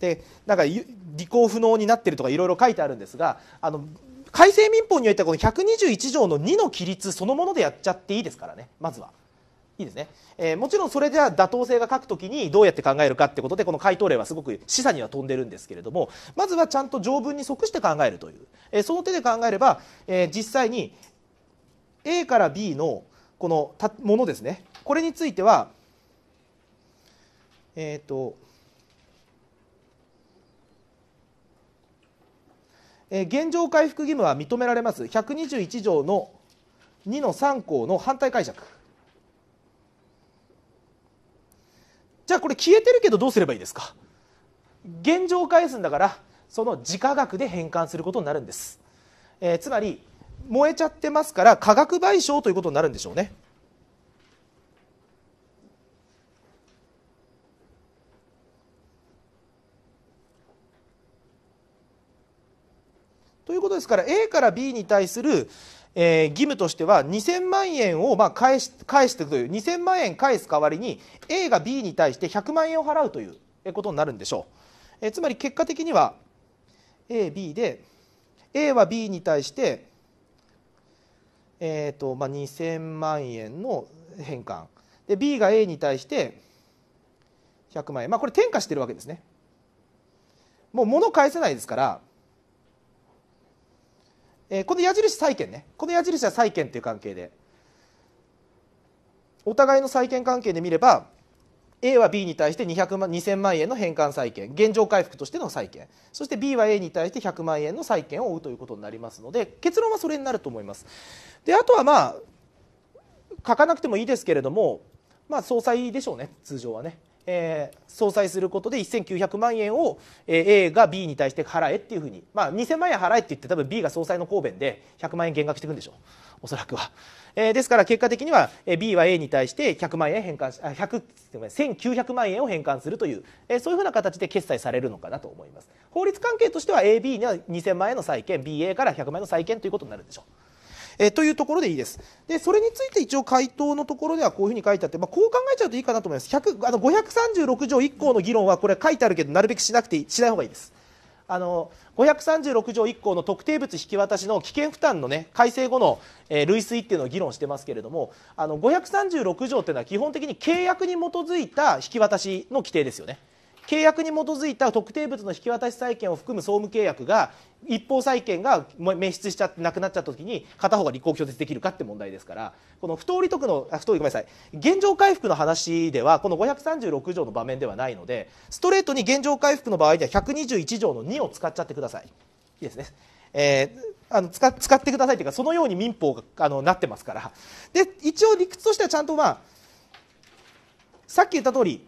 でなんか履行不能になってるとかいろいろ書いてあるんですがあの改正民法においてはこの121条の2の規律そのものでやっちゃっていいですからねまずは。いいですね、えー、もちろんそれじゃ妥当性が書くときにどうやって考えるかってことでこの回答例はすごく示唆には飛んでるんですけれどもまずはちゃんと条文に即して考えるという、えー、その手で考えれば、えー、実際に A から B のこのたものですねこれについてはえっ、ー、とえー、現状回復義務は認められます121条の2の3項の反対解釈じゃあこれ消えてるけどどうすればいいですか現状返すんだからその時価額で返還することになるんです、えー、つまり燃えちゃってますから価格賠償ということになるんでしょうねということですから A から B に対する、えー、義務としては2000万円をまあ返し返していくという2000万円返す代わりに A が B に対して100万円を払うということになるんでしょう、えー、つまり結果的には AB で A は B に対して、えーとまあ、2000万円の返還で B が A に対して100万円、まあ、これ転嫁してるわけですねもう物返せないですからえー、この矢印債権ねこの矢印は債権っていう関係でお互いの債権関係で見れば A は B に対して200万2000万円の返還債権現状回復としての債権そして B は A に対して100万円の債権を負うということになりますので結論はそれになると思いますであとはまあ書かなくてもいいですけれどもまあ総裁でしょうね通常はねえー、相殺することで1900万円を、えー、A が B に対して払えっていうふうに、まあ、2000万円払えって言って多分 B が総裁の答弁で100万円減額していくんでしょうおそらくは、えー、ですから結果的には B は A に対して100万円返還しあ100 1900万円を返還するという、えー、そういうふうな形で決済されるのかなと思います法律関係としては AB には2000万円の債権 BA から100万円の債権ということになるでしょうえー、というところでいいです。で、それについて一応回答のところではこういうふうに書いてあって、まあ、こう考えちゃうといいかなと思います。100あの536条1項の議論はこれ書いてあるけど、なるべくしなくてしない方がいいです。あの536条1項の特定物引き渡しの危険負担の、ね、改正後の、えー、類推っていうのを議論してますけれどもあの536条っていうのは基本的に契約に基づいた引き渡しの規定ですよね。契約に基づいた特定物の引き渡し債権を含む総務契約が一方債権が滅失しちゃってなくなっちゃった時に片方が立候補拒絶できるかって問題ですからこの不当利得のあ不当ごめんなさい現状回復の話ではこの536条の場面ではないのでストレートに現状回復の場合では121条の2を使っちゃってください。いいですね。えー、あの使使ってくださいというかそのように民法があのなってますからで一応理屈としてはちゃんとまあさっき言った通り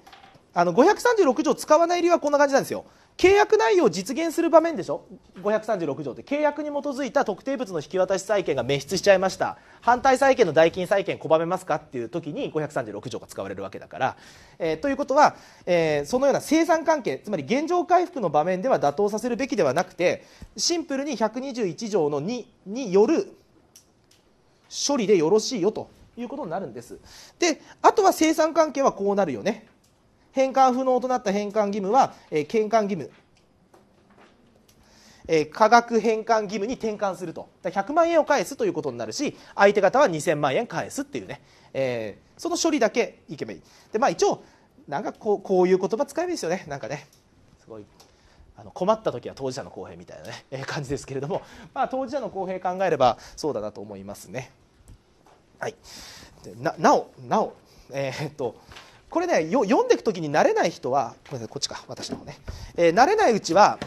あの536条使わない理由はこんな感じなんですよ契約内容を実現する場面でしょ536条って契約に基づいた特定物の引き渡し債権が滅出しちゃいました反対債権の代金債権拒めますかっていう時に536条が使われるわけだから、えー、ということは、えー、そのような生産関係つまり現状回復の場面では妥当させるべきではなくてシンプルに121条の2による処理でよろしいよということになるんですであとは生産関係はこうなるよね返還不能となった返還義務は、えー、返義務、えー、価格返還義務に転換すると100万円を返すということになるし相手方は2000万円返すっていうね、えー、その処理だけいけばいいで、まあ、一応なんかこうこういう言葉使えばいいですよねなんかねすごいあの困った時は当事者の公平みたいなね、えー、感じですけれども、まあ、当事者の公平考えればそうだなと思いますね。はい、なおなお、えー、っとこれね読んでいくときに慣れない人はごめんなさいこっちか私の方ね、えー、慣れないうちは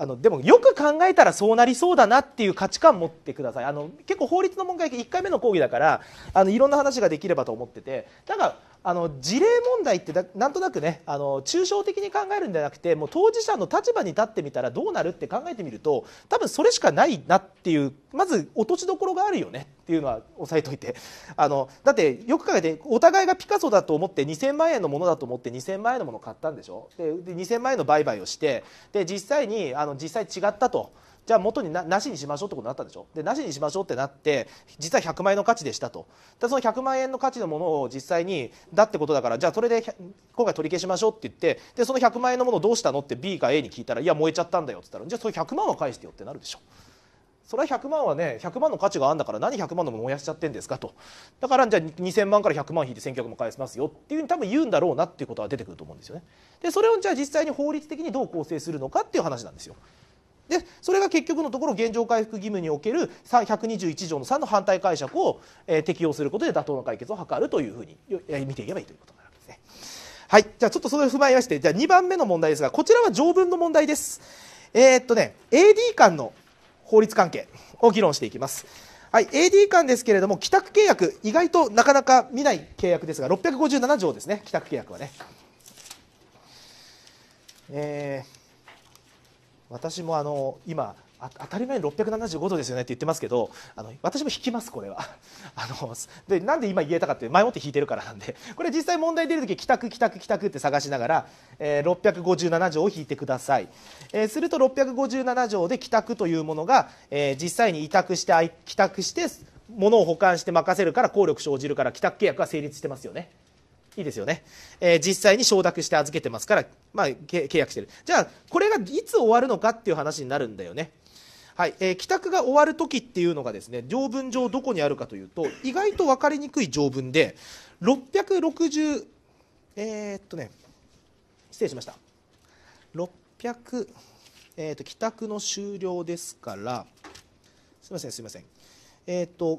あのでもよく考えたらそうなりそうだなっていう価値観持ってくださいあの結構法律の問題1回目の講義だからあのいろんな話ができればと思っててだからあの事例問題ってなんとなくねあの抽象的に考えるんじゃなくてもう当事者の立場に立ってみたらどうなるって考えてみると多分それしかないなっていうまず落としどころがあるよねっていうのは押さえといてあのだってよく考えてお互いがピカソだと思って2000万円のものだと思って2000万円のものを買ったんでしょでで2000万円の売買をしてで実際にあの実際違ったと。じゃあ元になしにしましょうってことになったでしょでなしにしましょうってなって実は100万円の価値でしたとでその100万円の価値のものを実際にだってことだからじゃあそれで今回取り消しましょうって言ってでその100万円のものどうしたのって B か A に聞いたらいや燃えちゃったんだよって言ったらじゃあそれ100万は返してよってなるでしょそれは100万はね100万の価値があるんだから何100万のも燃やしちゃってんですかとだからじゃあ2000万から100万引いて1900万返せますよっていうふうに多分言うんだろうなっていうことは出てくると思うんですよねでそれをじゃあ実際に法律的にどう構成するのかっていう話なんですよでそれが結局のところ原状回復義務における121条の3の反対解釈を、えー、適用することで妥当な解決を図るというふうに、え見ていけばいいということになるわけですね。はい、じゃあちょっとそれを踏まえましてじゃあ2番目の問題ですがこちらは条文の問題です。えー、っとね AD 間の法律関係を議論していきます。はい、AD 間ですけれども帰宅契約意外となかなか見ない契約ですが657条ですね帰宅契約はね。えー私もあの今当たり前に675度ですよねって言ってますけどあの私も引きますこれは あのでなんで今言えたかって前もって引いてるからなんでこれ実際問題出る時帰宅帰宅帰宅って探しながら、えー、657条を引いてください、えー、すると657条で帰宅というものが、えー、実際に委託して帰宅して物を保管して任せるから効力生じるから帰宅契約が成立してますよねいいですよね、えー、実際に承諾して預けてますから、まあ、契約してるじゃあこれがいつ終わるのかっていう話になるんだよねはいえー、帰宅が終わる時っていうのがですね条文上どこにあるかというと意外と分かりにくい条文で660えー、っとね失礼しました600、えー、っと帰宅の終了ですからすいませんすいませんえっと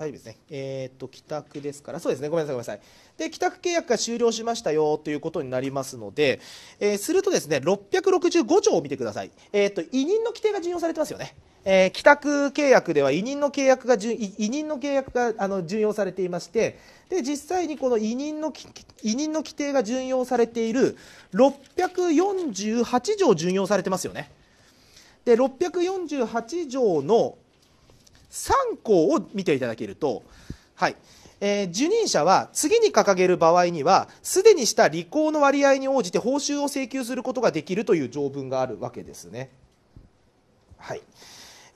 大丈夫ですね。えー、っと、帰宅ですから、そうですね。ごめんなさい、ごめんなさい。で、帰宅契約が終了しましたよということになりますので、えー、するとですね、665条を見てください。えー、っと、委任の規定が順用されてますよね。えー、帰宅契約では委任の契約が委任の契約があの順用されていましてで実際にこの委任の委任の規定が順用されている648条順用されてますよねで648条の3項を見ていただけると、はいえー、受任者は次に掲げる場合にはすでにした履行の割合に応じて報酬を請求することができるという条文があるわけですね。はい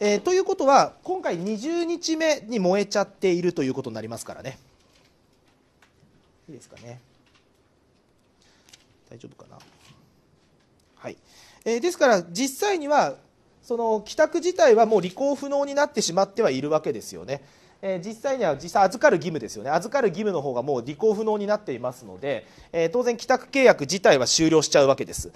えー、ということは今回20日目に燃えちゃっているということになりますからね。いいですかね。大丈夫かな。はいえー、ですから実際にはその帰宅自体はもう履行不能になってしまってはいるわけですよね。え実際には実際預かる義務ですよね預かる義務の方がもう履行不能になっていますので、えー、当然、帰宅契約自体は終了しちゃうわけです、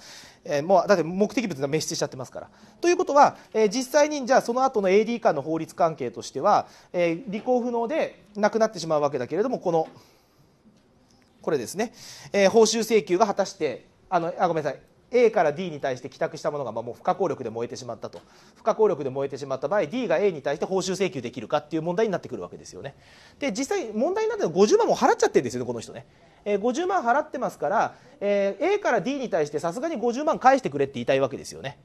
えー、もうだって目的物が滅失しちゃってますから。ということは、えー、実際にじゃあその後の AD 間の法律関係としては、え履行不能でなくなってしまうわけだけれどもこのこれですね、え報酬請求が果たしてあのあごめんなさい A から D に対して帰宅したものがまあもう不可抗力で燃えてしまったと不可抗力で燃えてしまった場合 D が A に対して報酬請求できるかっていう問題になってくるわけですよねで実際問題になってるのは50万も払っちゃってるんですよねこの人ね、えー、50万払ってますから、えー、A から D に対してさすがに50万返してくれって言いたいわけですよね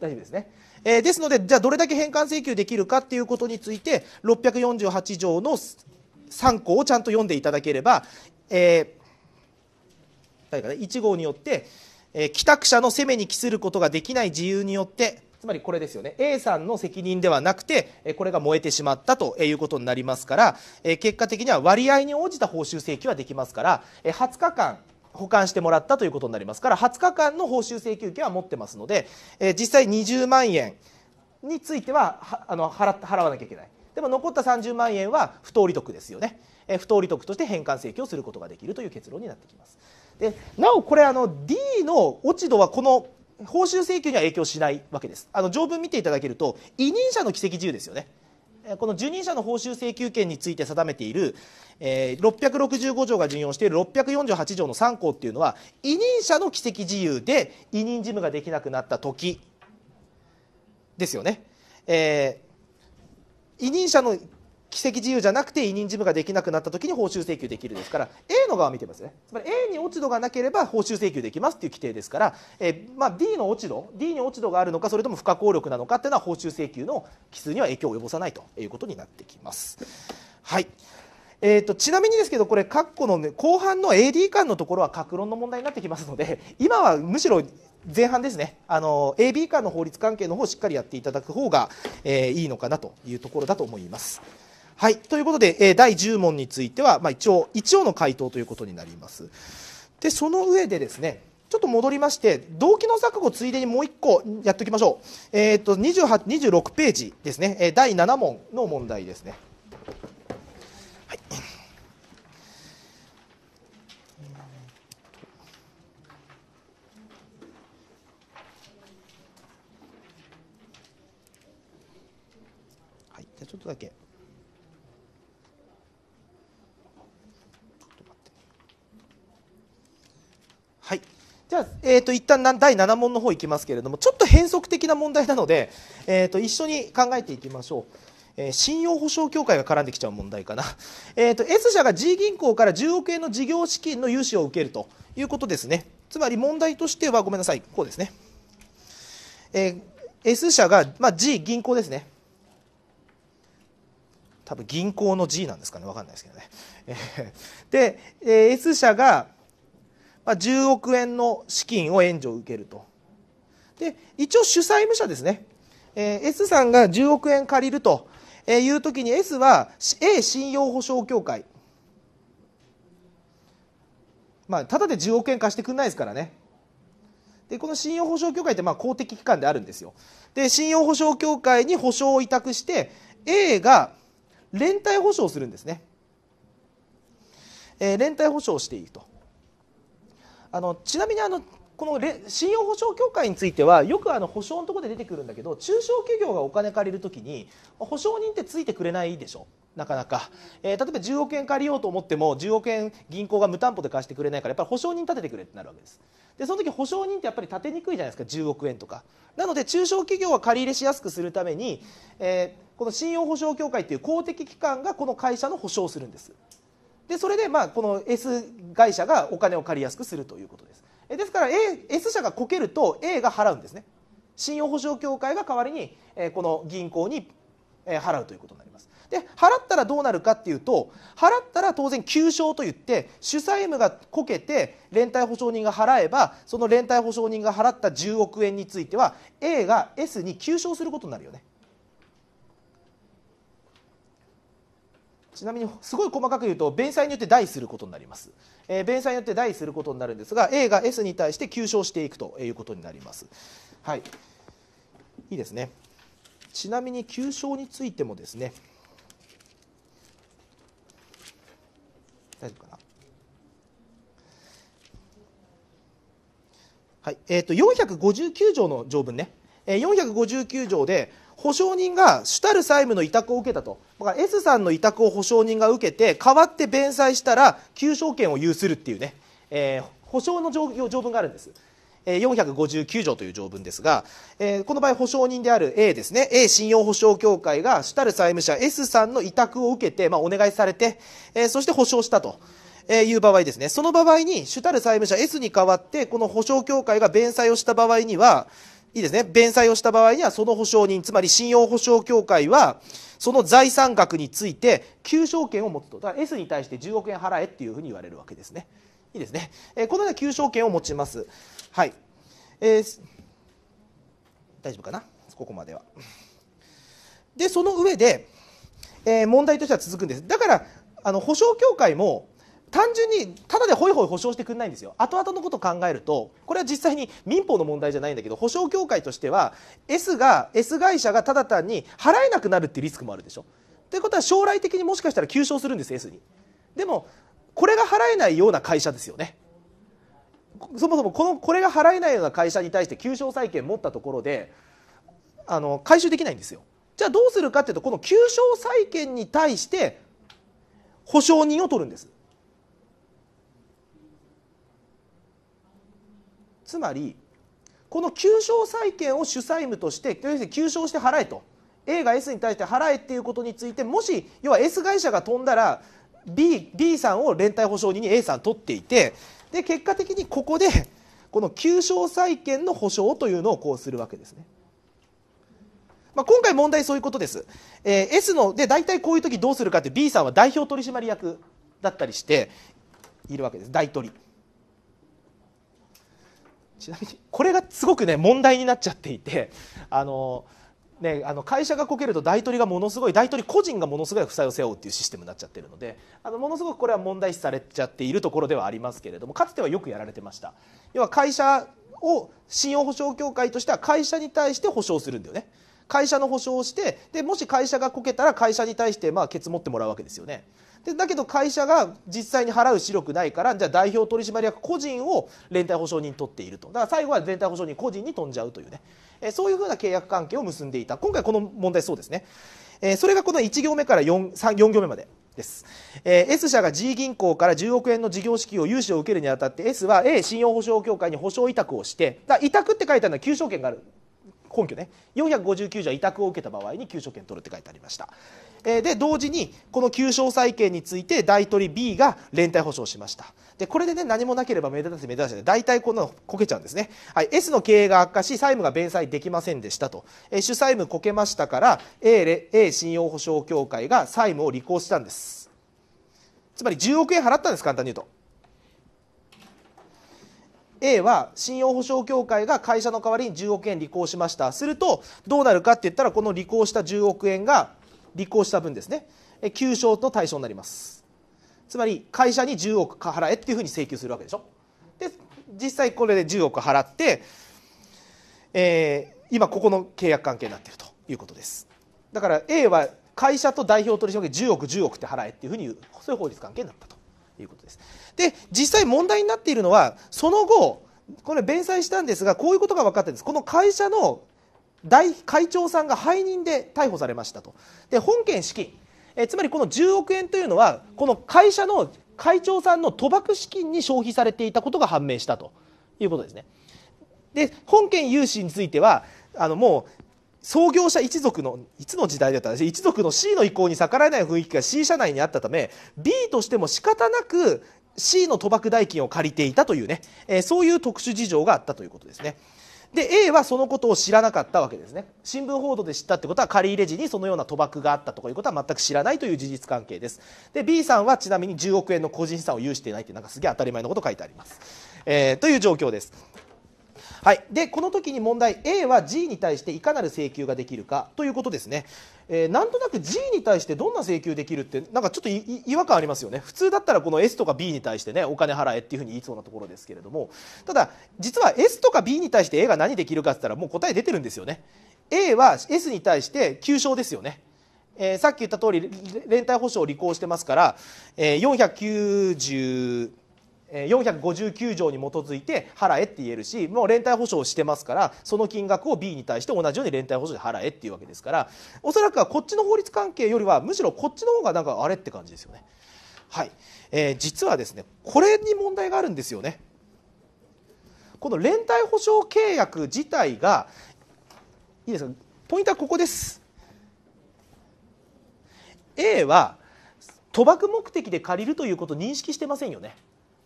大丈夫ですね、えー、ですのでじゃあどれだけ返還請求できるかっていうことについて648条の3項をちゃんと読んでいただければ、えー、誰かね1号によってえ帰宅者の責めに帰することができない自由によってつまりこれですよね A さんの責任ではなくてこれが燃えてしまったということになりますから結果的には割合に応じた報酬請求はできますから20日間保管してもらったということになりますから20日間の報酬請求権は持ってますので実際20万円についてはあの払払わなきゃいけないでも残った30万円は不当利得ですよね不当利得として返還請求をすることができるという結論になってきます。でなおこれあの D の落ち度はこの報酬請求には影響しないわけですあの条文見ていただけると委任者の奇跡自由ですよねこの受任者の報酬請求権について定めている、えー、665条が順用している648条の3項っていうのは委任者の奇跡自由で委任事務ができなくなった時ですよね、えー、委任者の奇跡自由じゃなくて委任事務ができなくなった時に報酬請求できるですから A の側を見てますねつまり A に落ち度がなければ報酬請求できますっていう規定ですから、えまあ、D の落ち度 D に落ち度があるのかそれとも不可抗力なのかっていうのは報酬請求の奇数には影響を及ぼさないということになってきます。はいえーと、とちなみにですけどこれ括弧の、ね、後半の AD 間のところは格論の問題になってきますので今はむしろ前半ですねあの AB 間の法律関係の方をしっかりやっていただく方が、えー、いいのかなというところだと思います。はい。ということで、え第10問については、まあ、一応、一応の回答ということになります。で、その上でですね、ちょっと戻りまして、動機の錯誤ついでにもう1個やっておきましょう。えっ、ー、と、28、26ページですね、え第7問の問題ですね。はい。はい、じゃちょっとだけ。じゃあ、えーと、一旦第7問の方いきますけれどもちょっと変則的な問題なので、えーと、一緒に考えていきましょう。えー、信用保証協会が絡んできちゃう問題かな、えーと、と S 社が G 銀行から10億円の事業資金の融資を受けるということですねつまり問題としてはごめんなさいこうですね、えー、S 社が、まあ、G 銀行ですね多分銀行の G なんですかね分かんないですけどね、えー、で、えー、S 社がまあ、10億円の資金を援助を受けると。で、一応主債務者ですね。えー、S さんが10億円借りるという時に S は A 信用保証協会。まあ、ただで10億円貸してくんないですからね。でこの信用保証協会ってまあ公的機関であるんですよで信用保証協会に保証を委託して A が連帯保証するんですね、えー、連帯保証していくとあのちなみにあのこの信用保証協会についてはよくあの保証のところで出てくるんだけど中小企業がお金借りるときに保証人ってついてくれないでしょなかなか、えー、例えば10億円借りようと思っても10億円銀行が無担保で貸してくれないからやっぱり保証人立ててくれってなるわけですでその時保証人ってやっぱり立てにくいじゃないですか10億円とかなので中小企業は借り入れしやすくするために、えー、この信用保証協会っていう公的機関がこの会社の保証をするんですでそれでまあこの S 会社がお金を借りやすくするということですですから A S 社がこけると A が払うんですね信用保証協会が代わりにこの銀行に払うということになりますで払ったらどうなるかっていうと払ったら当然急償といって主債務がこけて連帯保証人が払えばその連帯保証人が払った10億円については A が S に休償することになるよねちなみにすごい細かく言うと弁済によって代することになります、えー、弁済によって代することになるんですが A が S に対して求償していくということになりますはいいいですねちなみに求償についてもですね大丈夫かなはいえーと、と459条の条文ね、えー、459条で保証人が主たる債務の委託を受けたと S さんの委託を保証人が受けて代わって弁済したら求償権を有するっていうね、えー、保証の条条文があるんです。459条という条文ですが、えー、この場合保証人である A ですね A 信用保証協会が主たる債務者 S さんの委託を受けて、まあ、お願いされて、えー、そして保証したと。いう場合ですねその場合に主たる債務者 S に代わってこの保証協会が弁済をした場合には、いいですね。弁済をした場合には、その保証人、つまり信用保証協会は、その財産額について、求償権を持つと。だから S に対して10億円払えっていうふうに言われるわけですね。いいですね。えー、このような求償権を持ちます。はい。えー、大丈夫かなここまでは。で、その上で、えー、問題としては続くんです。だから、あの保証協会も単純にただでホイホイ保証してくれないんですよ後々のことを考えるとこれは実際に民法の問題じゃないんだけど保証協会としては S が S 会社がただ単に払えなくなるっていうリスクもあるでしょということは将来的にもしかしたら急償するんです S にでもこれが払えないような会社ですよねそもそもこのこれが払えないような会社に対して求償債権持ったところであの回収できないんですよじゃあどうするかっていうとこの求償債権に対して保証人を取るんですつまりこの求償債権を主債務として要するに求償して払えと A が S に対して払えっていうことについてもし要は S 会社が飛んだら B, B さんを連帯保証人に A さん取っていてで結果的にここでこの求償債権の保証というのをこうするわけですね。まあ、今回問題そういうことです。えー、S ので大体こういう時どうするかって B さんは代表取締役だったりしているわけです大取り。ちなみにこれがすごくね問題になっちゃっていてあの、ね、あの会社がこけると大取りがものすごい大取り個人がものすごい負債を背負うっていうシステムになっちゃってるのであのものすごくこれは問題視されちゃっているところではありますけれどもかつてはよくやられてました要は会社を信用保証協会としては会社に対して保証するんだよね会社の保証をしてでもし会社がこけたら会社に対してまあケツ持ってもらうわけですよね。でだけど会社が実際に払う資力ないからじゃあ代表取締役個人を連帯保証人取っているとだから最後は連帯保証人個人に飛んじゃうというね、えそういうふうな契約関係を結んでいた今回この問題そうですね、えそれがこの1行目から 4, 3 4行目まで。です、えー、S 社が G 銀行から10億円の事業資金を融資を受けるにあたって S は A 信用保証協会に保証委託をしてだ委託って書いてあるのは求償権がある根拠ね459条委託を受けた場合に求償権取るって書いてありましたえで同時にこの旧商債権について大取り B が連帯保証しましたでこれでね何もなければ目立たせ目立たせで大体こんなのこけちゃうんですね、はい、S の経営が悪化し債務が弁済できませんでしたと、え主債務こけましたから A, A 信用保証協会が債務を履行したんですつまり10億円払ったんです簡単に言うと A は信用保証協会が会社の代わりに10億円履行しましたするとどうなるかって言ったらこの履行した10億円が履行した分ですね給償の対象になりますつまり会社に10億払えっていうふうに請求するわけでしょで実際これで10億払って、えー、今ここの契約関係になっているということですだから A は会社と代表取締役10億10億って払えっていうふうにそういう法律関係になったということですで実際問題になっているのはその後これ弁済したんですがこういうことが分かってるんですこの会社の大会長さんが背任で逮捕されましたとで本件資金えつまりこの10億円というのはこの会社の会長さんの賭博資金に消費されていたことが判明したということですねで本件融資についてはあのもう創業者一族のいつの時代だったら一族の C の意向に逆らえない雰囲気が C 社内にあったため B としても仕方なく C の賭博代金を借りていたというね、えそういう特殊事情があったということですね。で A はそのことを知らなかったわけですね新聞報道で知ったってことは借入時にそのような賭博があったとかいうことは全く知らないという事実関係ですで B さんはちなみに10億円の個人資産を有していないってなんかすげえ当たり前のこと書いてあります、えー、という状況ですはい、でこの時に問題 A は G に対していかなる請求ができるかということですね、えー、なんとなく G に対してどんな請求できるってなんかちょっと違和感ありますよね普通だったらこの S とか B に対してねお金払えっていうふうに言いそうなところですけれどもただ実は S とか B に対して A が何できるかって言ったらもう答え出てるんですよね A は S に対して9勝ですよねえー、さっき言った通り連帯保証を履行してますから、えー、490 459条に基づいて払えって言えるしもう連帯保証してますからその金額を B に対して同じように連帯保証で払えっていうわけですからおそらくはこっちの法律関係よりはむしろこっちの方がなんかあれって感じですよね。はいえー、実はですねこれに問題があるんですよね。この連帯保証契約自体がいいですかポイントはここです。A は賭博目的で借りるということを認識してませんよね。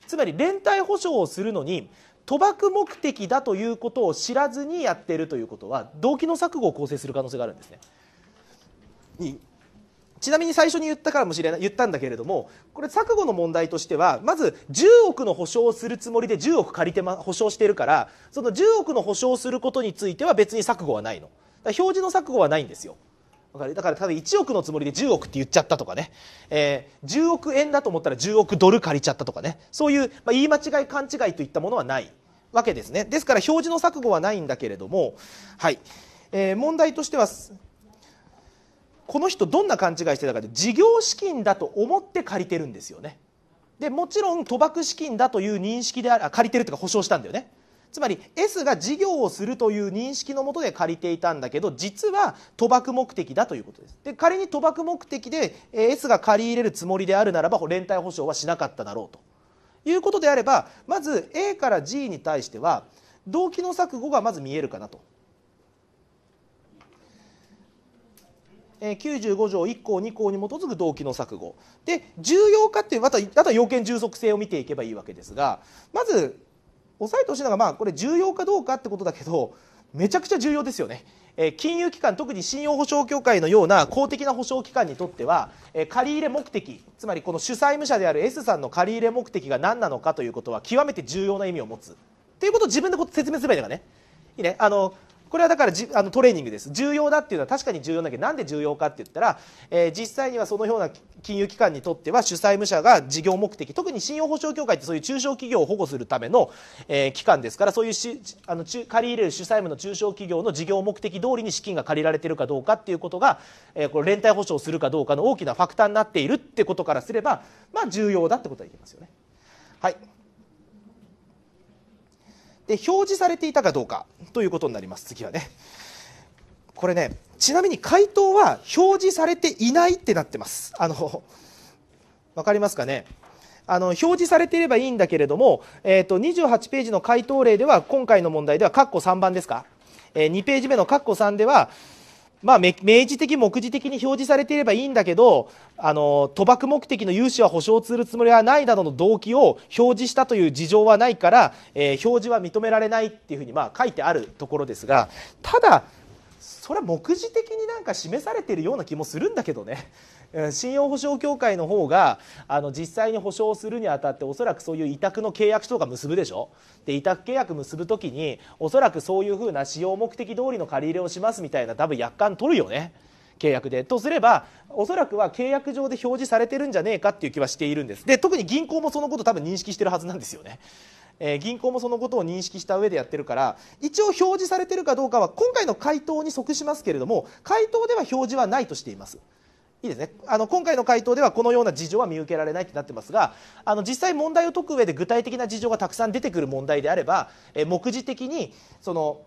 つまり連帯保証をするのに賭博目的だということを知らずにやっているということは動機の錯誤を構成する可能性があるんですね。ちなみに最初に言ったからもしれない言ったんだけれどもこれ錯誤の問題としてはまず10億の保証をするつもりで10億借りて、ま、保証してるからその10億の保証をすることについては別に錯誤はないの表示の錯誤はないんですよ。わかるだから多分1億のつもりで10億って言っちゃったとかね、えー、10億円だと思ったら10億ドル借りちゃったとかねそういう、まあ、言い間違い勘違いといったものはないわけですねですから表示の錯誤はないんだけれども、はいえー、問題としてはこの人どんな勘違いしてたかって事業資金だと思って借りてるんですよねでもちろん賭博資金だという認識であ借りてるとか保証したんだよねつまり S が事業をするという認識のもとで借りていたんだけど実は賭博目的だということですで仮に賭博目的で S が借り入れるつもりであるならば連帯保証はしなかっただろうということであればまず A から G に対しては動機の錯誤がまず見えるかなと。95条1項2項に基づく動機の錯誤で重要かっていうまた要件充足性を見ていけばいいわけですがまずさえてほしいのが、まあ、これ重要かどうかってことだけどめちゃくちゃ重要ですよね。え金融機関特に信用保証協会のような公的な保証機関にとっては、え借り入れ目的つまりこの主債務者である S さんの借り入れ目的が何なのかということは極めて重要な意味を持つということを自分でこ説明すればいいのかね。いいねあのこれはだからじあのトレーニングです重要だっていうのは確かに重要だけどなんで重要かって言ったら、えー、実際にはそのような金融機関にとっては主債務者が事業目的特に信用保証協会ってそういう中小企業を保護するための、えー、機関ですからそういうしあの中借り入れる主債務の中小企業の事業目的通りに資金が借りられてるかどうかっていうことが、えー、これ連帯保証するかどうかの大きなファクターになっているってことからすればまあ重要だってことは言えますよね。はいで表示されていたかどうかということになります次はねこれねちなみに回答は表示されていないってなってますあの分かりますかねあの表示されていればいいんだけれども、えーと、28ページの回答例では今回の問題では括弧3番ですか、えー、2ページ目の括弧3ではまあ、明示的、目次的に表示されていればいいんだけどあの賭博目的の融資は保証するつもりはないなどの動機を表示したという事情はないから、えー、表示は認められないっていうふうに、まあ、書いてあるところですがただ、それは目次的になんか示されているような気もするんだけどね、信用保証協会の方があの実際に保証するにあたっておそらくそういう委託の契約書とか結ぶでしょで委託契約結ぶ時におそらくそういうふうな使用目的通りの借り入れをしますみたいな多分約款取るよね契約でとすればおそらくは契約上で表示されてるんじゃねえかっていう気はしているんですで特に銀行もそのこと多分認識してるはずなんですよねえー、銀行もそのことを認識した上でやってるから一応表示されてるかどうかは今回の回答に即しますけれども回答では表示はないとしています。いいですね、あの今回の回答ではこのような事情は見受けられないとなってますがあの実際問題を解く上で具体的な事情がたくさん出てくる問題であれば、え目次的にその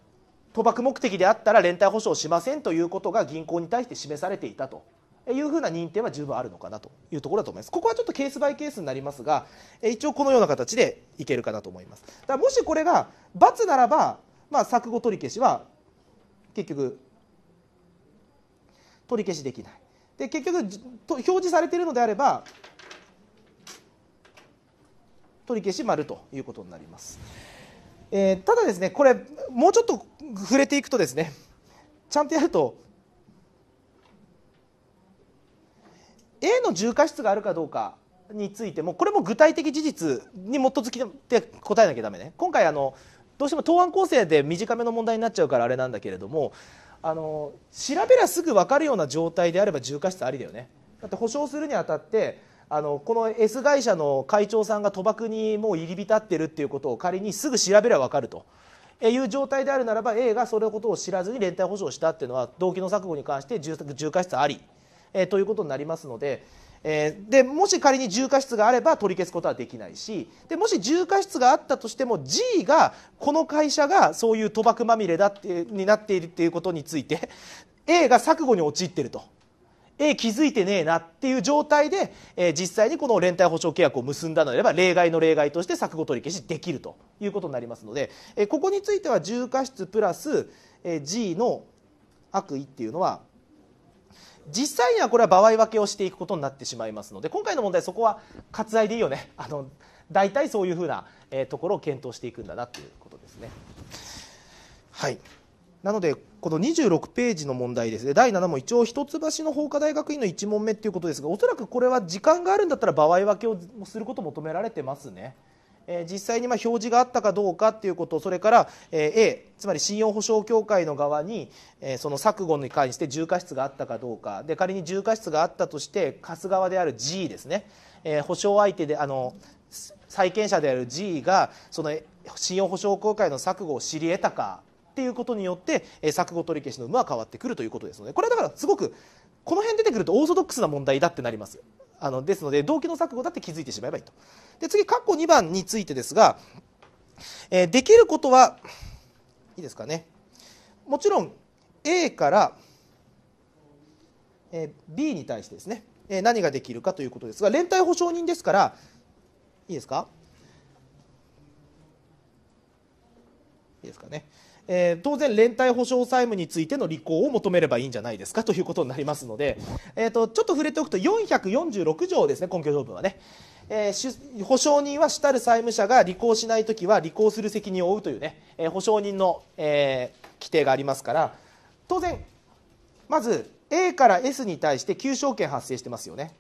賭博目的であったら連帯保証しませんということが銀行に対して示されていたというふな認定は十分あるのかなというところだと思います。ここはちょっとケースバイケースになりますが、一応このような形でいけるかなと思います。だからもしこれが×ならば、まあ、錯誤取り消しは結局取り消しできない。で結局表示されているのであれば取り消し丸ということになります、えー、ただですねこれもうちょっと触れていくとですねちゃんとやると A の重過失があるかどうかについてもこれも具体的事実に基づきて答えなきゃダメね今回あのどうしても答案構成で短めの問題になっちゃうからあれなんだけれどもあの調べりゃすぐ分かるような状態であれば重過失ありだよねだって保証するにあたってあのこの S 会社の会長さんが賭博にもう入り浸ってるっていうことを仮にすぐ調べりゃ分かるという状態であるならば A がそれのことを知らずに連帯保証したっていうのは動機の錯誤に関して重過失あり、えということになりますので。えー、でもし仮に重過失があれば取り消すことはできないしでもし重過失があったとしても G がこの会社がそういう賭博まみれだってになっているっていうことについて A が錯誤に陥ってると。A 気づいてねえなっていう状態で、えー、実際にこの連帯保証契約を結んだのであれば例外の例外として錯誤取り消しできるということになりますので、えー、ここについては重過失プラス、えー、G の悪意っていうのは実際にはこれは場合分けをしていくことになってしまいますので今回の問題そこは割愛でいいよねあの大体そういうふうな、えところを検討していくんだなということですね。はいなのでこの26ページの問題ですね第7問一応一橋の法科大学院の1問目ということですがおそらくこれは時間があるんだったら場合分けをすること求められてますね。え実際にま表示があったかどうかっていうことそれから、え A つまり信用保証協会の側に、えその錯誤に関して重過失があったかどうかで仮に重過失があったとして貸す側である G ですね、え保証相手であの債権者である G がその信用保証協会の錯誤を知り得たかっていうことによって、え錯誤取り消しの有無は変わってくるということですのでこれはだからすごくこの辺出てくるとオーソドックスな問題だってなります。あのですので動機の錯誤だって気づいてしまえばいいとで次括弧2番についてですが、えー、できることはいいですかねもちろん A から、えー、B に対してですね、えー、何ができるかということですが連帯保証人ですからいいですかいいですかねえー、当然連帯保証債務についての履行を求めればいいんじゃないですかということになりますので、えーと、ちょっと触れておくと446条ですね根拠条文はね。えー、保証人は主たる債務者が履行しないときは履行する責任を負うというね、えー、保証人の、えー、規定がありますから当然まず A から S に対して求償権発生してますよね、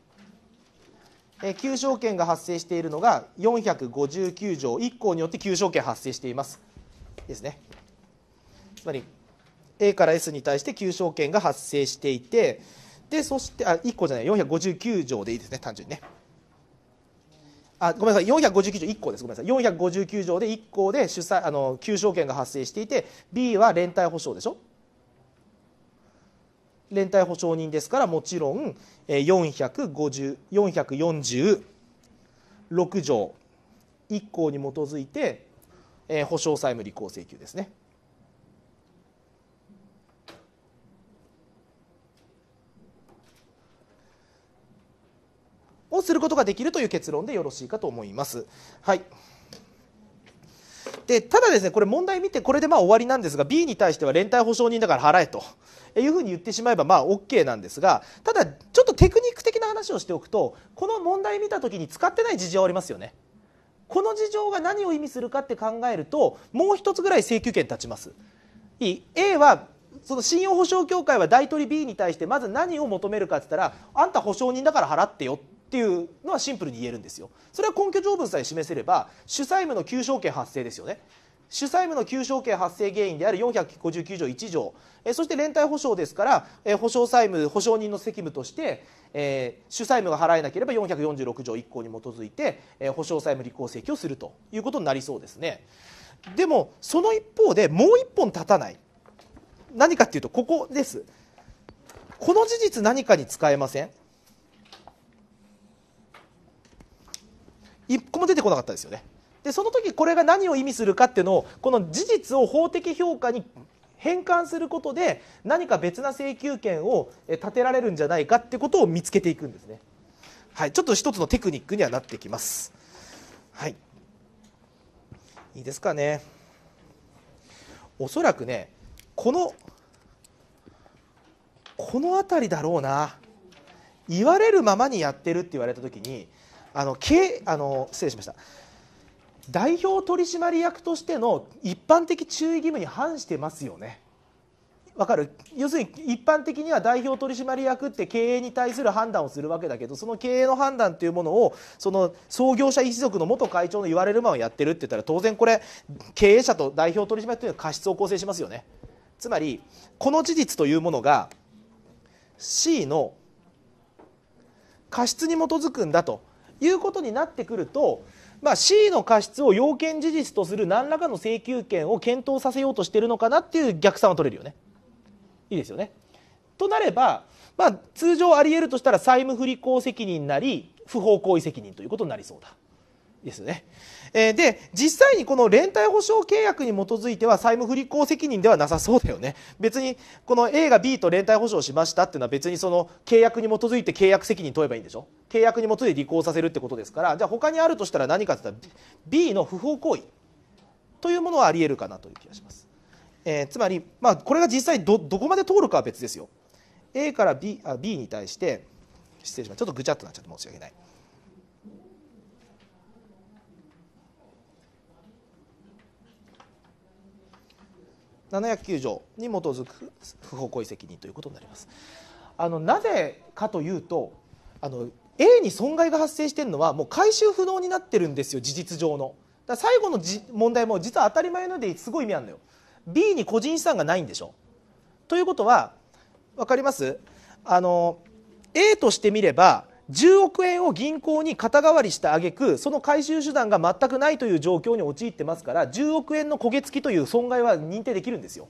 えー、求償権が発生しているのが459条1項によって求償権発生していますですねまり A から S に対して求償権が発生していてでそしてあ1個じゃない459条でいいですね単純にねあごめんなさい459条1項ですごめんなさい459条で1項で主催あの求償権が発生していて B は連帯保証でしょ連帯保証人ですからもちろん446条1項に基づいて保証債務履行請求ですねをすることができるという結論でよろしいかと思います。はいでただですねこれ問題見てこれでまあ終わりなんですが B に対しては連帯保証人だから払えというふうに言ってしまえばまあ OK なんですがただちょっとテクニック的な話をしておくとこの問題見た時に使ってない事情ありますよね。この事情が何を意味するかって考えるともう一つぐらい請求権立ちます。いい A はその信用保証協会は大取り B に対してまず何を求めるかって言ったらあんた保証人だから払ってよっっていうのはシンプルに言えるんですよそれは根拠条文さえ示せれば主債務の求償権発生ですよね主債務の求償権発生原因である459条1条えそして連帯保証ですからえ保証債務保証人の責務として、えー、主債務が払えなければ446条1項に基づいて、え保証債務履行請求をするということになりそうですねでもその一方でもう一本立たない何かっていうとここですこの事実何かに使えません一個も出てこなかったですよね。でその時これが何を意味するかっていうのをこの事実を法的評価に変換することで何か別な請求権を立てられるんじゃないかってことを見つけていくんですね。はい、ちょっと一つのテクニックにはなってきます。はい、いいですかね。おそらくねこのこの辺りだろうな言われるままにやってるって言われた時にあの経あの失礼しました代表取締役としての一般的注意義務に反してますよね。わかる要するに一般的には代表取締役って経営に対する判断をするわけだけどその経営の判断というものをその創業者一族の元会長の言われるままやってるって言ったら当然これ経営者と代表取締役というのは過失を構成しますよねつまりこの事実というものが C の過失に基づくんだということになってくると、まあ、C の過失を要件事実とする何らかの請求権を検討させようとしてるのかなっていう逆算は取れるよね。いいですよね。となれば、まあ、通常あり得るとしたら債務不履行責任なり不法行為責任ということになりそうだ。ですね。えで実際にこの連帯保証契約に基づいては債務不履行責任ではなさそうだよね別にこの A が B と連帯保証しましたっていうのは別にその契約に基づいて契約責任問えばいいんでしょ契約に基づいて履行させるってことですからじゃあ他にあるとしたら何かって言ったら B の不法行為というものはありえるかなという気がします、えー、つまり、まあ、これが実際どどこまで通るかは別ですよ A から B, あ B に対して失礼しますちょっとぐちゃっとなっちゃって申し訳ない。709条に基づく不法行為責任ということになります。あのなぜかというとあの A に損害が発生しているのはもう回収不能になってるんですよ事実上の。だ最後の問題も実は当たり前のですごい意味あるのよ。B に個人資産がないんでしょ。ということは分かりますあの A としてみれば10億円を銀行に肩代わりした挙句その回収手段が全くないという状況に陥ってますから10億円の焦げ付きという損害は認定できるんですよ。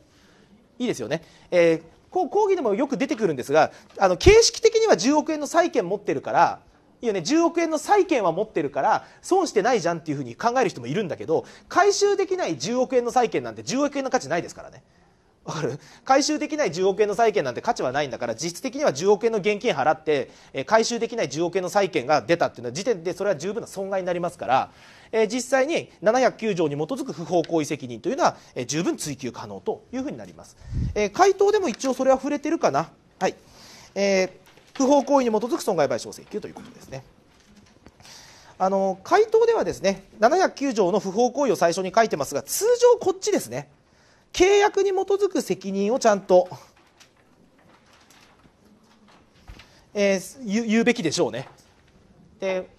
いいですよね、えー、こう講義でもよく出てくるんですがあの形式的には10億円の債権持ってるからいいよね10億円の債権は持ってるから損してないじゃんっていうふうに考える人もいるんだけど回収できない10億円の債権なんて10億円の価値ないですからね。わかる回収できない10億円の債券なんて価値はないんだから実質的には10億円の現金払って、え回収できない10億円の債券が出たっていうのは時点でそれは十分な損害になりますから、え実際に709条に基づく不法行為責任というのは、え十分追及可能というふうになります、え回答でも一応それは触れてるかなはい、えー、不法行為に基づく損害賠償請求ということですねあの回答ではですね709条の不法行為を最初に書いてますが通常こっちですね契約に基づく責任をちゃんと、えー、言うべきでしょうね。で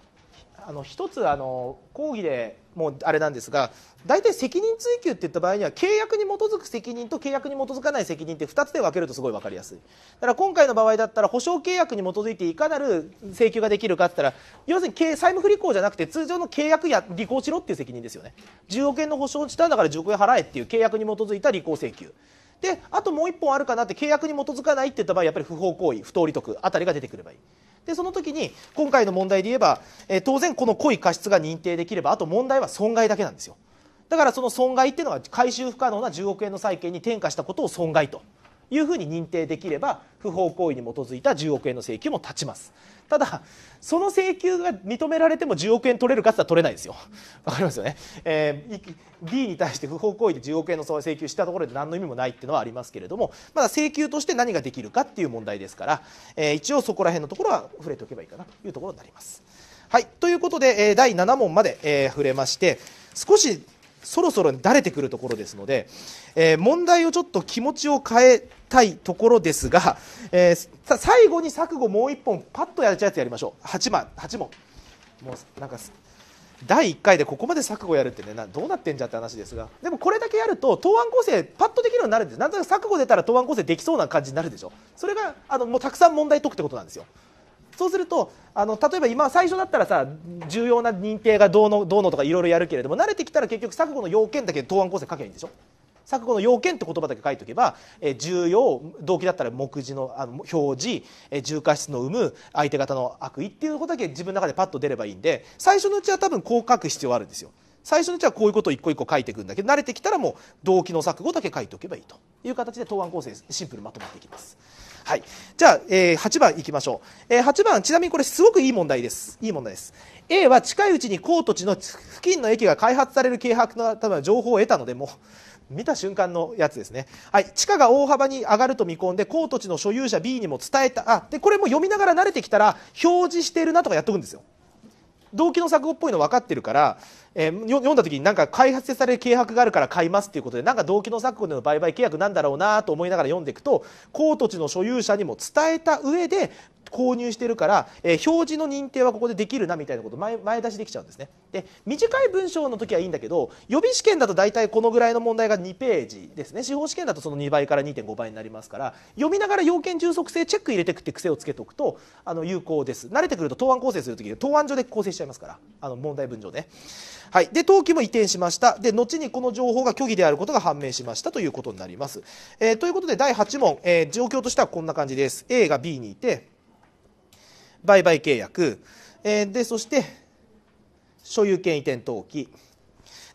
あの一つあの講義でもうあれなんですが大体責任追及って言った場合には契約に基づく責任と契約に基づかない責任って2つで分けるとすごい分かりやすいだから今回の場合だったら保証契約に基づいていかなる請求ができるかって言ったら要するに債務不履行じゃなくて通常の契約や履行しろっていう責任ですよね10億円の保証したんだから10億円払えっていう契約に基づいた履行請求であともう1本あるかなって契約に基づかないって言った場合やっぱり不法行為不当利得あたりが出てくればいいでその時に今回の問題で言えば、えー、当然この故意過失が認定できればあと問題は損害だけなんですよだからその損害っていうのは回収不可能な10億円の債権に転嫁したことを損害というふうに認定できれば不法行為に基づいた10億円の請求も立ちますただその請求が認められても10億円取れるかってったら取れないですよわかりますよね、えー、に対して不法行為で10億円の請求したところで何の意味もないっていうのはありますけれどもまだ請求として何ができるかっていう問題ですから、えー、一応そこら辺のところは触れておけばいいかなというところになりますはいということで、え第7問まで、え触れまして少しそろそろだれてくるところですので、えー、問題をちょっと気持ちを変えたいところですが、えー、最後に錯誤もう1本パッとやっちゃうやつやりましょう8番8問もうなんか第1回でここまで錯誤やるってねどうなってんじゃって話ですがでもこれだけやると答案構成パッとできるようになるんですなんとなく錯誤出たら答案構成できそうな感じになるでしょそれがあのもうたくさん問題解くってことなんですよそうするとあの例えば今最初だったらさ重要な認定がどうのどうのとかいろいろやるけれども慣れてきたら結局錯誤の要件だけ答案構成書けばいいんでしょ錯誤の要件って言葉だけ書いておけば、え重要動機だったら目次のあの表示、え重過失の有無相手方の悪意っていうことだけ自分の中でパッと出ればいいんで最初のうちは多分こう書く必要あるんですよ。最初のうちはこういうことを一個一個書いていくんだけど慣れてきたらもう動機の錯誤だけ書いておけばいいという形で答案構成シンプルまとまっていきます。はい、じゃあ、えー、8番いきましょう、えー、8番ちなみにこれすごくいい問題ですいい問題です A は近いうちに高土地の付近の駅が開発される計画の多分情報を得たのでもう見た瞬間のやつですね、はい、地価が大幅に上がると見込んで高土地の所有者 B にも伝えたあでこれも読みながら慣れてきたら表示しているなとかやっとくんですよ動機の錯誤っぽいの分かってるからえー、読んだ時になんか開発される契約があるから買いますっていうことでなんか動機の錯誤での売買契約なんだろうなと思いながら読んでいくと高土地の所有者にも伝えた上で購入してるから、えー、表示の認定はここでできるなみたいなこと前前出しできちゃうんですねで短い文章の時はいいんだけど予備試験だと大体このぐらいの問題が2ページですね司法試験だとその2倍から2.5倍になりますから読みながら要件充足性チェック入れてくって癖をつけておくとあの有効です慣れてくると答案構成する時で答案上で構成しちゃいますからあの問題文上ねはい、で登記も移転しましたで後にこの情報が虚偽であることが判明しましたということになります。えー、ということで第8問、えー、状況としてはこんな感じです A が B にいて売買契約、えー、でそして所有権移転登記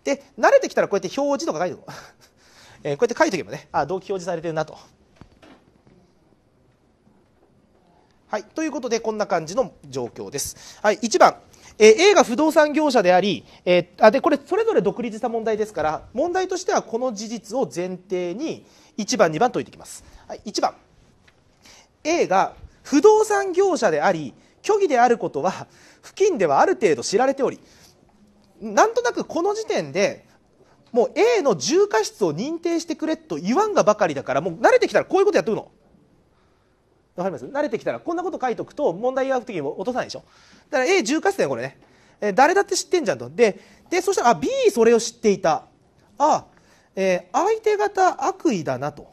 で慣れてきたらこうやって表示とか書いてお えー、こうやって書いておけばねあ動機表示されてるなと。はい、ということでこんな感じの状況です。はい、1番えー、A が不動産業者であり、えー、あでこれそれぞれ独立した問題ですから問題としてはこの事実を前提に1番2番解いていきます、はい、1番 A が不動産業者であり虚偽であることは付近ではある程度知られておりなんとなくこの時点でもう A の重過失を認定してくれと言わんがばかりだからもう慣れてきたらこういうことやってくのわかります慣れてきたらこんなこと書いとくと問題と的に落とさないでしょだから a 重0化ですよ、これね、えー、誰だって知ってんじゃんとででそしたらあ B それを知っていたあ、えー、相手方悪意だなとっ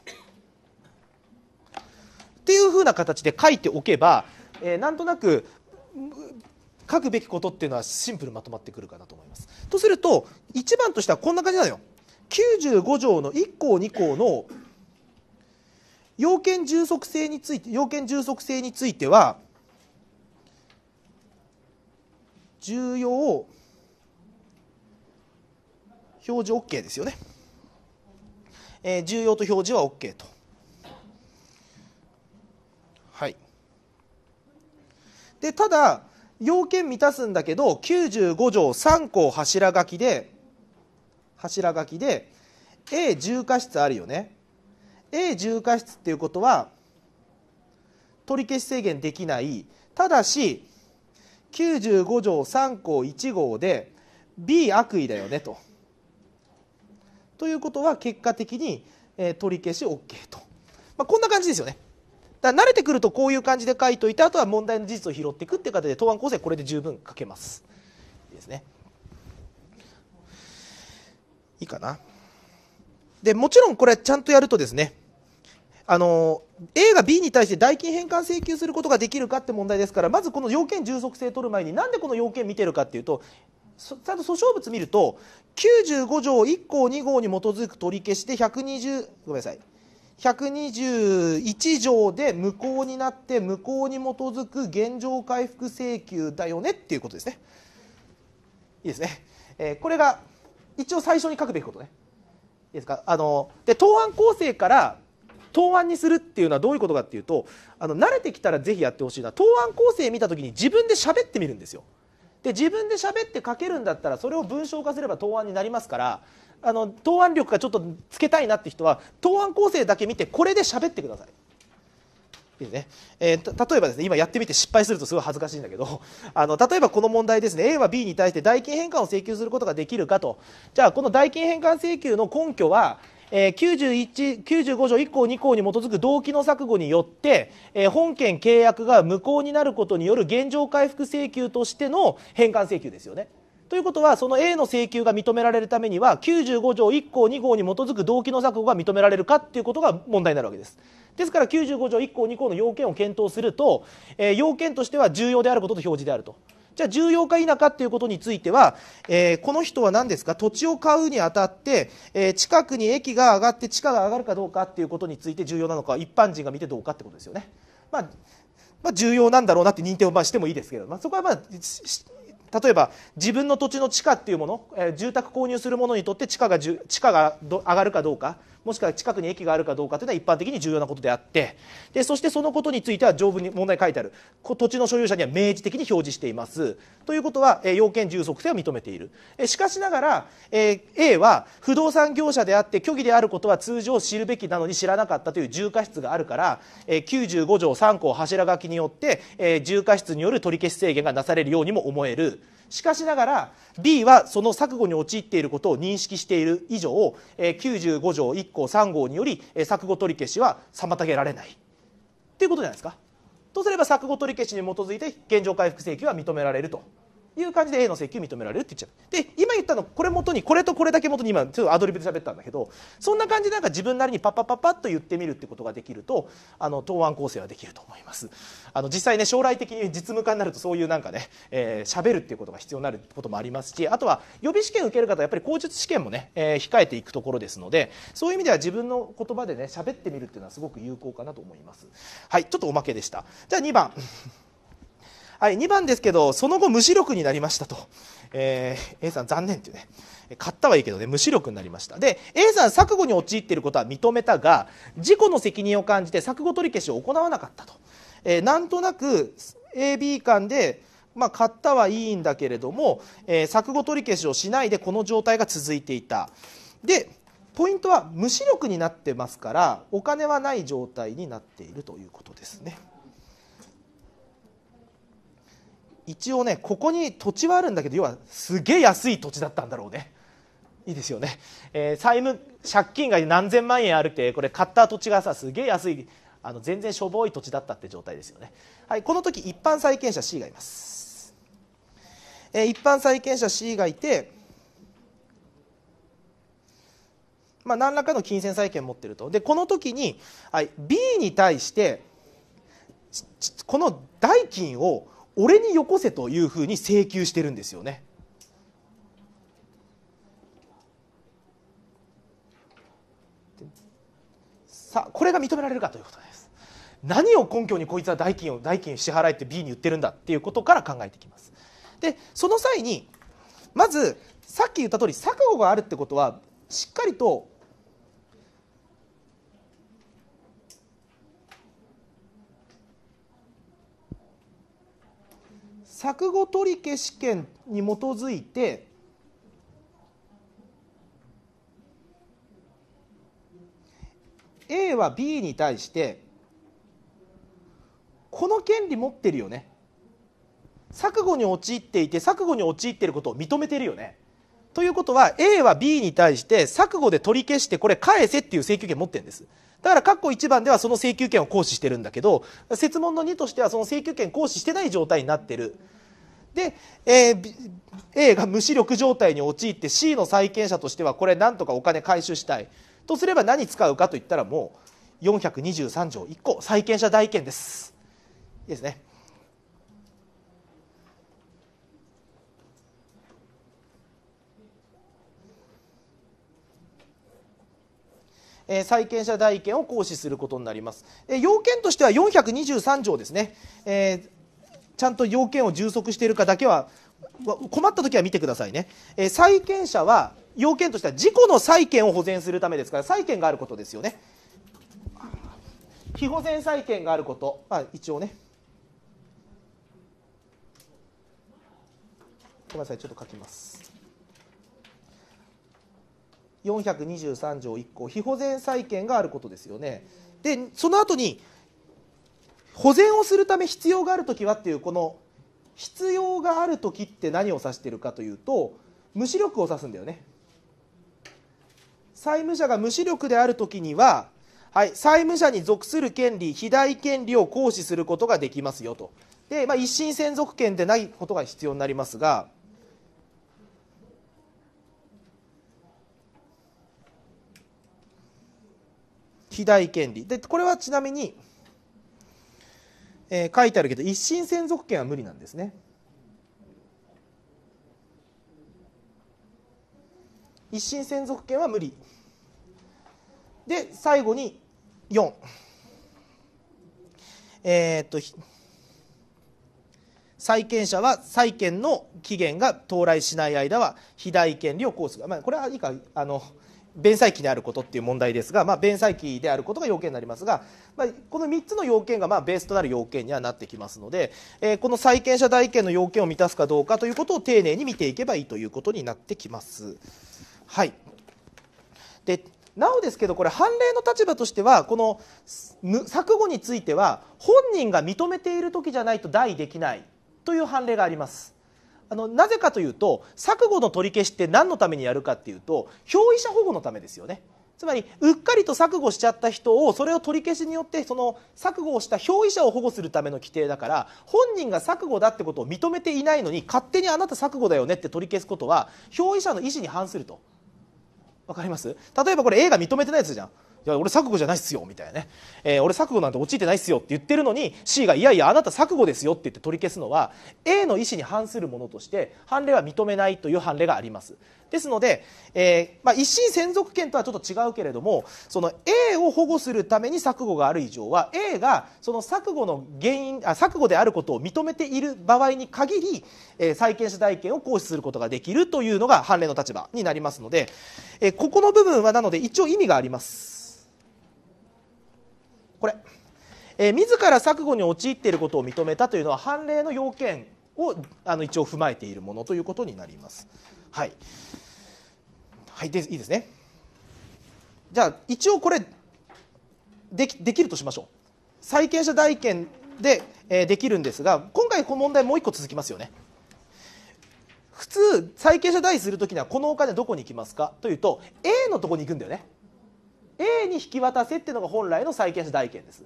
ていうふうな形で書いておけば、えー、なんとなく書くべきことっていうのはシンプルまとまってくるかなと思いますとすると1番としてはこんな感じなのよ95条の1項2項の要件充足性について要件充足性については重要表示 OK ですよね、えー、重要と表示は OK とはいでただ要件満たすんだけど95条3項柱書きで柱書きで a 重過失あるよね a 重過失っていうことは取り消し制限できないただし95条3項1号で B 悪意だよねと。ということは結果的に、取り消し OK と、まあ、こんな感じですよね。だ慣れてくるとこういう感じで書いといてあとは問題の事実を拾っていくっていう形で答案構成これで十分書けます。いいですね。いいかな。でもちろんこれちゃんとやるとですねあの A が B に対して代金返還請求することができるかって問題ですからまずこの要件充足性取る前になんでこの要件見てるかっていうとちゃんと訴訟物見ると95条1項2号に基づく取り消しで120ごめんなさい121条で無効になって無効に基づく現状回復請求だよねっていうことですねいいですね、えー、これが一応最初に書くべきことねいいですかあので答案構成から答案にするっていうのはどういうことかっていうとあの慣れてきたらぜひやってほしいな答案構成見た時に自分で喋ってみるんですよで自分で喋って書けるんだったらそれを文章化すれば答案になりますからあの答案力がちょっとつけたいなって人は答案構成だけ見てこれで喋ってくださいいい、ねえー、例えばですね今やってみて失敗するとすごい恥ずかしいんだけど あの例えばこの問題ですね A は B に対して代金返還を請求することができるかとじゃあこの代金返還請求の根拠は、えー、91 95条1項2項に基づく動機の錯誤によって、えー、本件契約が無効になることによる現状回復請求としての返還請求ですよね。ということはその A の請求が認められるためには95条1項2号に基づく動機の錯誤が認められるかっていうことが問題になるわけですですから95条1項2項の要件を検討すると、えー、要件としては重要であることと表示であるとじゃあ重要か否かっていうことについては、えー、この人は何ですか土地を買うにあたって、えー、近くに駅が上がって地価が上がるかどうかっていうことについて重要なのか一般人が見てどうかってことですよね。まあまあ、重要なんだろうなって認定をまあしてもいいですけど、まあ、そこはまあ例えば自分の土地の地価っていうもの、えー、住宅購入するものにとって地価が地価が上がるかどうかもしくは近くに駅があるかどうかというのは一般的に重要なことであってでそしてそのことについては条文に問題書いてある土地の所有者には明示的に表示していますということは要件重足性は認めているしかしながら A は不動産業者であって虚偽であることは通常知るべきなのに知らなかったという重過失があるから95条3項柱書きによって重過失による取り消し制限がなされるようにも思えるしかしながら B はその錯誤に陥っていることを認識している以上、え95条1項3号により、え錯誤取り消しは妨げられないっていうことじゃないですか。とすれば錯誤取り消しに基づいて現状回復請求は認められるという感じで A の請求認められるって言っちゃうで今言ったのこれ元にこれとこれだけ元に今ちょっとアドリブで喋ったんだけどそんな感じでなんか自分なりにパッパッパッパッと言ってみるってことができるとあの答案構成はできると思いますあの実際ね将来的に実務家になるとそういうなんかね喋、えー、るっていうことが必要になることもありますしあとは予備試験受ける方はやっぱり口述試験もね、えー、控えていくところですのでそういう意味では自分の言葉でね喋ってみるっていうのはすごく有効かなと思いますはいちょっとおまけでしたじゃあ2番はい、2番ですけど、その後無視力になりましたと。えー、A さん残念っていうね。買ったはいいけどね、無視力になりました。で、A さん錯誤に陥っていることは認めたが、事故の責任を感じて錯誤取り消しを行わなかったと。えー、なんとなく AB 間で、まあ、買ったはいいんだけれども、えー、錯誤取り消しをしないでこの状態が続いていた。で、ポイントは無視力になってますから、お金はない状態になっているということですね。一応ねここに土地はあるんだけど要はすげえ安い土地だったんだろうねいいですよね、えー、債務借金が何千万円あるってこれ買った土地がさすげえ安いあの全然しょぼい土地だったって状態ですよね、はい、この時一般債権者 C がいます、えー、一般債権者 C がいて、まあ、何らかの金銭債権を持ってるとでこの時に、はい、B に対してこの代金を俺によこせというふうに請求してるんですよね。さあこれが認められるかということです。何を根拠にこいつは代金を代金支払えって B に言ってるんだっていうことから考えていきます。でその際にまずさっき言った通り錯誤があるってことはしっかりと錯誤取消権に基づいて「A は B に対してこの権利持ってるよね」錯誤に陥っていて錯誤に陥っていることを認めてるよね。ということは A は B に対して錯誤で取り消してこれ返せっていう請求権持ってるんです。だから括弧1番ではその請求権を行使してるんだけど設問の2としてはその請求権行使してない状態になってる。で、え A が無視力状態に陥って C の債権者としてはこれなんとかお金回収したいとすれば何使うかといったらもう423条1個債権者代権です。いいですね。え債権者代位権を行使することになります、え要件としては423条ですね、えちゃんと要件を充足しているかだけは困った時は見てくださいね、え債権者は要件としては自己の債権を保全するためですから債権があることですよね非保全債権があること、まあ、一応ねごめんなさいちょっと書きます423条1項非保全債権があることですよねでその後に保全をするため必要がある時はっていうこの必要がある時って何を指しているかというと無視力を指すんだよね債務者が無視力である時には、はい、債務者に属する権利、被大権利を行使することができますよと。で、まあ、一審専属権でないことが必要になりますが、肥大権利でこれはちなみに、えー、書いてあるけど一審専属権は無理なんですね一審専属権は無理で最後に4えー、っと債権者は債権の期限が到来しない間は肥大権利を行使、まあ、これはいいかあの弁済期であることっていう問題ですが、まあ、弁済期であることが要件になりますが、まあ、この3つの要件がまあベースとなる要件にはなってきますので、えー、この債権者代権の要件を満たすかどうかということを丁寧に見ていけばいいということになってきます。はいでなおですけどこれ判例の立場としてはこの錯誤については本人が認めている時じゃないと代できないという判例があります。あのなぜかというと錯誤の取り消しって何のためにやるかっていうと表意者保護のためですよね。つまりうっかりと錯誤しちゃった人をそれを取り消しによってその錯誤をした表意者を保護するための規定だから本人が錯誤だってことを認めていないのに勝手にあなた錯誤だよねって取り消すことは表意者の意思に反すると分かります例えばこれ A が認めてないやつじゃんいや俺錯誤じゃないっすよみたいなね、えー、俺錯誤なんて陥ってないっすよって言ってるのに C がいやいやあなた錯誤ですよって言って取り消すのは A の意思に反するものとして判例は認めないという判例がありますですので、えー、まあ、一審専属権とはちょっと違うけれどもその A を保護するために錯誤がある以上は A がその錯誤の原因あ錯誤であることを認めている場合に限り、えー、債権者代権を行使することができるというのが判例の立場になりますので、えここの部分はなので一応意味があります。これ、えー、自ら錯誤に陥っていることを認めたというのは判例の要件をあの一応踏まえているものということになります。はい、はい、でいいですね。じゃあ一応これできできるとしましょう。債権者代権で、えー、できるんですが今回この問題もう1個続きますよね。普通債権者代位するときにはこのお金どこに行きますかというと A のとこに行くんだよね A に引き渡せっていうのが本来の債権者代権です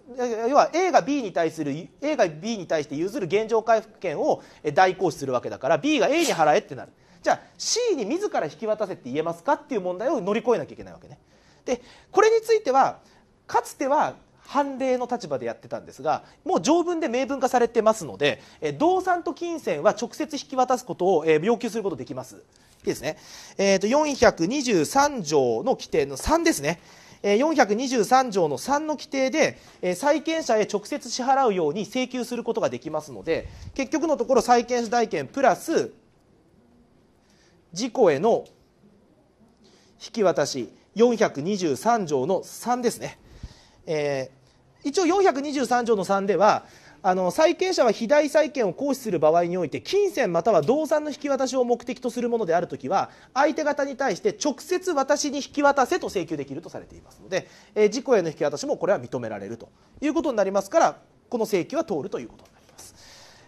要は A が B に対する A が B に対して譲る現状回復権を代行使するわけだから B が A に払えってなるじゃあ C に自ら引き渡せって言えますかっていう問題を乗り越えなきゃいけないわけねでこれについてはかつては判例の立場でやってたんですがもう条文で明文化されてますので動産と金銭は直接引き渡すことを要求することできますいいですね、えーと、と423条の規定の3ですね423条の3の規定で債権者へ直接支払うように請求することができますので結局のところ債権者代権プラス事故への引き渡し423条の3ですね、えー、一応423条の3ではあの債権者は被害債権を行使する場合において金銭または動産の引き渡しを目的とするものであるときは相手方に対して直接私に引き渡せと請求できるとされていますので、えー、自への引き渡しもこれは認められるということになりますからこの請求は通るということになります。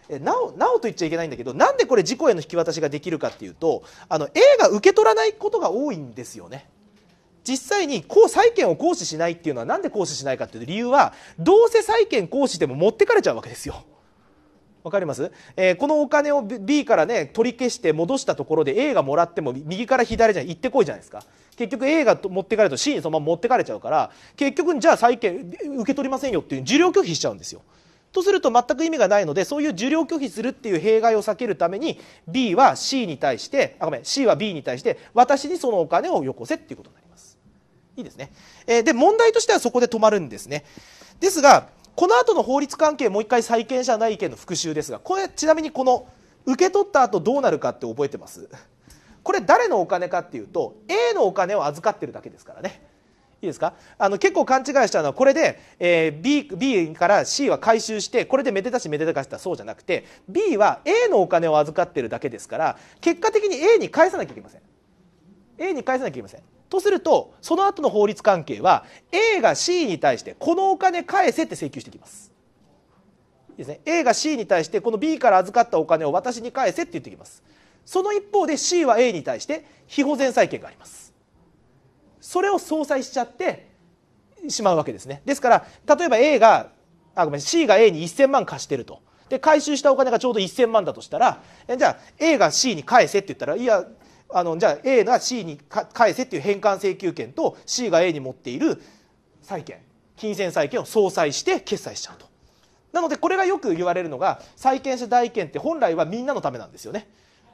えなおなおと言っちゃいけないんだけどなんでこれ事故への引き渡しができるかっていうとあの A が受け取らないことが多いんですよね。実際に債権を行使しないっていうのは何で行使しないかっていう理由はどうせ債権行使でも持ってかれちゃうわけですよ。わかります、えー、このお金を B からね取り消して戻したところで A がもらっても右から左じゃ行ってこいじゃないですか結局 A が持ってかれると C にそのまま持ってかれちゃうから結局じゃあ債権受け取りませんよっていう受領拒否しちゃうんですよとすると全く意味がないのでそういう受領拒否するっていう弊害を避けるために B は C に対してあごめん C は B に対して私にそのお金をよこせっていうことになりますいいですね。えー、で、問題としてはそこで止まるんですね。ですが、この後の法律関係、もう一回債権者内意見の復習ですが、これ、ちなみにこの、受け取った後どうなるかって覚えてますこれ誰のお金かっていうと、A のお金を預かってるだけですからね。いいですかあの結構勘違いしたのはこれで、えー、B, B から C は回収してこれでめでたしめでたかしたそうじゃなくて B は A のお金を預かってるだけですから結果的に A に返さなきゃいけません A に返さなきゃいけませんとするとその後の法律関係は A が C に対してこのお金返せって請求してきます。ですね、A が C に対してこの B から預かったお金を私に返せって言ってきますその一方で C は A に対して非保全債権がありますそれを相殺しちゃってしまうわけですねですから例えば A があごめん C が A に1000万貸してるとで回収したお金がちょうど1000万だとしたらじゃあ A が C に返せって言ったらいやあのじゃあ A が C に返せっていう返還請求権と C が A に持っている債権金銭債権を相殺して決済しちゃうとなのでこれがよく言われるのが債権者代権って本来はみんなのためなんですよね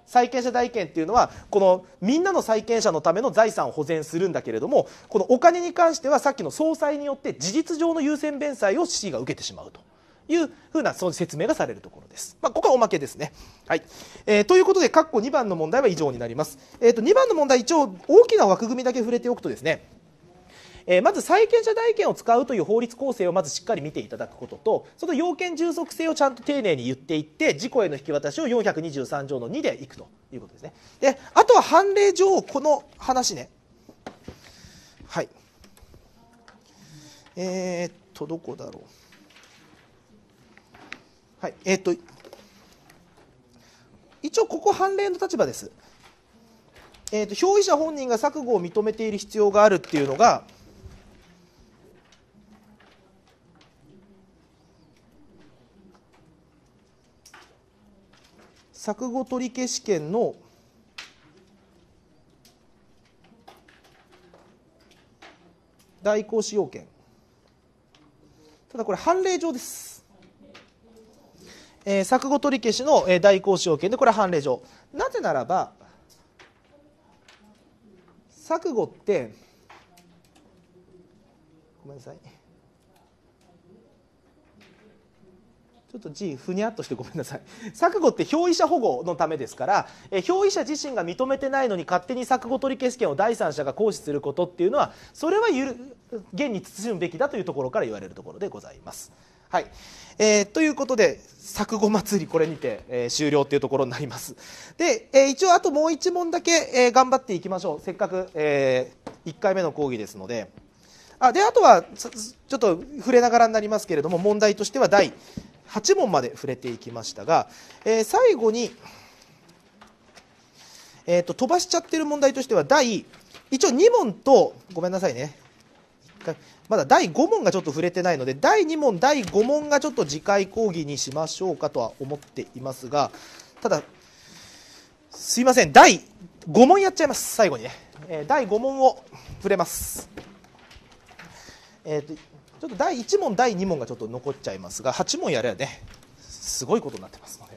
債権者代権っていうのはこのみんなの債権者のための財産を保全するんだけれどもこのお金に関してはさっきの総裁によって事実上の優先弁済を C が受けてしまうと。いうふうなその説明がされるところです。まあ、ここはおまけですね。はいえー、ということで、括弧2番の問題は以上になります。えーと、2番の問題、一応大きな枠組みだけ触れておくとですね、えー、まず債権者代権を使うという法律構成をまずしっかり見ていただくこととその要件充足性をちゃんと丁寧に言っていって事故への引き渡しを423条の2でいくということですねであとは判例上この話ねはいえー、っとどこだろうはいえーと、一応、ここ判例の立場です、えーと。表意者本人が錯誤を認めている必要があるっていうのが、錯誤取消権の代行使用権ただこれ判例上ですえー、取り消しの、えー、代行使用権でこれは判例上なぜならば錯誤ってごめんなさいちょっと字ふにゃっとしてごめんなさい錯誤って表意者保護のためですから表意者自身が認めてないのに勝手に錯誤取り消し権を第三者が行使することっていうのはそれはゆる現に慎むべきだというところから言われるところでございます。はい、えー、ということで作語祭りこれにて、えー、終了というところになりますで、えー、一応あともう1問だけ、えー、頑張っていきましょうせっかく、えー、1回目の講義ですのであであとはちょっと触れながらになりますけれども問題としては第8問まで触れていきましたが、えー、最後に、えーと、と飛ばしちゃってる問題としては第一応2問とごめんなさいね1回まだ第5問がちょっと触れてないので、第2問、第5問がちょっと次回講義にしましょうかとは思っていますが、ただ、すいません、第5問やっちゃいます、最後にね。えー、第5問を触れます。えっ、ー、と、ちょっと第1問、第2問がちょっと残っちゃいますが、8問やればね、すごいことになってますので。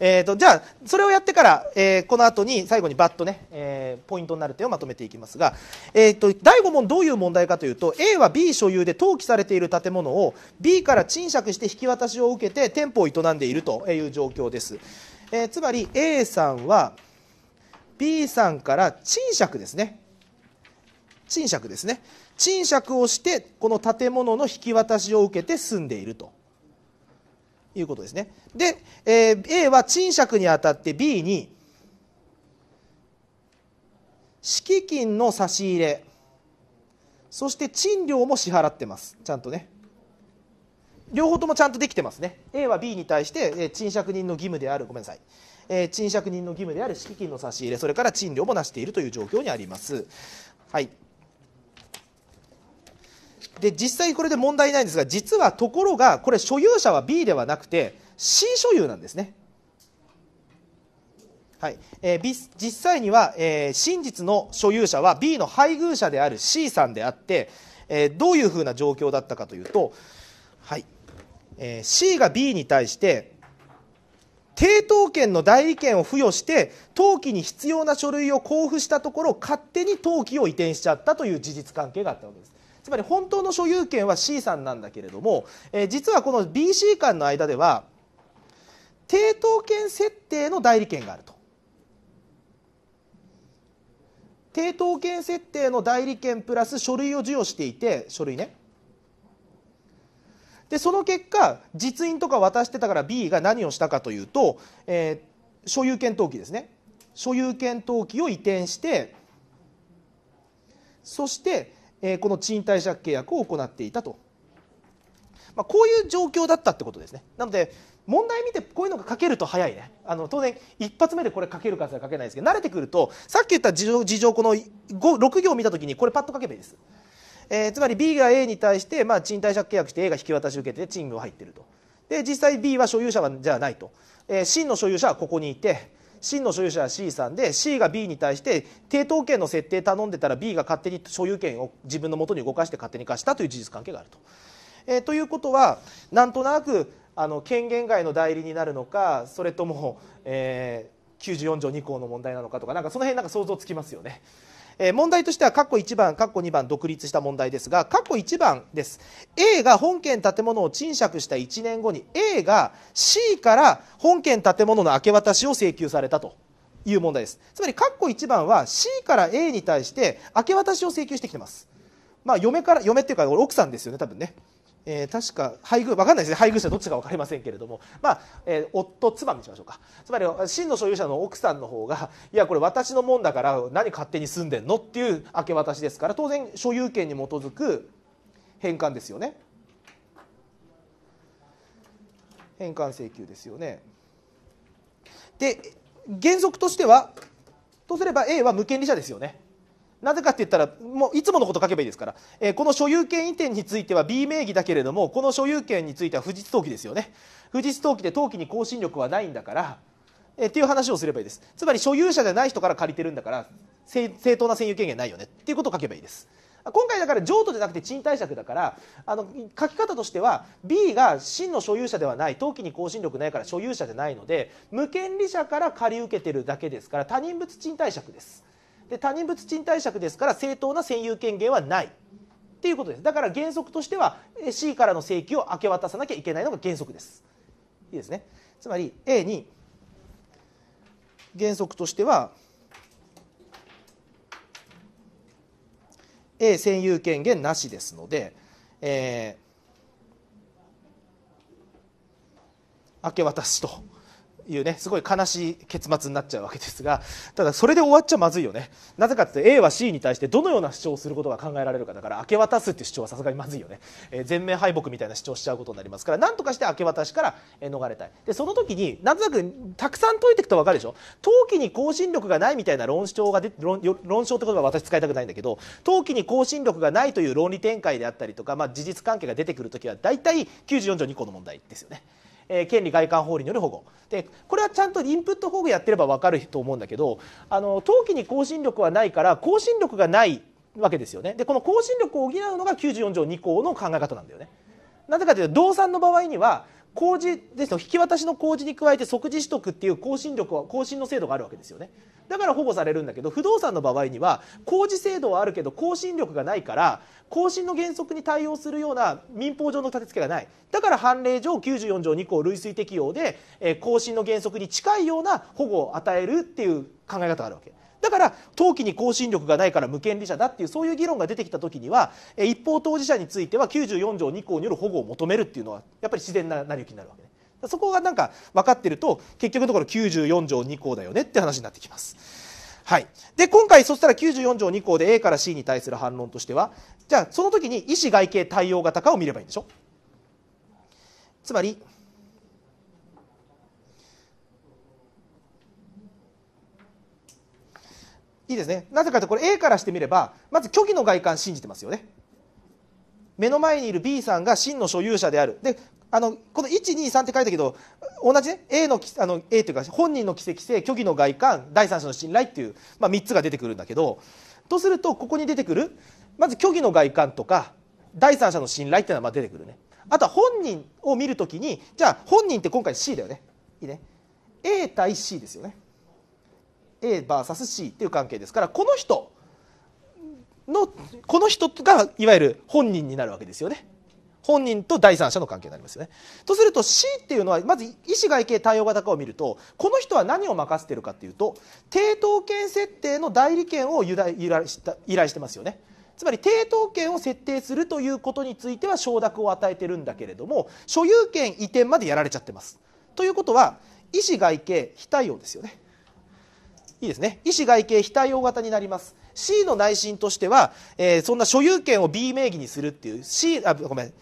えーと、じゃあそれをやってから、えー、この後に最後にバッとね、えー、ポイントになる点をまとめていきますが、えーと、と第5問どういう問題かというと A は B 所有で登記されている建物を B から賃借して引き渡しを受けて店舗を営んでいるという状況です、えー、つまり A さんは B さんから賃借ですね賃借ですね賃借をしてこの建物の引き渡しを受けて住んでいるということですね。で、えー、A は賃借にあたって B に敷金の差し入れそして賃料も支払ってますちゃんとね両方ともちゃんとできてますね A は B に対して、えー、賃借人の義務であるごめんなさい、えー、賃借人の義務である敷金の差し入れそれから賃料もなしているという状況にありますはいで実際これで問題ないんですが実はところがこれ所有者は B ではなくて C 所有なんですね。はいえー、実際には、えー、真実の所有者は B の配偶者である C さんであって、えー、どういうふうな状況だったかというと、はいえー、C が B に対して抵当権の代理権を付与して登記に必要な書類を交付したところ勝手に登記を移転しちゃったという事実関係があったわけです。つまり本当の所有権は C さんなんだけれども、えー、実はこの BC 間の間では抵当権設定の代理権があると。抵当権設定の代理権プラス書類を授与していて書類ねでその結果実印とか渡してたから B が何をしたかというと、えー、所有権登記ですね所有権登記を移転してそしてえこの賃貸借契約を行っていたと、まあ、こういう状況だったってことですねなので問題見てこういうのが書けると早いねあの当然一発目でこれ書ける数は書けないですけど慣れてくるとさっき言った事情事情この6行見た時にこれパッと書けばいいです、えー、つまり B が A に対して、まあ、賃貸借契約して A が引き渡し受けて賃金が入ってるとで実際 B は所有者はじゃないと、えー、真の所有者はここにいて真の所有者は C さんで C が B に対して抵当権の設定頼んでたら B が勝手に所有権を自分のもとに動かして勝手に貸したという事実関係があると。えー、ということはなんとなくあの権限外の代理になるのかそれとも、えー、94条2項の問題なのかとかなんかその辺なんか想像つきますよね。え問題としては括弧1番括弧2番独立した問題ですが括弧1番です A が本件建物を賃借した1年後に A が C から本件建物の明け渡しを請求されたという問題ですつまり括弧1番は C から A に対して明け渡しを請求してきてますまあ嫁から嫁っていうか奥さんですよね多分ねえー、確か配偶分かんないですね配偶者どっちか分かりませんけれども、まあえー、夫妻にしましょうかつまり真の所有者の奥さんの方がいやこれ私のもんだから何勝手に住んでんのっていう明け渡しですから当然所有権に基づく返還ですよね返還請求ですよねで原則としてはとすれば A は無権利者ですよねなぜかって言ったらもういつものこと書けばいいですから、えー、この所有権移転については B 名義だけれどもこの所有権については富士登記ですよね富士登記で登記に更新力はないんだから、えー、っていう話をすればいいですつまり所有者じゃない人から借りてるんだから正当な占有権限ないよねっていうことを書けばいいです今回だから譲渡じゃなくて賃貸借だからあの書き方としては B が真の所有者ではない登記に更新力ないから所有者じゃないので無権利者から借り受けてるだけですから他人物賃貸借ですで他人物賃貸借ですから正当な占有権限はないっていうことですだから原則としては C からの請求を明け渡さなきゃいけないのが原則ですいいですねつまり A に原則としては A 占有権限なしですので、えー、明け渡しと。いうねすごい悲しい結末になっちゃうわけですがただそれで終わっちゃまずいよねなぜかって A は C に対してどのような主張をすることが考えられるかだから明け渡すっていう主張はさすがにまずいよね、えー、全面敗北みたいな主張しちゃうことになりますからなんとかして明け渡しから逃れたいでその時になんとなくたくさん解いていくと分かるでしょ陶器に更新力がないみたいな論証がで論論証って言葉は私使いたくないんだけど陶器に更新力がないという論理展開であったりとか、まあ、事実関係が出てくる時は大体94条2項の問題ですよね。えー、権利外観法理による保護でこれはちゃんとインプット保護やってれば分かると思うんだけどあの登記に更新力はないから更新力がないわけですよねでこの更新力を補うのが94条2項の考え方なんだよねなぜかというと動産の場合には公示ですと引き渡しの公示に加えて即時取得っていう更新力は更新の制度があるわけですよねだから保護されるんだけど不動産の場合には公示制度はあるけど更新力がないから更新の原則に対応するような民法上の立て付けがないだから判例上94条2項類推適用で更新の原則に近いような保護を与えるっていう考え方があるわけ。だから登記に更新力がないから無権利者だっていうそういう議論が出てきた時には一方当事者については94条2項による保護を求めるっていうのはやっぱり自然な成り行きになるわけね。そこがなんか分かってると結局のところ94条2項だよねって話になってきます。はい、で今回そしたら94条2項で A から C に対する反論としてはじゃあその時に意思外形対応型かを見ればいいんでしょつまりいいですねなぜかというとこれ A からしてみればまず虚偽の外観信じてますよね目の前にいる B さんが真の所有者であるであのこの123って書いたけど同じね A のあの A というか本人の奇跡性虚偽の外観第三者の信頼っていう、まあ、3つが出てくるんだけどとするとここに出てくるまず虚偽の外観とか第三者の信頼っていうのはまあ出てくるねあとは本人を見るときにじゃあ本人って今回 C だよねいいね A 対 C ですよね AVS C という関係ですからこの人のこの人がいわゆる本人になるわけですよね。本人と第三者の関係になりますよね。とすると C っていうのはまず医師外形対応型化を見るとこの人は何を任せてるかっていうと抵当権設定の代理権を依頼してますよね。つまり抵当権を設定するということについては承諾を与えてるんだけれども所有権移転までやられちゃってます。ということは医師外形非対応ですよね。いいですね。医師外形非対応型になります。C の内心としては、えー、そんな所有権を B 名義にするっていう、C、あ、ごめん。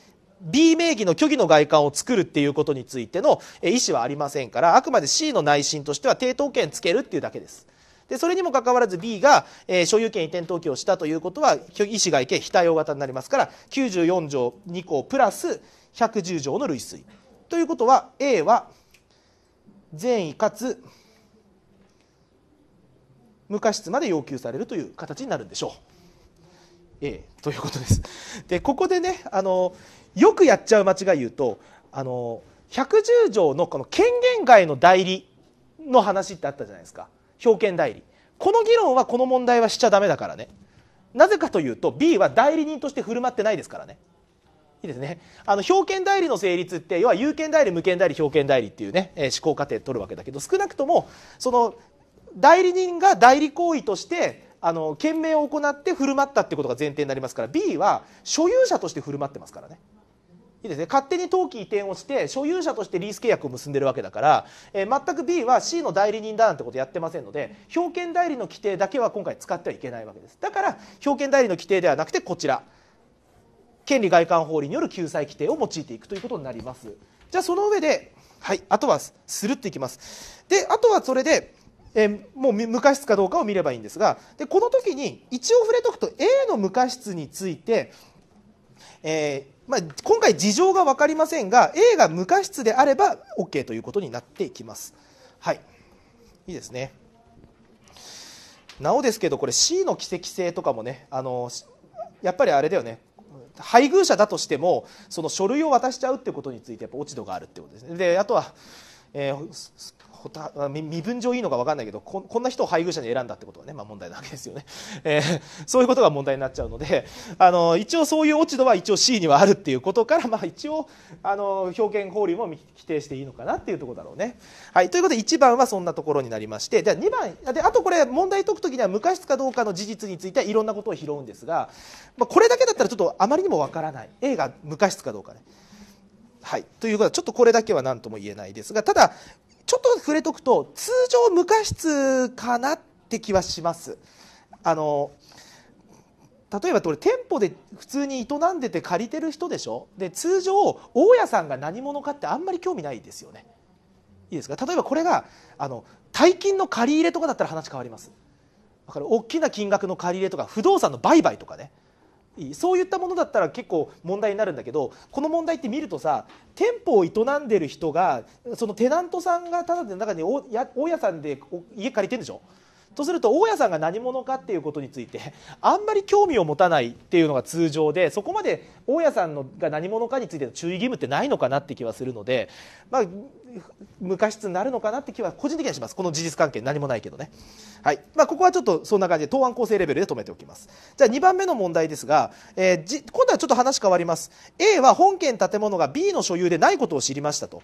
B 名義の虚偽の外観を作るっていうことについての意思はありませんから、あくまで C の内心としては抵当権つけるっていうだけです。でそれにもかかわらず B が、えー、所有権移転登記をしたということは意思外形非対応型になりますから94条2項プラス110条の類推ということは A は善意かつ無過失まで要求されるという形になるんでしょう。ええということです。でここでねあのよくやっちゃう間違い言うとあの110条のこの権限外の代理の話ってあったじゃないですか表権代理この議論はこの問題はしちゃダメだからねなぜかというと B は代理人として振る舞ってないですからねいいですねあの表権代理の成立って要は有権代理無権代理表権代理っていうね思考過程取るわけだけど少なくともその代理人が代理行為としてあの件名を行って振る舞ったってことが前提になりますから B は所有者として振る舞ってますからね。いいですね、勝手に登記移転をして所有者としてリース契約を結んでるわけだから、えー、全く B は C の代理人だなんてことやってませんので表権代理の規定だけは今回使ってはいけないわけですだから表権代理の規定ではなくてこちら権利外観法理による救済規定を用いていくということになりますじゃあその上で、はい、あとはするっていきますであとはそれでえもう無過失かどうかを見ればいいんですがでこの時に一応触れとくと A の無過失について、えー、まあ、今回事情が分かりませんが A が無過失であれば OK ということになっていきます。はい、いいですねなおですけどこれ C の奇跡性とかもねあのやっぱりあれだよね配偶者だとしてもその書類を渡しちゃうってことについてやっぱ落ち度があるってことですねであとは、えー、こと身分上いいのか分かんないけどこんな人を配偶者に選んだってことはね、まあ、問題なわけですよね、えー、そういうことが問題になっちゃうのであの一応そういう落ち度は一応 C にはあるっていうことから、まあ、一応あの表現法流も規定していいのかなっていうところだろうね。はい、ということで1番はそんなところになりましてで2番であとこれ問題解くときには無価かどうかの事実についてはいろんなことを拾うんですが、まあ、これだけだったらちょっとあまりにも分からない A が無価かどうかね。はい、ということはちょっとこれだけは何とも言えないですがただちょっと触れとくと通常無過失かなって気はしますあの例えばこれ店舗で普通に営んでて借りてる人でしょで通常大家さんが何者かってあんまり興味ないですよねいいですか例えばこれがあの大金の借り入れとかだったら話変わりますだから大きな金額の借り入れとか不動産の売買とかねそういったものだったら結構問題になるんだけどこの問題って見るとさ店舗を営んでる人がそのテナントさんがただで中に大家さんで家借りてるんでしょとすると大家さんが何者かっていうことについて あんまり興味を持たないっていうのが通常でそこまで大家さんのが何者かについての注意義務ってないのかなって気はするので、まあ、無過失になるのかなって気は個人的にはしますこの事実関係何もないけどね、はいまあ、ここはちょっとそんな感じで答案構成レベルで止めておきますじゃあ2番目の問題ですが、えー、じ今度はちょっと話変わります A は本件建物が B の所有でないことを知りましたと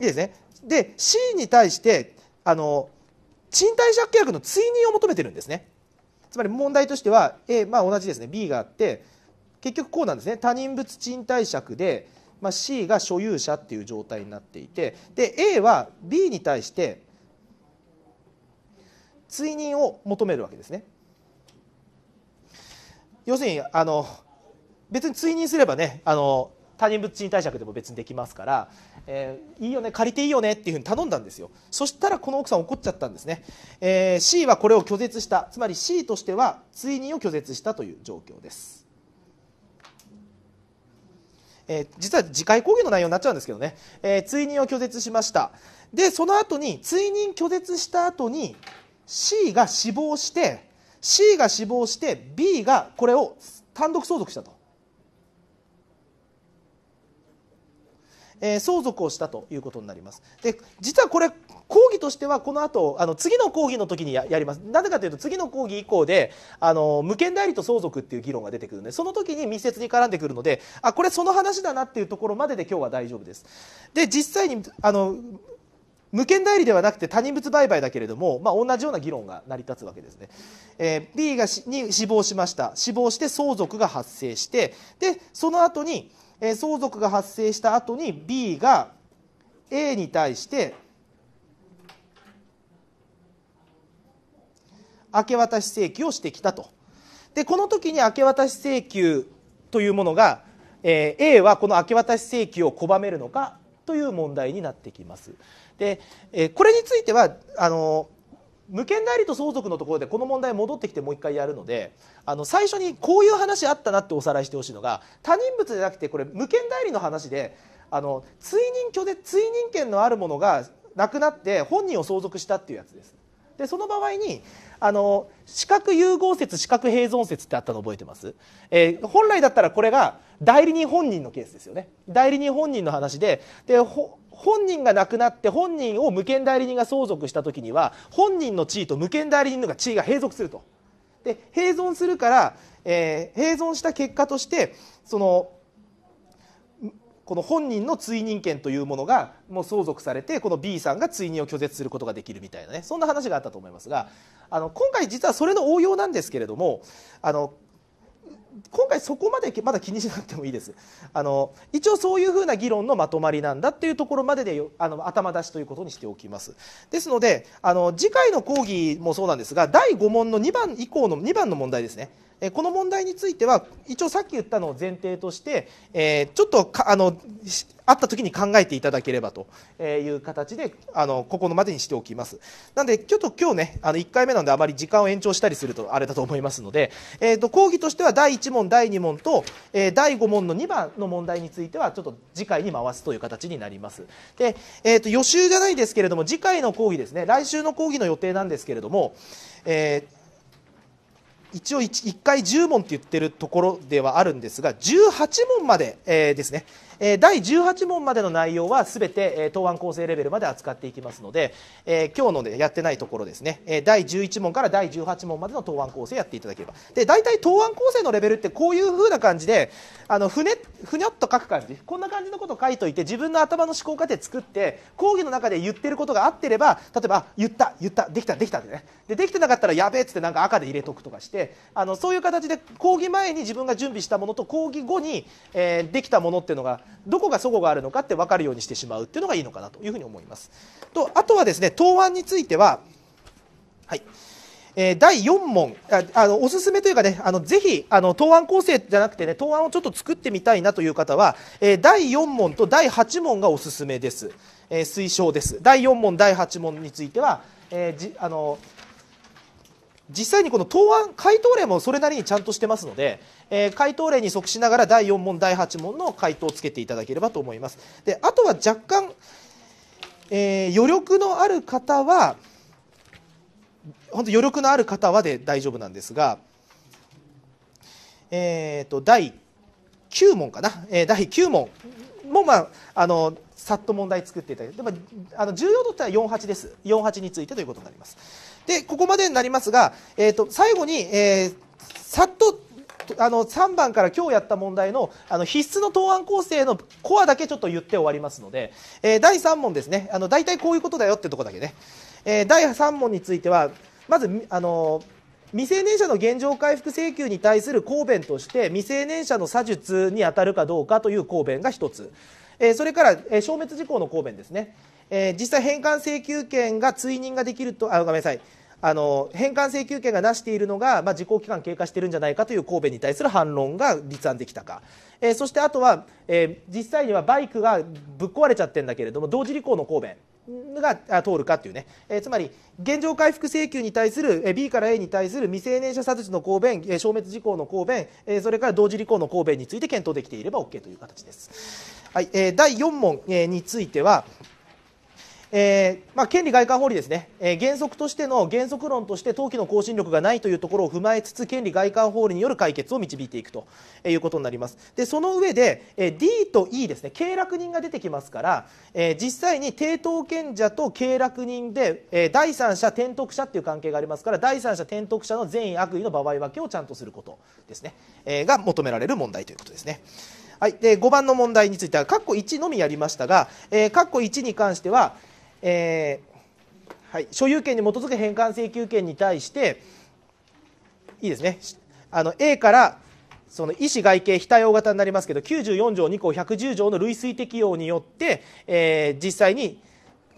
いいですねで C に対してあの賃貸借契約の追認を求めてるんですねつまり問題としては、A まあ、同じですね B があって結局こうなんですね他人物賃貸借で、まあ、C が所有者っていう状態になっていてで A は B に対して追認を求めるわけですね要するにあの別に追認すればねあの他人物賃貸借でも別にできますから、えー、いいよね借りていいよねっていうふうに頼んだんですよそしたらこの奥さん怒っちゃったんですね、えー、C はこれを拒絶したつまり C としては追認を拒絶したという状況です、えー、実は次回講義の内容になっちゃうんですけどね、えー、追認を拒絶しましたでその後に追認拒絶した後に C が死亡して C が死亡して B がこれを単独相続したとえー、相続をしたということになりますで実はこれ講義としてはこの後あの次の講義の時にやりますなぜかというと次の講義以降であの無権代理と相続っていう議論が出てくるのでその時に密接に絡んでくるのであこれその話だなっていうところまでで今日は大丈夫ですで実際にあの無権代理ではなくて他人物売買だけれども、まあ、同じような議論が成り立つわけですね、えー、B がに死亡しました死亡して相続が発生してでその後に相続が発生した後に B が A に対して明け渡し請求をしてきたとでこの時に明け渡し請求というものが、え A はこの明け渡し請求を拒めるのかという問題になってきますで、これについてはあの無権代理と相続のところでこの問題戻ってきてもう一回やるのであの最初にこういう話あったなっておさらいしてほしいのが他人物じゃなくてこれ無権代理の話であの追認許で追認権のあるものがなくなって本人を相続したっていうやつです。でその場合にあの四角融合説資格併存説ってあったの覚えてます、えー、本来だったらこれが代理人本人のケースですよね代理人本人の話ででほ本人が亡くなって本人を無権代理人が相続した時には本人の地位と無権代理人の地位が並存すると。で併存するから、えー、併存した結果としてそのこの本人の追認権というものがもう相続されてこの B さんが追認を拒絶することができるみたいなねそんな話があったと思いますがあの今回実はそれの応用なんですけれどもあの今回そこまでまだ気にしなくてもいいですあの一応そういうふうな議論のまとまりなんだっていうところまでであの頭出しということにしておきますですのであの次回の講義もそうなんですが第5問の2番以降の2番の問題ですねえこの問題については一応さっき言ったのを前提として、えちょっとあのあった時に考えていただければという形であのここのまでにしておきますなのでちょっと今日ねあの1回目なのであまり時間を延長したりするとあれだと思いますので、えーと、講義としては第1問第2問と、えー、第5問の2番の問題についてはちょっと次回に回すという形になりますで、えーと、と予習じゃないですけれども次回の講義ですね来週の講義の予定なんですけれども、えー一応 1, 1回10問って言ってるところではあるんですが18問まで、えー、ですねえ第18問までの内容はすべて、え答案構成レベルまで扱っていきますので、え今日のね、やってないところですね、え第11問から第18問までの答案構成やっていただければで大体答案構成のレベルってこういうふうな感じであのふねふにょっと書く感じこんな感じのことを書いといて自分の頭の思考過程作って講義の中で言ってることが合ってれば例えば言った言ったできたできたってねでできてなかったらやべえっつってなんか赤で入れとくとかしてあのそういう形で講義前に自分が準備したものと講義後に、えー、できたものっていうのがどこがそ齬があるのかって分かるようにしてしまうっていうのがいいのかなというふうに思います。とあとはですね答案については、はいえー、第4問ああのおすすめというかねあのぜひあの答案構成じゃなくてね答案をちょっと作ってみたいなという方は、えー、第4問と第8問がおすすめです、えー、推奨です第4問第8問については、えー、じあの実際にこの答案回答例もそれなりにちゃんとしてますので、えー、回答例に即しながら第4問第8問の回答をつけていただければと思いますであとは若干、えー、余力のある方は本当余力のある方はで大丈夫なんですが、えーと、第9問かな、えー、第9問も、まあ、あのさっと問題作っていただいてでもあの重要度っては48です48についてということになります。で、ここまでになりますが、えっ、ー、と、最後に、えー、さっと、あの3番から今日やった問題のあの必須の答案構成のコアだけちょっと言って終わりますので、えー、第3問ですねあの大体こういうことだよってとこだけね、えー、第3問についてはまずあの未成年者の現状回復請求に対する答弁として未成年者の差術に当たるかどうかという答弁が1つ、えー、それから、えー、消滅事項の答弁ですね、えー、実際返還請求権が追認ができるとあごめんなさいあの返還請求権がなしているのが、まあ、時効期間経過しているんじゃないかという神戸に対する反論が立案できたか、えー、そしてあとは、えー、実際にはバイクがぶっ壊れちゃってるんだけれども同時履行の答弁が通るかっていうね、えー、つまり現状回復請求に対する、えー、B から A に対する未成年者殺人の抗弁、えー、消滅事項の抗弁、えー、それから同時履行の抗弁について検討できていれば OK という形です。はいえー、第4問、えー、についてはえーまあ、権利外観法理ですね、えー、原則としての原則論として登記の更新力がないというところを踏まえつつ権利外観法理による解決を導いていくということになりますでその上で、えー、D と E ですね経絡人が出てきますから、えー、実際に抵当権者と経絡人で、えー、第三者転得者という関係がありますから第三者転得者の善意悪意の場合分けをちゃんとすることですね、えー、が求められる問題ということですね。はい、で5番の問題については括弧1のみやりましたが、えー、括弧1に関してはえー、はい、所有権に基づく返還請求権に対していいですねあの A からその医師外形非対応型になりますけど94条2項110条の類推適用によって、えー、実際に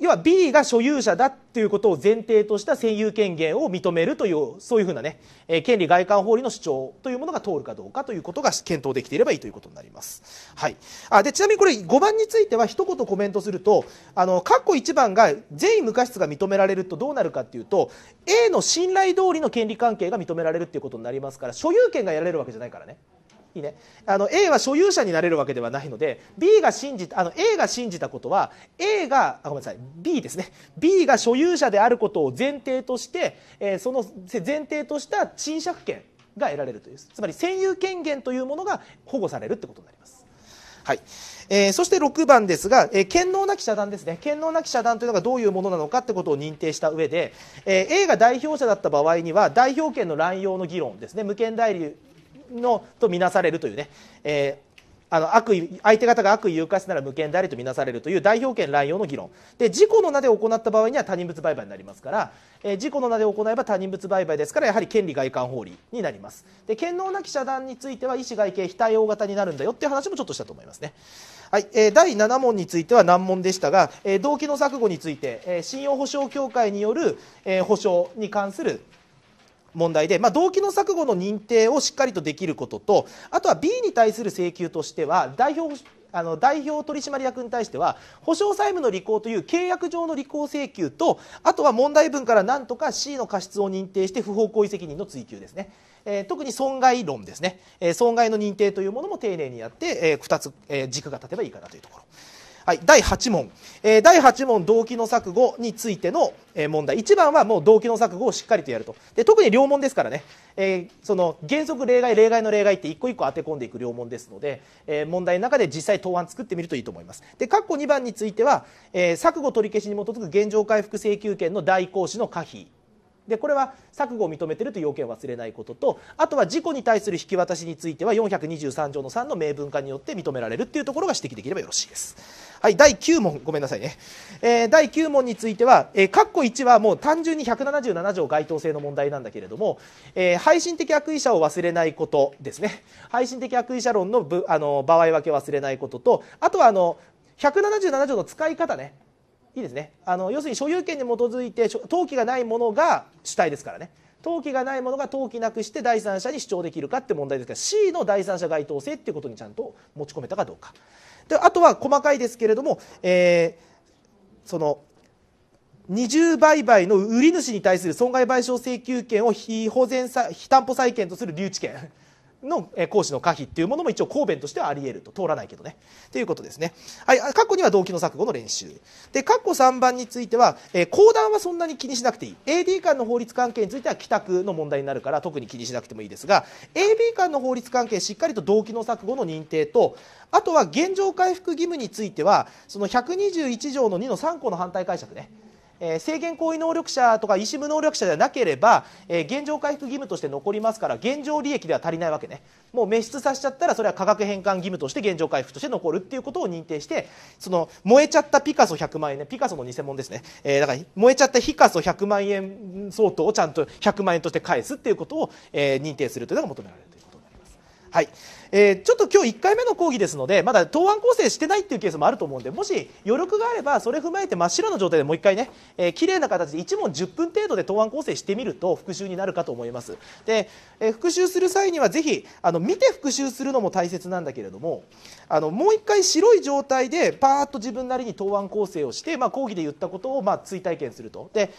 要は B が所有者だということを前提とした占有権限を認めるというそういうふうなね、えー、権利外観法理の主張というものが通るかどうかということが検討できていればいいということになります、はい、あでちなみにこれ5番については一言コメントするとあの括弧1番が善意無過失が認められるとどうなるかというと A の信頼通りの権利関係が認められるっていうことになりますから所有権がやられるわけじゃないからねいいね、あの A は所有者になれるわけではないので B が信じあの A が信じたことは A があごめんなさい B ですね B が所有者であることを前提として、えー、その前提とした賃借権が得られるというつまり占有権限というものが保護されるってことになります。はいえー、そして6番ですが、えー、権能なき社団ですね権能なき社団というのがどういうものなのかってことを認定した上で、えー、A が代表者だった場合には代表権の乱用の議論ですね無権代理のとみなされるというね、えーあの悪意相手方が悪意誘拐なら無権でありとみなされるという代表権乱用の議論で事故の名で行った場合には他人物売買になりますから、えー、事故の名で行えば他人物売買ですからやはり権利外観法理になりますで権能なき遮団については医師外形非対応型になるんだよっていう話もちょっとしたと思いますね、はいえー、第7問については難問でしたが、えー、動機の錯誤について、え信用保証協会による、え保証に関する問題で、まあ、動機の錯誤の認定をしっかりとできることとあとは B に対する請求としては代表あの代表取締役に対しては保証債務の履行という契約上の履行請求とあとは問題文から何とか C の過失を認定して不法行為責任の追及ですね、えー、特に損害論ですね、えー、損害の認定というものも丁寧にやって、えー、2つ、え軸が立てばいいかなというところ。はい、第8問、えー、第8問動機の錯誤についての、えー、問題1番はもう動機の錯誤をしっかりとやるとで特に両問ですからね、えー、その原則例外例外の例外って一個一個当て込んでいく両問ですので、え問題の中で実際答案作ってみるといいと思いますで括弧2番については、え錯誤取り消しに基づく原状回復請求権の代行使の可否でこれは錯誤を認めているという要件を忘れないこととあとは事故に対する引き渡しについては423条の3の明文化によって認められるっていうところが指摘できればよろしいです。はい、第9問ごめんなさいね、えー、第9問については、えー、括弧1はもう単純に177条該当性の問題なんだけれども、えー、配信的悪意者を忘れないことですね配信的悪意者論のぶあの場合分けを忘れないこととあとはあの177条の使い方ねいいですねあの要するに所有権に基づいて登記がないものが主体ですからね登記がないものが登記なくして第三者に主張できるかって問題ですが C の第三者該当性っていうことにちゃんと持ち込めたかどうかであとは細かいですけれども、えー、その二重売買の売り主に対する損害賠償請求権を非保全非担保債権とする留置権の講師の可否っていうものも一応公弁としてはあり得ると通らないけどねということですね、はい、過去には動機の錯誤の練習で過去3番については、えー、講談はそんなに気にしなくていい AD 間の法律関係については帰宅の問題になるから特に気にしなくてもいいですが AB 間の法律関係しっかりと動機の錯誤の認定とあとは現状回復義務についてはその121条の2の3項の反対解釈ね、えー、制限行為能力者とか医師能力者じゃなければ、えー、現状回復義務として残りますから現状利益では足りないわけねもう滅失させちゃったらそれは価格返還義務として現状回復として残るっていうことを認定してその燃えちゃったピカソ100万円ねピカソの偽物ですね、えー、だから燃えちゃったピカソ100万円相当をちゃんと100万円として返すっていうことを、えー、認定するというのが求められる。はいえー、ちょっと今日1回目の講義ですのでまだ答案構成してないっていうケースもあると思うんでもし余力があればそれ踏まえて真っ白な状態でもう1回ね、えー、綺麗な形で1問10分程度で答案構成してみると復習になるかと思いますで、えー、復習する際にはぜひあの見て復習するのも大切なんだけれどもあのもう1回白い状態でパーッと自分なりに答案構成をして、まあ、講義で言ったことをま追体験するとで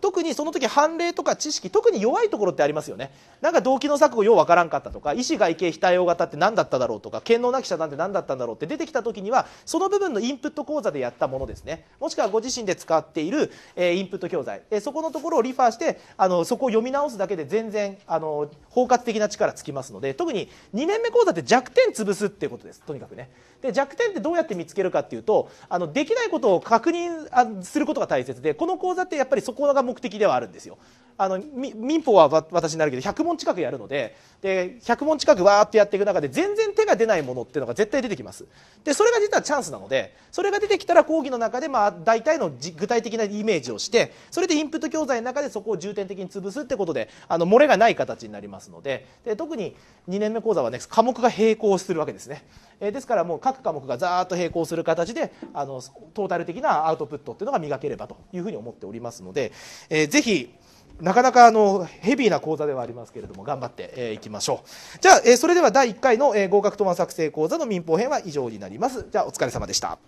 特にその時判例とか知識特に弱いところってありますよねなんか動機の錯誤ようわからんかったとか医師外形非対応型って何だっただろうとか権能なき者なんて何だったんだろうって出てきた時にはその部分のインプット講座でやったものですねもしくはご自身で使っている、えー、インプット教材、えー、そこのところをリファーしてあのそこを読み直すだけで全然あの包括的な力つきますので特に2年目講座って弱点潰すっていうことですとにかくねで弱点ってどうやって見つけるかっていうとあのできないことを確認することが大切でこの講座ってやっぱりそこが目的ではあるんですよ。あの民法は私になるけど100問近くやるのでで100問近くわーっとやっていく中で全然手が出ないものっていうのが絶対出てきますでそれが実はチャンスなのでそれが出てきたら講義の中でまあ大体の具体的なイメージをしてそれでインプット教材の中でそこを重点的に潰すってことであの漏れがない形になりますのでで特に2年目講座はね科目が並行するわけですねえですからもう各科目がざーっと並行する形であのトータル的なアウトプットっていうのが磨ければというふうに思っておりますので、えー、ぜひなかなかあのヘビーな講座ではありますけれども頑張ってい、えー、きましょうじゃあ、えー、それでは第1回の、えー、合格答案作成講座の民法編は以上になりますじゃあお疲れ様でした